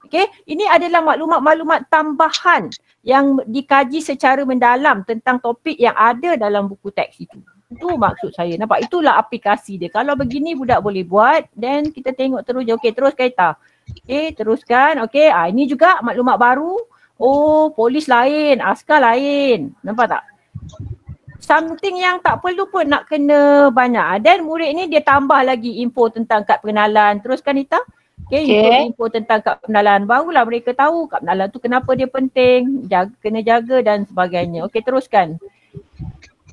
Okay, ini adalah maklumat-maklumat tambahan yang dikaji secara mendalam tentang topik yang ada dalam buku teks itu. Itu maksud saya. Nampak? Itulah aplikasi dia. Kalau begini budak boleh buat then kita tengok terus je. Okey terus kereta. Okey teruskan. Okey ah, ini juga maklumat baru. Oh polis lain. Askar lain. Nampak tak? Something yang tak perlu pun nak kena banyak. Dan ah, murid ni dia tambah lagi info tentang kad pengenalan. Teruskan Ita. Okay, okay. Info, info tentang kad pengenalan. Barulah mereka tahu kad pengenalan tu kenapa dia penting. Jaga, kena jaga dan sebagainya. Okay teruskan.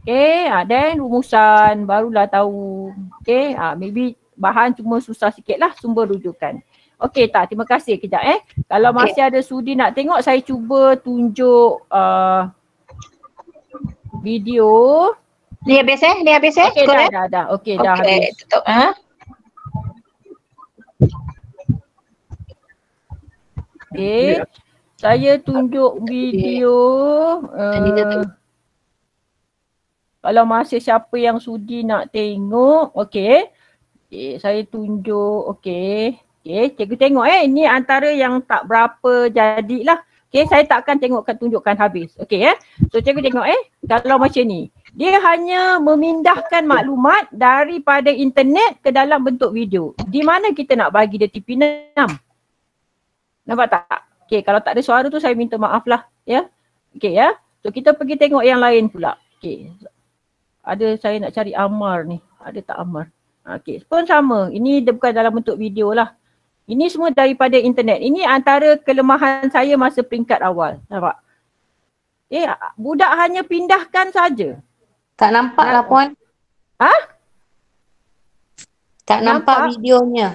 Okay, ha, then rumusan barulah tahu. Okay, ha, maybe bahan cuma susah sikit lah sumber rujukan. Okay tak, terima kasih kejap eh. Kalau okay. masih ada sudi nak tengok, saya cuba tunjuk uh, video. Ni habis eh? Ni habis eh? Okay, dah, eh? dah, dah. Okay, okay, dah habis. Tutup. Ha? Okay. Yeah. Saya tunjuk video. Uh, kalau masih siapa yang sudi nak tengok, okey. Okay, eh, saya tunjuk, okey. Okey, cikgu tengok eh. Ini antara yang tak berapa jadilah. Okey, saya takkan tengokkan tunjukkan habis. Okey eh. So cikgu tengok eh. Kalau macam ni. Dia hanya memindahkan maklumat daripada internet ke dalam bentuk video. Di mana kita nak bagi dia TP6? Nampak tak? Okey, kalau tak ada suara tu saya minta maaf lah. Ya. Yeah? Okey ya. Yeah? So kita pergi tengok yang lain pula. Okey ada saya nak cari amar ni. Ada tak amar? Okey, pun sama. Ini dia bukan dalam bentuk video lah. Ini semua daripada internet. Ini antara kelemahan saya masa peringkat awal. Nampak? Eh, budak hanya pindahkan saja. Tak nampak lah puan. Ha? Tak nampak, nampak videonya.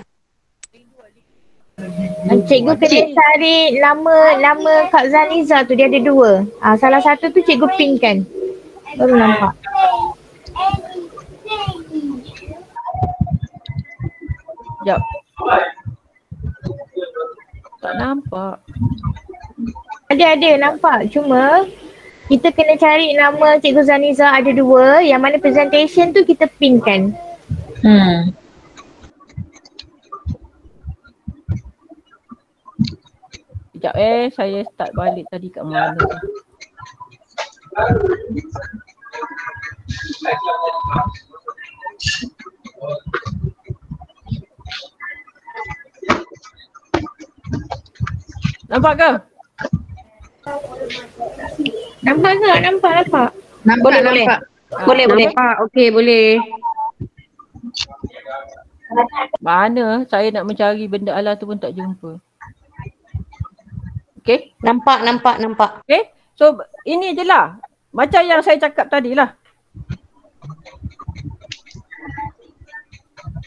Cikgu kena cari nama nama Kak Zaniza tu dia ada dua. Ah salah satu tu cikgu pinkan. Baru nampak. Sekejap. Tak nampak. Ada ada nampak cuma kita kena cari nama Cikgu Zaniza ada dua yang mana presentation tu kita pinkan. Hmm. Sekejap eh saya start balik tadi kat mana.
Thank you.
Nampak ke? Nampak ke? Nampak, nampak. Nampak, boleh, nampak. Boleh, ah, boleh. boleh, nampak. Okey, boleh. Mana saya nak mencari benda Allah tu pun tak jumpa. Okey? Nampak, nampak, nampak. Okey? So, ini je lah. Macam yang saya cakap tadi lah.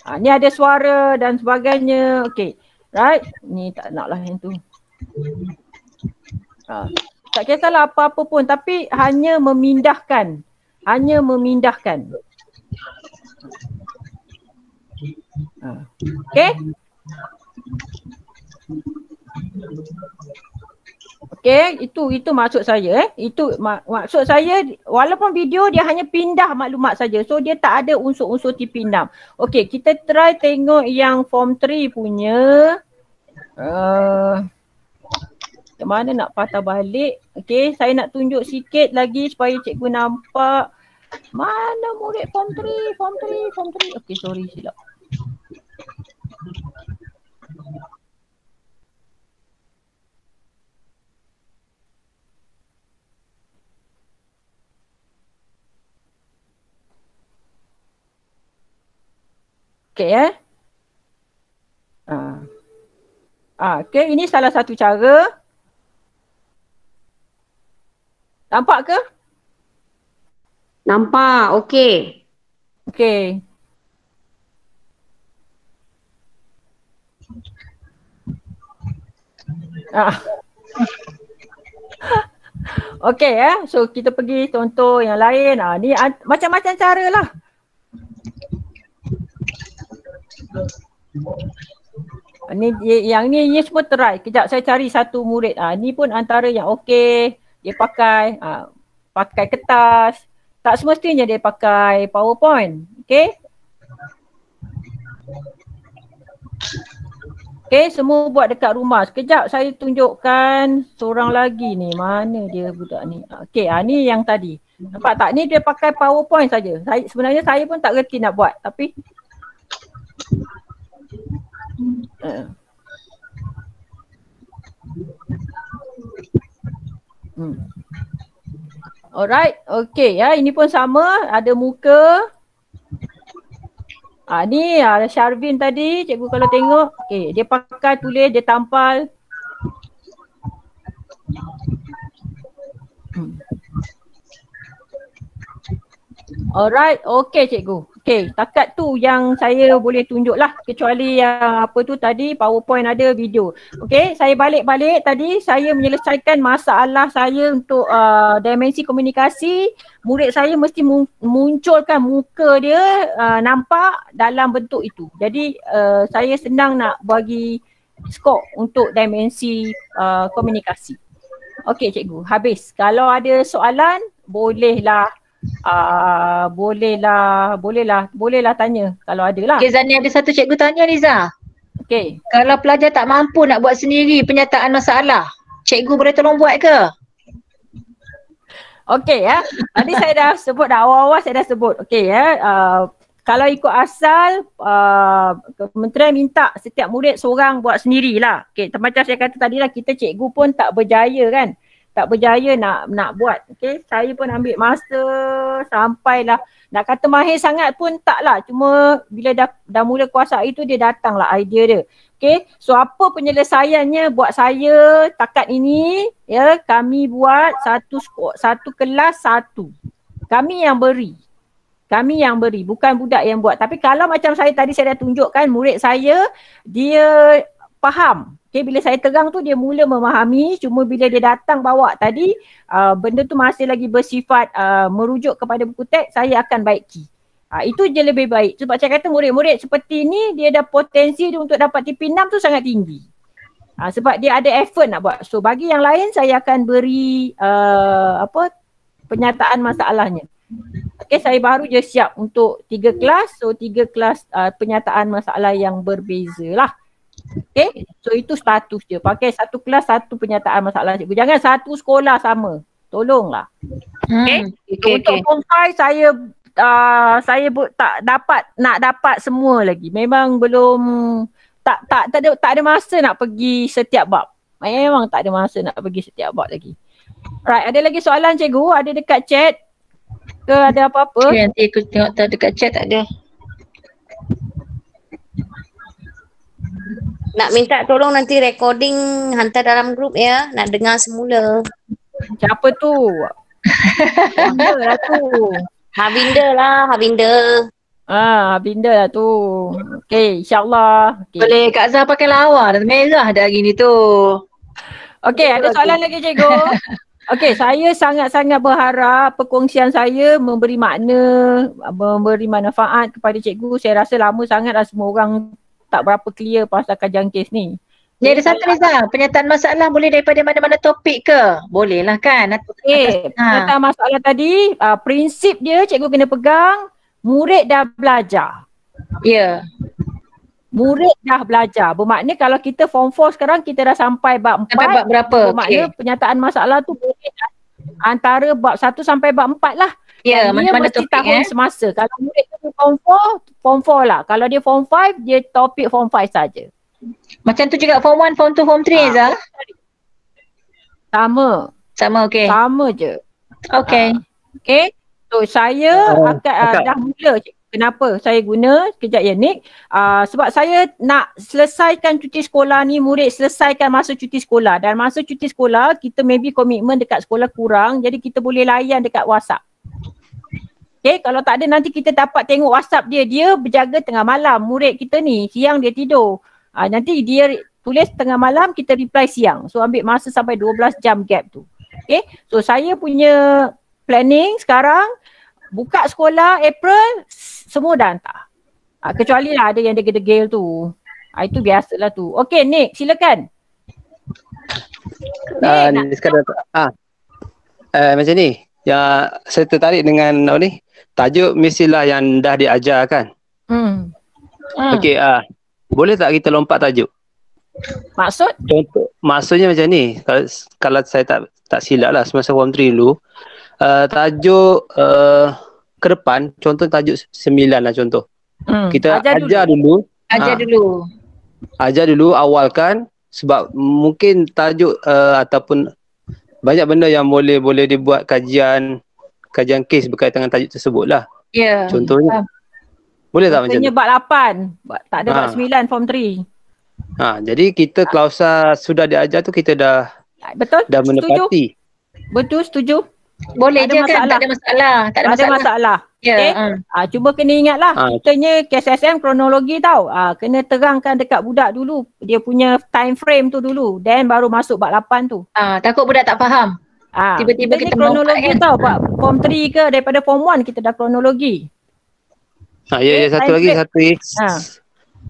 Ha, ah, ni ada suara dan sebagainya. Okey. Right? Ni tak nak lah yang tu. Ha. Tak kisahlah apa-apa pun tapi hanya memindahkan. Hanya memindahkan.
Ha. Okay?
Okay, itu itu maksud saya eh. Itu mak, maksud saya walaupun video dia hanya pindah maklumat saja. So dia tak ada unsur-unsur TP6. Okay, kita try tengok yang form 3 punya. Uh, mana nak patah balik. okay. saya nak tunjuk sikit lagi supaya cikgu nampak. Mana murid form 3, form 3, form 3. Okey, sorry silap. Okay eh. Ah. ah okay. ini salah satu cara Nampak ke? Nampak. Okey. Okey. Ah. *laughs* Okey eh. So kita pergi contoh yang lain. Ah ni macam macam-macam lah. Ah, ni yang ni ni semua try. Kejap saya cari satu murid. Ah ni pun antara yang okey dia pakai uh, pakai kertas tak semestinya dia pakai powerpoint okey okey semua buat dekat rumah sekejap saya tunjukkan seorang lagi ni mana dia budak ni ah, okey ah uh, ni yang tadi nampak tak ni dia pakai powerpoint saja saya sebenarnya saya pun tak reti nak buat tapi uh. Hmm. Alright, okay ya. Ini pun sama. Ada muka. Ah, ni ada ha, ah, Sharvin tadi. Cikgu kalau tengok. Okay, dia pakai tulis, dia tampal. Hmm. Alright, okay cikgu. Okay, takat tu yang saya boleh tunjuk lah kecuali yang apa tu tadi powerpoint ada video. Okay, saya balik-balik tadi saya menyelesaikan masalah saya untuk uh, dimensi komunikasi. Murid saya mesti mu- munculkan muka dia uh, nampak dalam bentuk itu. Jadi uh, saya senang nak bagi skop untuk dimensi uh, komunikasi. Okay cikgu, habis. Kalau ada soalan bolehlah Ah, bolehlah, bolehlah, bolehlah tanya kalau ada lah. Okay Zani ada satu cikgu tanya Liza. Okay. Kalau pelajar tak mampu nak buat sendiri penyataan masalah, cikgu boleh tolong buat ke? Okay ya. Tadi saya dah sebut dah awal-awal saya dah sebut. Okay ya. Uh, kalau ikut asal, uh, kementerian minta setiap murid seorang buat sendirilah. Okay, macam saya kata tadi lah, kita cikgu pun tak berjaya kan tak berjaya nak nak buat. Okay, saya pun ambil masa sampailah nak kata mahir sangat pun taklah. Cuma bila dah, dah mula kuasa itu dia datanglah idea dia. Okay, so apa penyelesaiannya buat saya takat ini ya kami buat satu satu kelas satu. Kami yang beri. Kami yang beri bukan budak yang buat. Tapi kalau macam saya tadi saya dah tunjukkan murid saya dia faham. Okay, bila saya terang tu dia mula memahami cuma bila dia datang bawa tadi uh, benda tu masih lagi bersifat uh, merujuk kepada buku teks saya akan baiki. Uh, itu je lebih baik. Sebab saya kata murid-murid seperti ni dia ada potensi dia untuk dapat TP6 tu sangat tinggi. Uh, sebab dia ada effort nak buat. So bagi yang lain saya akan beri uh, apa penyataan masalahnya. Okay saya baru je siap untuk tiga kelas. So tiga kelas uh, penyataan masalah yang berbeza lah. Okay, eh, so itu status dia. Pakai satu kelas, satu penyataan masalah cikgu. Jangan satu sekolah sama. Tolonglah. Okay, hmm. eh, okay. untuk okay. form 5 saya uh, saya bu- tak dapat, nak dapat semua lagi. Memang belum, tak, tak, tak, ada, tak ada masa nak pergi setiap bab. Memang tak ada masa nak pergi setiap bab lagi. Right, ada lagi soalan cikgu? Ada dekat chat? Ke ada apa-apa? Okay, nanti aku tengok tak dekat chat tak ada. Nak minta tolong nanti recording hantar dalam grup ya. Nak dengar semula. Siapa tu? Siapa tu? Havinda lah, Havinda. Ah, Havinda lah tu. Okay, insyaAllah. Okay. Boleh Kak Zah pakai lawa dan merah lah dah hari ni tu. Okay, ada soalan lagi cikgu? *laughs* Okay, saya sangat-sangat berharap perkongsian saya memberi makna, memberi manfaat kepada cikgu. Saya rasa lama sangat lah semua orang tak berapa clear pasal kajang kes ni. Ni ada satu Reza, penyataan masalah boleh daripada mana-mana topik ke? Boleh lah kan? At- okay. Eh, ha. penyataan masalah tadi, uh, prinsip dia cikgu kena pegang, murid dah belajar. Ya. Yeah. Murid dah belajar. Bermakna kalau kita form 4 sekarang kita dah sampai bab 4. Sampai bab berapa? Bermakna okay. penyataan masalah tu boleh. dah antara bab satu sampai bab empat lah. Ya, yeah, mana-mana topik tahun eh? semasa. Kalau murid tu form four, form four lah. Kalau dia form five, dia topik form five saja. Macam tu juga form one, form two, form three, ha. Ah, Izzah? Sama. Sama, okey. Sama je. Okey. Ha. Okey. So, saya uh, akan, uh, dah mula cikgu. Kenapa saya guna kejap ya Nick? Uh, ah, sebab saya nak selesaikan cuti sekolah ni murid selesaikan masa cuti sekolah dan masa cuti sekolah kita maybe komitmen dekat sekolah kurang jadi kita boleh layan dekat WhatsApp. Okay, kalau tak ada nanti kita dapat tengok WhatsApp dia. Dia berjaga tengah malam murid kita ni. Siang dia tidur. Ha, nanti dia tulis tengah malam kita reply siang. So ambil masa sampai 12 jam gap tu. Okay, so saya punya planning sekarang buka sekolah April semua dah hantar. Ha, kecuali lah ada yang degil-degil tu. Ha, itu biasalah tu. Okay Nick
silakan. Uh, nak... sekadar, ha. uh, macam ni. Ya, saya tertarik dengan apa ni? Tajuk mestilah yang dah diajar kan. Hmm. hmm. Okey ah. Uh, boleh tak kita lompat tajuk?
Maksud? Contoh,
maksudnya macam ni. Kalau, kalau saya tak tak silap lah semasa form 3 dulu. Uh, tajuk uh, ke depan contoh tajuk sembilan lah contoh. Hmm. Kita ajar, ajar dulu. dulu. Ajar ha. dulu. Ajar dulu awalkan sebab mungkin tajuk uh, ataupun banyak benda yang boleh boleh dibuat kajian kajian kes berkaitan dengan tajuk tersebut lah. Ya. Yeah. Contohnya. Uh. Boleh tak Maksudnya
macam tu? bab 8. Tak ada ha. bab 9 form 3.
Ha, jadi kita klausa sudah diajar tu kita dah Betul? Dah menepati. Setuju.
Betul, setuju. Boleh tak je kan? Tak ada masalah. Tak ada masalah. Tak ada masalah. Ya. Okay. Eh, ah. Hmm. Ah, cuba kena ingatlah. Ha. Kitanya KSSM kronologi tau. Ah, kena terangkan dekat budak dulu. Dia punya time frame tu dulu. Then baru masuk bab 8 tu. Ah, takut budak tak faham. Ah, Tiba-tiba kita kronologi kan? tau. Bab form 3 ke daripada form 1 kita dah kronologi.
Ha, ya, ya. Eh, satu lagi. Satu ah. Ha.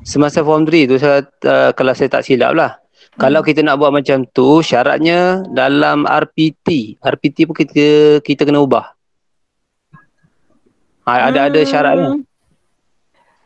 Semasa form 3 tu saya, uh, kalau saya tak silap lah. Kalau hmm. kita nak buat macam tu, syaratnya dalam RPT, RPT pun kita kita kena ubah. Ha, ada hmm. ada syaratnya.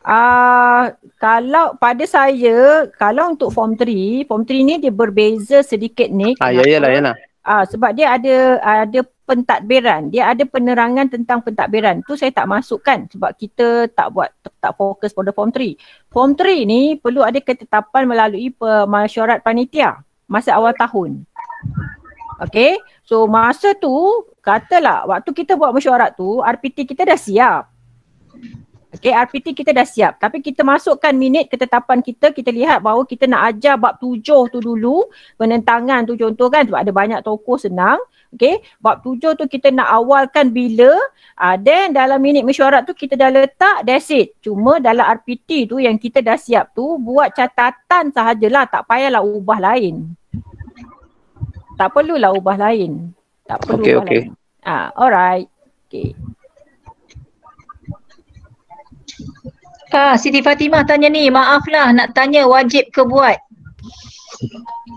Ah, uh, kalau pada saya, kalau untuk form 3, form 3 ni dia berbeza sedikit ni. Ah, ya ya lah ya lah. Ah, sebab dia ada ada pentadbiran. Dia ada penerangan tentang pentadbiran. Tu saya tak masukkan sebab kita tak buat tak fokus pada form 3. Form 3 ni perlu ada ketetapan melalui mesyuarat panitia masa awal tahun. Okay. So masa tu katalah waktu kita buat mesyuarat tu RPT kita dah siap. Okay RPT kita dah siap tapi kita masukkan minit ketetapan kita kita lihat bahawa kita nak ajar bab tujuh tu dulu penentangan tu contoh kan sebab ada banyak tokoh senang Okay, bab tujuh tu kita nak awalkan bila uh, then dalam minit mesyuarat tu kita dah letak that's it. Cuma dalam RPT tu yang kita dah siap tu buat catatan sahajalah tak payahlah ubah lain. Tak perlulah ubah lain. Tak perlu okay, ubah okay. lain. Uh, alright. Okay. Ha, ah, Siti Fatimah tanya ni, maaflah nak tanya wajib ke buat?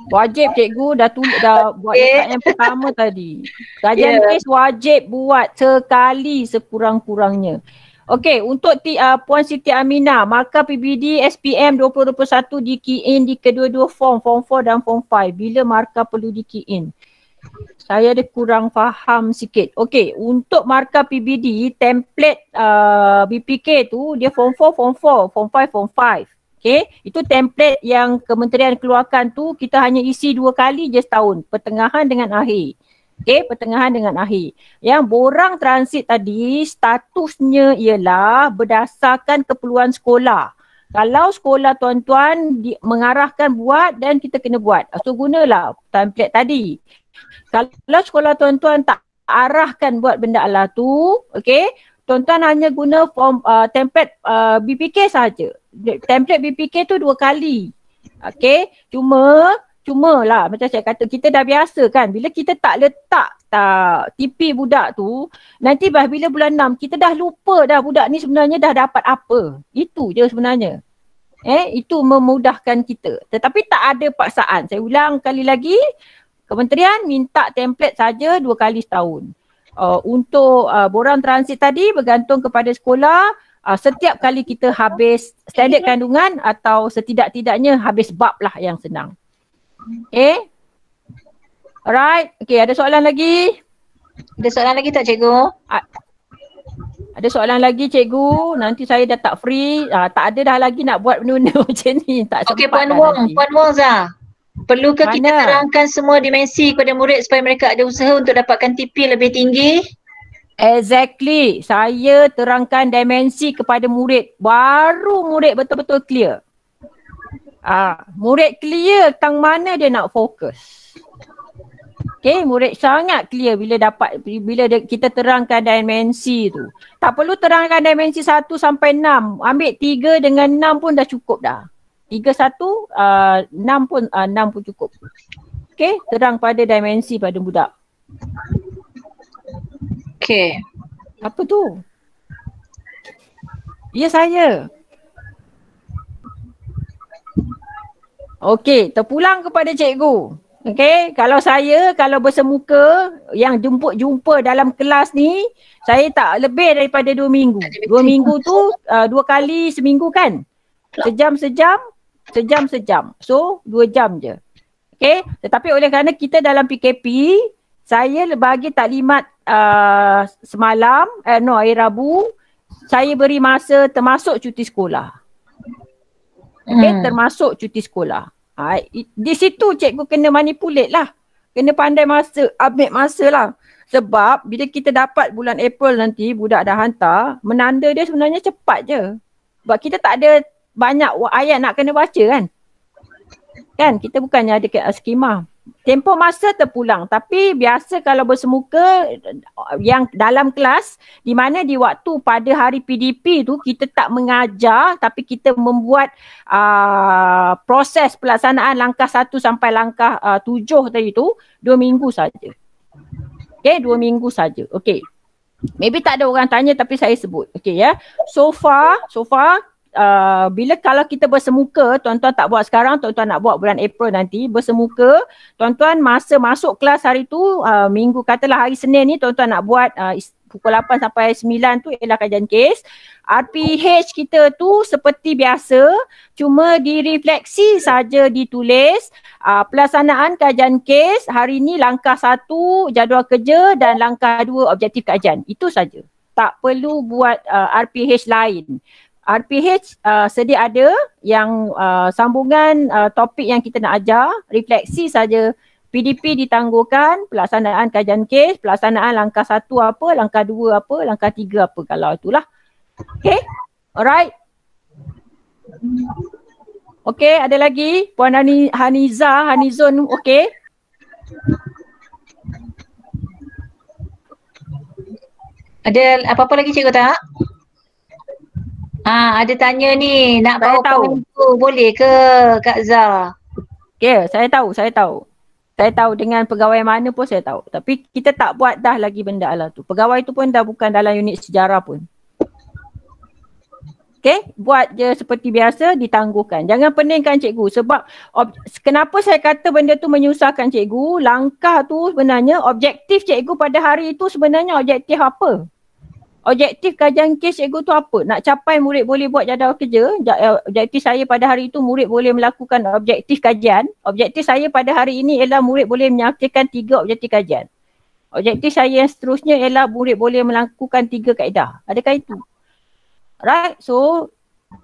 Wajib cikgu dah tulis dah buat okay. yang pertama tadi. Kajian yeah. Ya. tulis wajib buat sekali sekurang-kurangnya. Okey, untuk t, uh, ah, Puan Siti amina maka PBD SPM 2021 di key in di kedua-dua form, form 4 dan form 5. Bila markah perlu di key in? Saya ada kurang faham sikit. Okey, untuk markah PBD, template uh, ah, BPK tu dia form 4, form 4, form 5, form 5. Okay, itu template yang kementerian keluarkan tu kita hanya isi dua kali je setahun. Pertengahan dengan akhir. Okay, pertengahan dengan akhir. Yang borang transit tadi statusnya ialah berdasarkan keperluan sekolah. Kalau sekolah tuan-tuan mengarahkan buat dan kita kena buat. Ah, so gunalah template tadi. Kalau sekolah tuan-tuan tak arahkan buat benda lah tu, okay, tuan-tuan hanya guna form uh, template uh, ah, BPK saja template BPK tu dua kali. Okay. Cuma, cuma lah macam saya kata kita dah biasa kan. Bila kita tak letak tak tipi budak tu, nanti bah bila bulan enam kita dah lupa dah budak ni sebenarnya dah dapat apa. Itu je sebenarnya. Eh, itu memudahkan kita. Tetapi tak ada paksaan. Saya ulang kali lagi, kementerian minta template saja dua kali setahun. Uh, untuk uh, borang transit tadi bergantung kepada sekolah uh, setiap kali kita habis standard kandungan atau setidak-tidaknya habis bab lah yang senang. Okay. Eh? Alright. Okay ada soalan lagi? Ada soalan lagi tak cikgu? Uh, ada soalan lagi cikgu? Nanti saya dah tak free. Uh, tak ada dah lagi nak buat benda-benda *laughs* macam ni. Tak okay Puan Wong. Lagi. Puan Wong Zah. Perlukah Mana? kita terangkan semua dimensi kepada murid supaya mereka ada usaha untuk dapatkan TP lebih tinggi? Exactly. Saya terangkan dimensi kepada murid. Baru murid betul-betul clear. Ah, murid clear tentang mana dia nak fokus. Okay, murid sangat clear bila dapat bila dia, kita terangkan dimensi tu. Tak perlu terangkan dimensi 1 sampai 6. Ambil 3 dengan 6 pun dah cukup dah. 3 1 uh, 6 pun uh, ah, 6 pun cukup. Okay, terang pada dimensi pada budak. Okay. Apa tu? Ya saya. Okay, terpulang kepada cikgu. Okay, kalau saya kalau bersemuka yang jumpa-jumpa dalam kelas ni, saya tak lebih daripada dua minggu. Dua minggu tu uh, *laughs* dua kali seminggu kan? Sejam-sejam, sejam-sejam. So, dua jam je. Okay, tetapi oleh kerana kita dalam PKP, saya bagi taklimat uh, semalam eh no hari Rabu saya beri masa termasuk cuti sekolah. Okay, hmm. termasuk cuti sekolah. Ha, di situ cikgu kena manipulate lah. Kena pandai masa, ambil masa lah. Sebab bila kita dapat bulan April nanti budak dah hantar, menanda dia sebenarnya cepat je. Sebab kita tak ada banyak ayat nak kena baca kan. Kan kita bukannya ada skema tempoh masa terpulang tapi biasa kalau bersemuka yang dalam kelas di mana di waktu pada hari PDP tu kita tak mengajar tapi kita membuat uh, proses pelaksanaan langkah satu sampai langkah uh, tujuh tadi tu dua minggu saja. Okay dua minggu saja. Okay. Maybe tak ada orang tanya tapi saya sebut. Okay ya. Yeah. So far, so far uh, bila kalau kita bersemuka, tuan-tuan tak buat sekarang, tuan-tuan nak buat bulan April nanti, bersemuka, tuan-tuan masa masuk kelas hari tu, uh, minggu katalah hari Senin ni tuan-tuan nak buat uh, pukul 8 sampai 9 tu ialah kajian kes. RPH kita tu seperti biasa cuma direfleksi saja ditulis uh, pelaksanaan kajian kes hari ni langkah satu jadual kerja dan langkah dua objektif kajian. Itu saja. Tak perlu buat uh, RPH lain. RPH uh, sedia ada yang uh, sambungan uh, topik yang kita nak ajar refleksi saja PDP ditangguhkan pelaksanaan kajian kes pelaksanaan langkah satu apa langkah dua apa langkah tiga apa kalau itulah okay alright okay ada lagi puan Hani, Haniza Hanizon okay ada apa-apa lagi cikgu tak Ha, ada tanya
ni, nak saya power tahu. point
tu boleh ke Kak Zah? Ya, yeah, saya tahu, saya tahu. Saya tahu dengan pegawai mana pun saya tahu. Tapi kita tak buat dah lagi benda ala tu. Pegawai tu pun dah bukan dalam unit sejarah pun. Okay, buat je seperti biasa ditangguhkan. Jangan peningkan cikgu sebab kenapa saya kata benda tu menyusahkan cikgu, langkah tu sebenarnya objektif cikgu pada hari itu sebenarnya objektif apa? objektif kajian kes cikgu tu apa? Nak capai murid boleh buat jadual kerja. Eh, objektif saya pada hari itu murid boleh melakukan objektif kajian. Objektif saya pada hari ini ialah murid boleh menyakitkan tiga objektif kajian. Objektif saya yang seterusnya ialah murid boleh melakukan tiga kaedah. Adakah itu? Right? So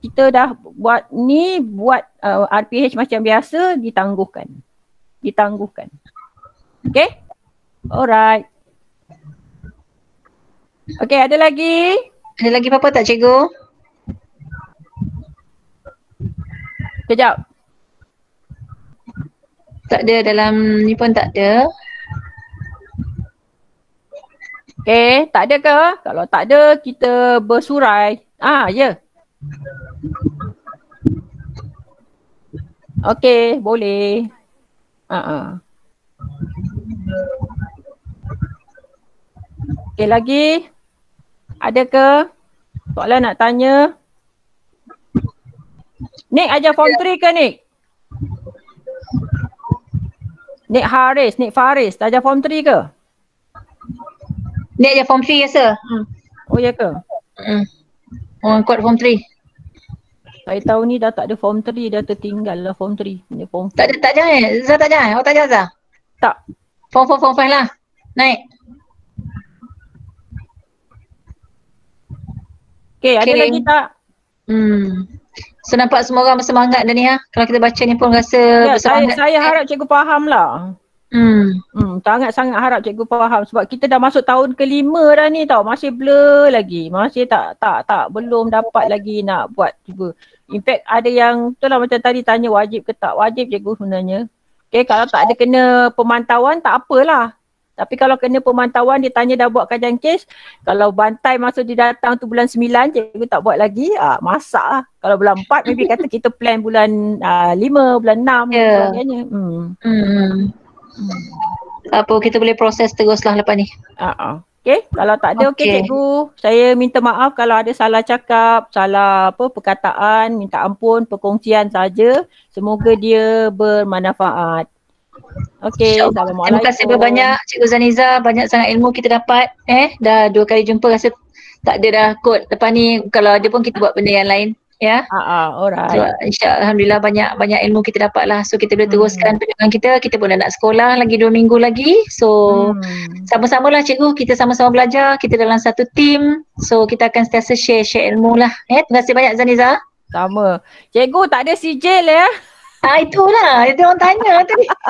kita dah buat ni buat uh, RPH macam biasa ditangguhkan. Ditangguhkan. Okay? Alright. Okey, ada lagi? Ada lagi apa-apa tak cikgu? Kejap. Tak ada dalam ni pun tak ada. Okey, tak ada ke? Kalau tak ada kita bersurai. Ah, ya. Yeah. Okey, boleh. Ha ah. Uh-uh. Okey lagi? Ada ke soalan nak tanya? Nik ajar form 3 ya. ke Nik? Nik Haris, Nik Faris, ajar form 3 ke? Nik ajar form 3 ya, sir. Hmm. Oh ya ke? Hmm. Orang kuat form 3. Saya tahu ni dah tak ada form 3, dah tertinggal lah form 3. Ni form 4. Tak ada, tak ada. Zah tak ada. Awak tak ada Zah? Tak. Form form form 5 lah. Naik. Okay, ada okay. lagi tak? Hmm. So nampak semua orang bersemangat dah ni ha? Kalau kita baca ni pun rasa ya, bersemangat. Saya, saya harap cikgu faham lah. Hmm. Hmm, sangat-sangat harap cikgu faham sebab kita dah masuk tahun kelima dah ni tau. Masih blur lagi. Masih tak, tak, tak. Belum dapat lagi nak buat cuba. In fact ada yang tu lah macam tadi tanya wajib ke tak. Wajib cikgu sebenarnya. Okay, kalau tak ada kena pemantauan tak apalah. Tapi kalau kena pemantauan dia tanya dah buat kajian kes Kalau bantai masuk dia datang tu bulan 9 je Aku tak buat lagi ah, Masak lah Kalau bulan 4 maybe *laughs* kata kita plan bulan ah, 5 Bulan 6 Ya Hmm. Hmm. Tak hmm. apa kita boleh proses terus lah lepas ni uh-uh. Ah, ah. Okay kalau tak ada okay. okay cikgu Saya minta maaf kalau ada salah cakap Salah apa perkataan Minta ampun perkongsian saja. Semoga dia bermanfaat Okay, Assalamualaikum. Terima kasih banyak Cikgu Zaniza, banyak sangat ilmu kita dapat. Eh, dah dua kali jumpa rasa tak ada dah kod. Lepas ni kalau ada pun kita buat benda yang lain. Ya. Yeah. Ha ah, uh-uh, alright. So, insya Alhamdulillah banyak banyak ilmu kita dapat lah. So kita boleh hmm. teruskan perjuangan kita. Kita pun dah nak sekolah lagi dua minggu lagi. So hmm. sama-sama lah cikgu. Kita sama-sama belajar. Kita dalam satu tim. So kita akan setiasa share share ilmu lah. Eh, terima kasih banyak Zaniza. Sama. Cikgu tak ada sijil ya. Ha, itulah. Dia orang tanya tadi. *laughs*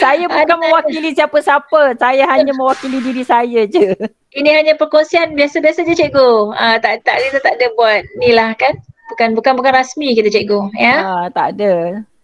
saya ah, bukan Adi mewakili siapa-siapa. Saya hanya mewakili diri saya je. *laughs* Ini hanya perkongsian biasa-biasa je cikgu. ha, tak tak ada tak ada buat nilah kan. Bukan bukan bukan rasmi kita cikgu, ya. ha, tak ada.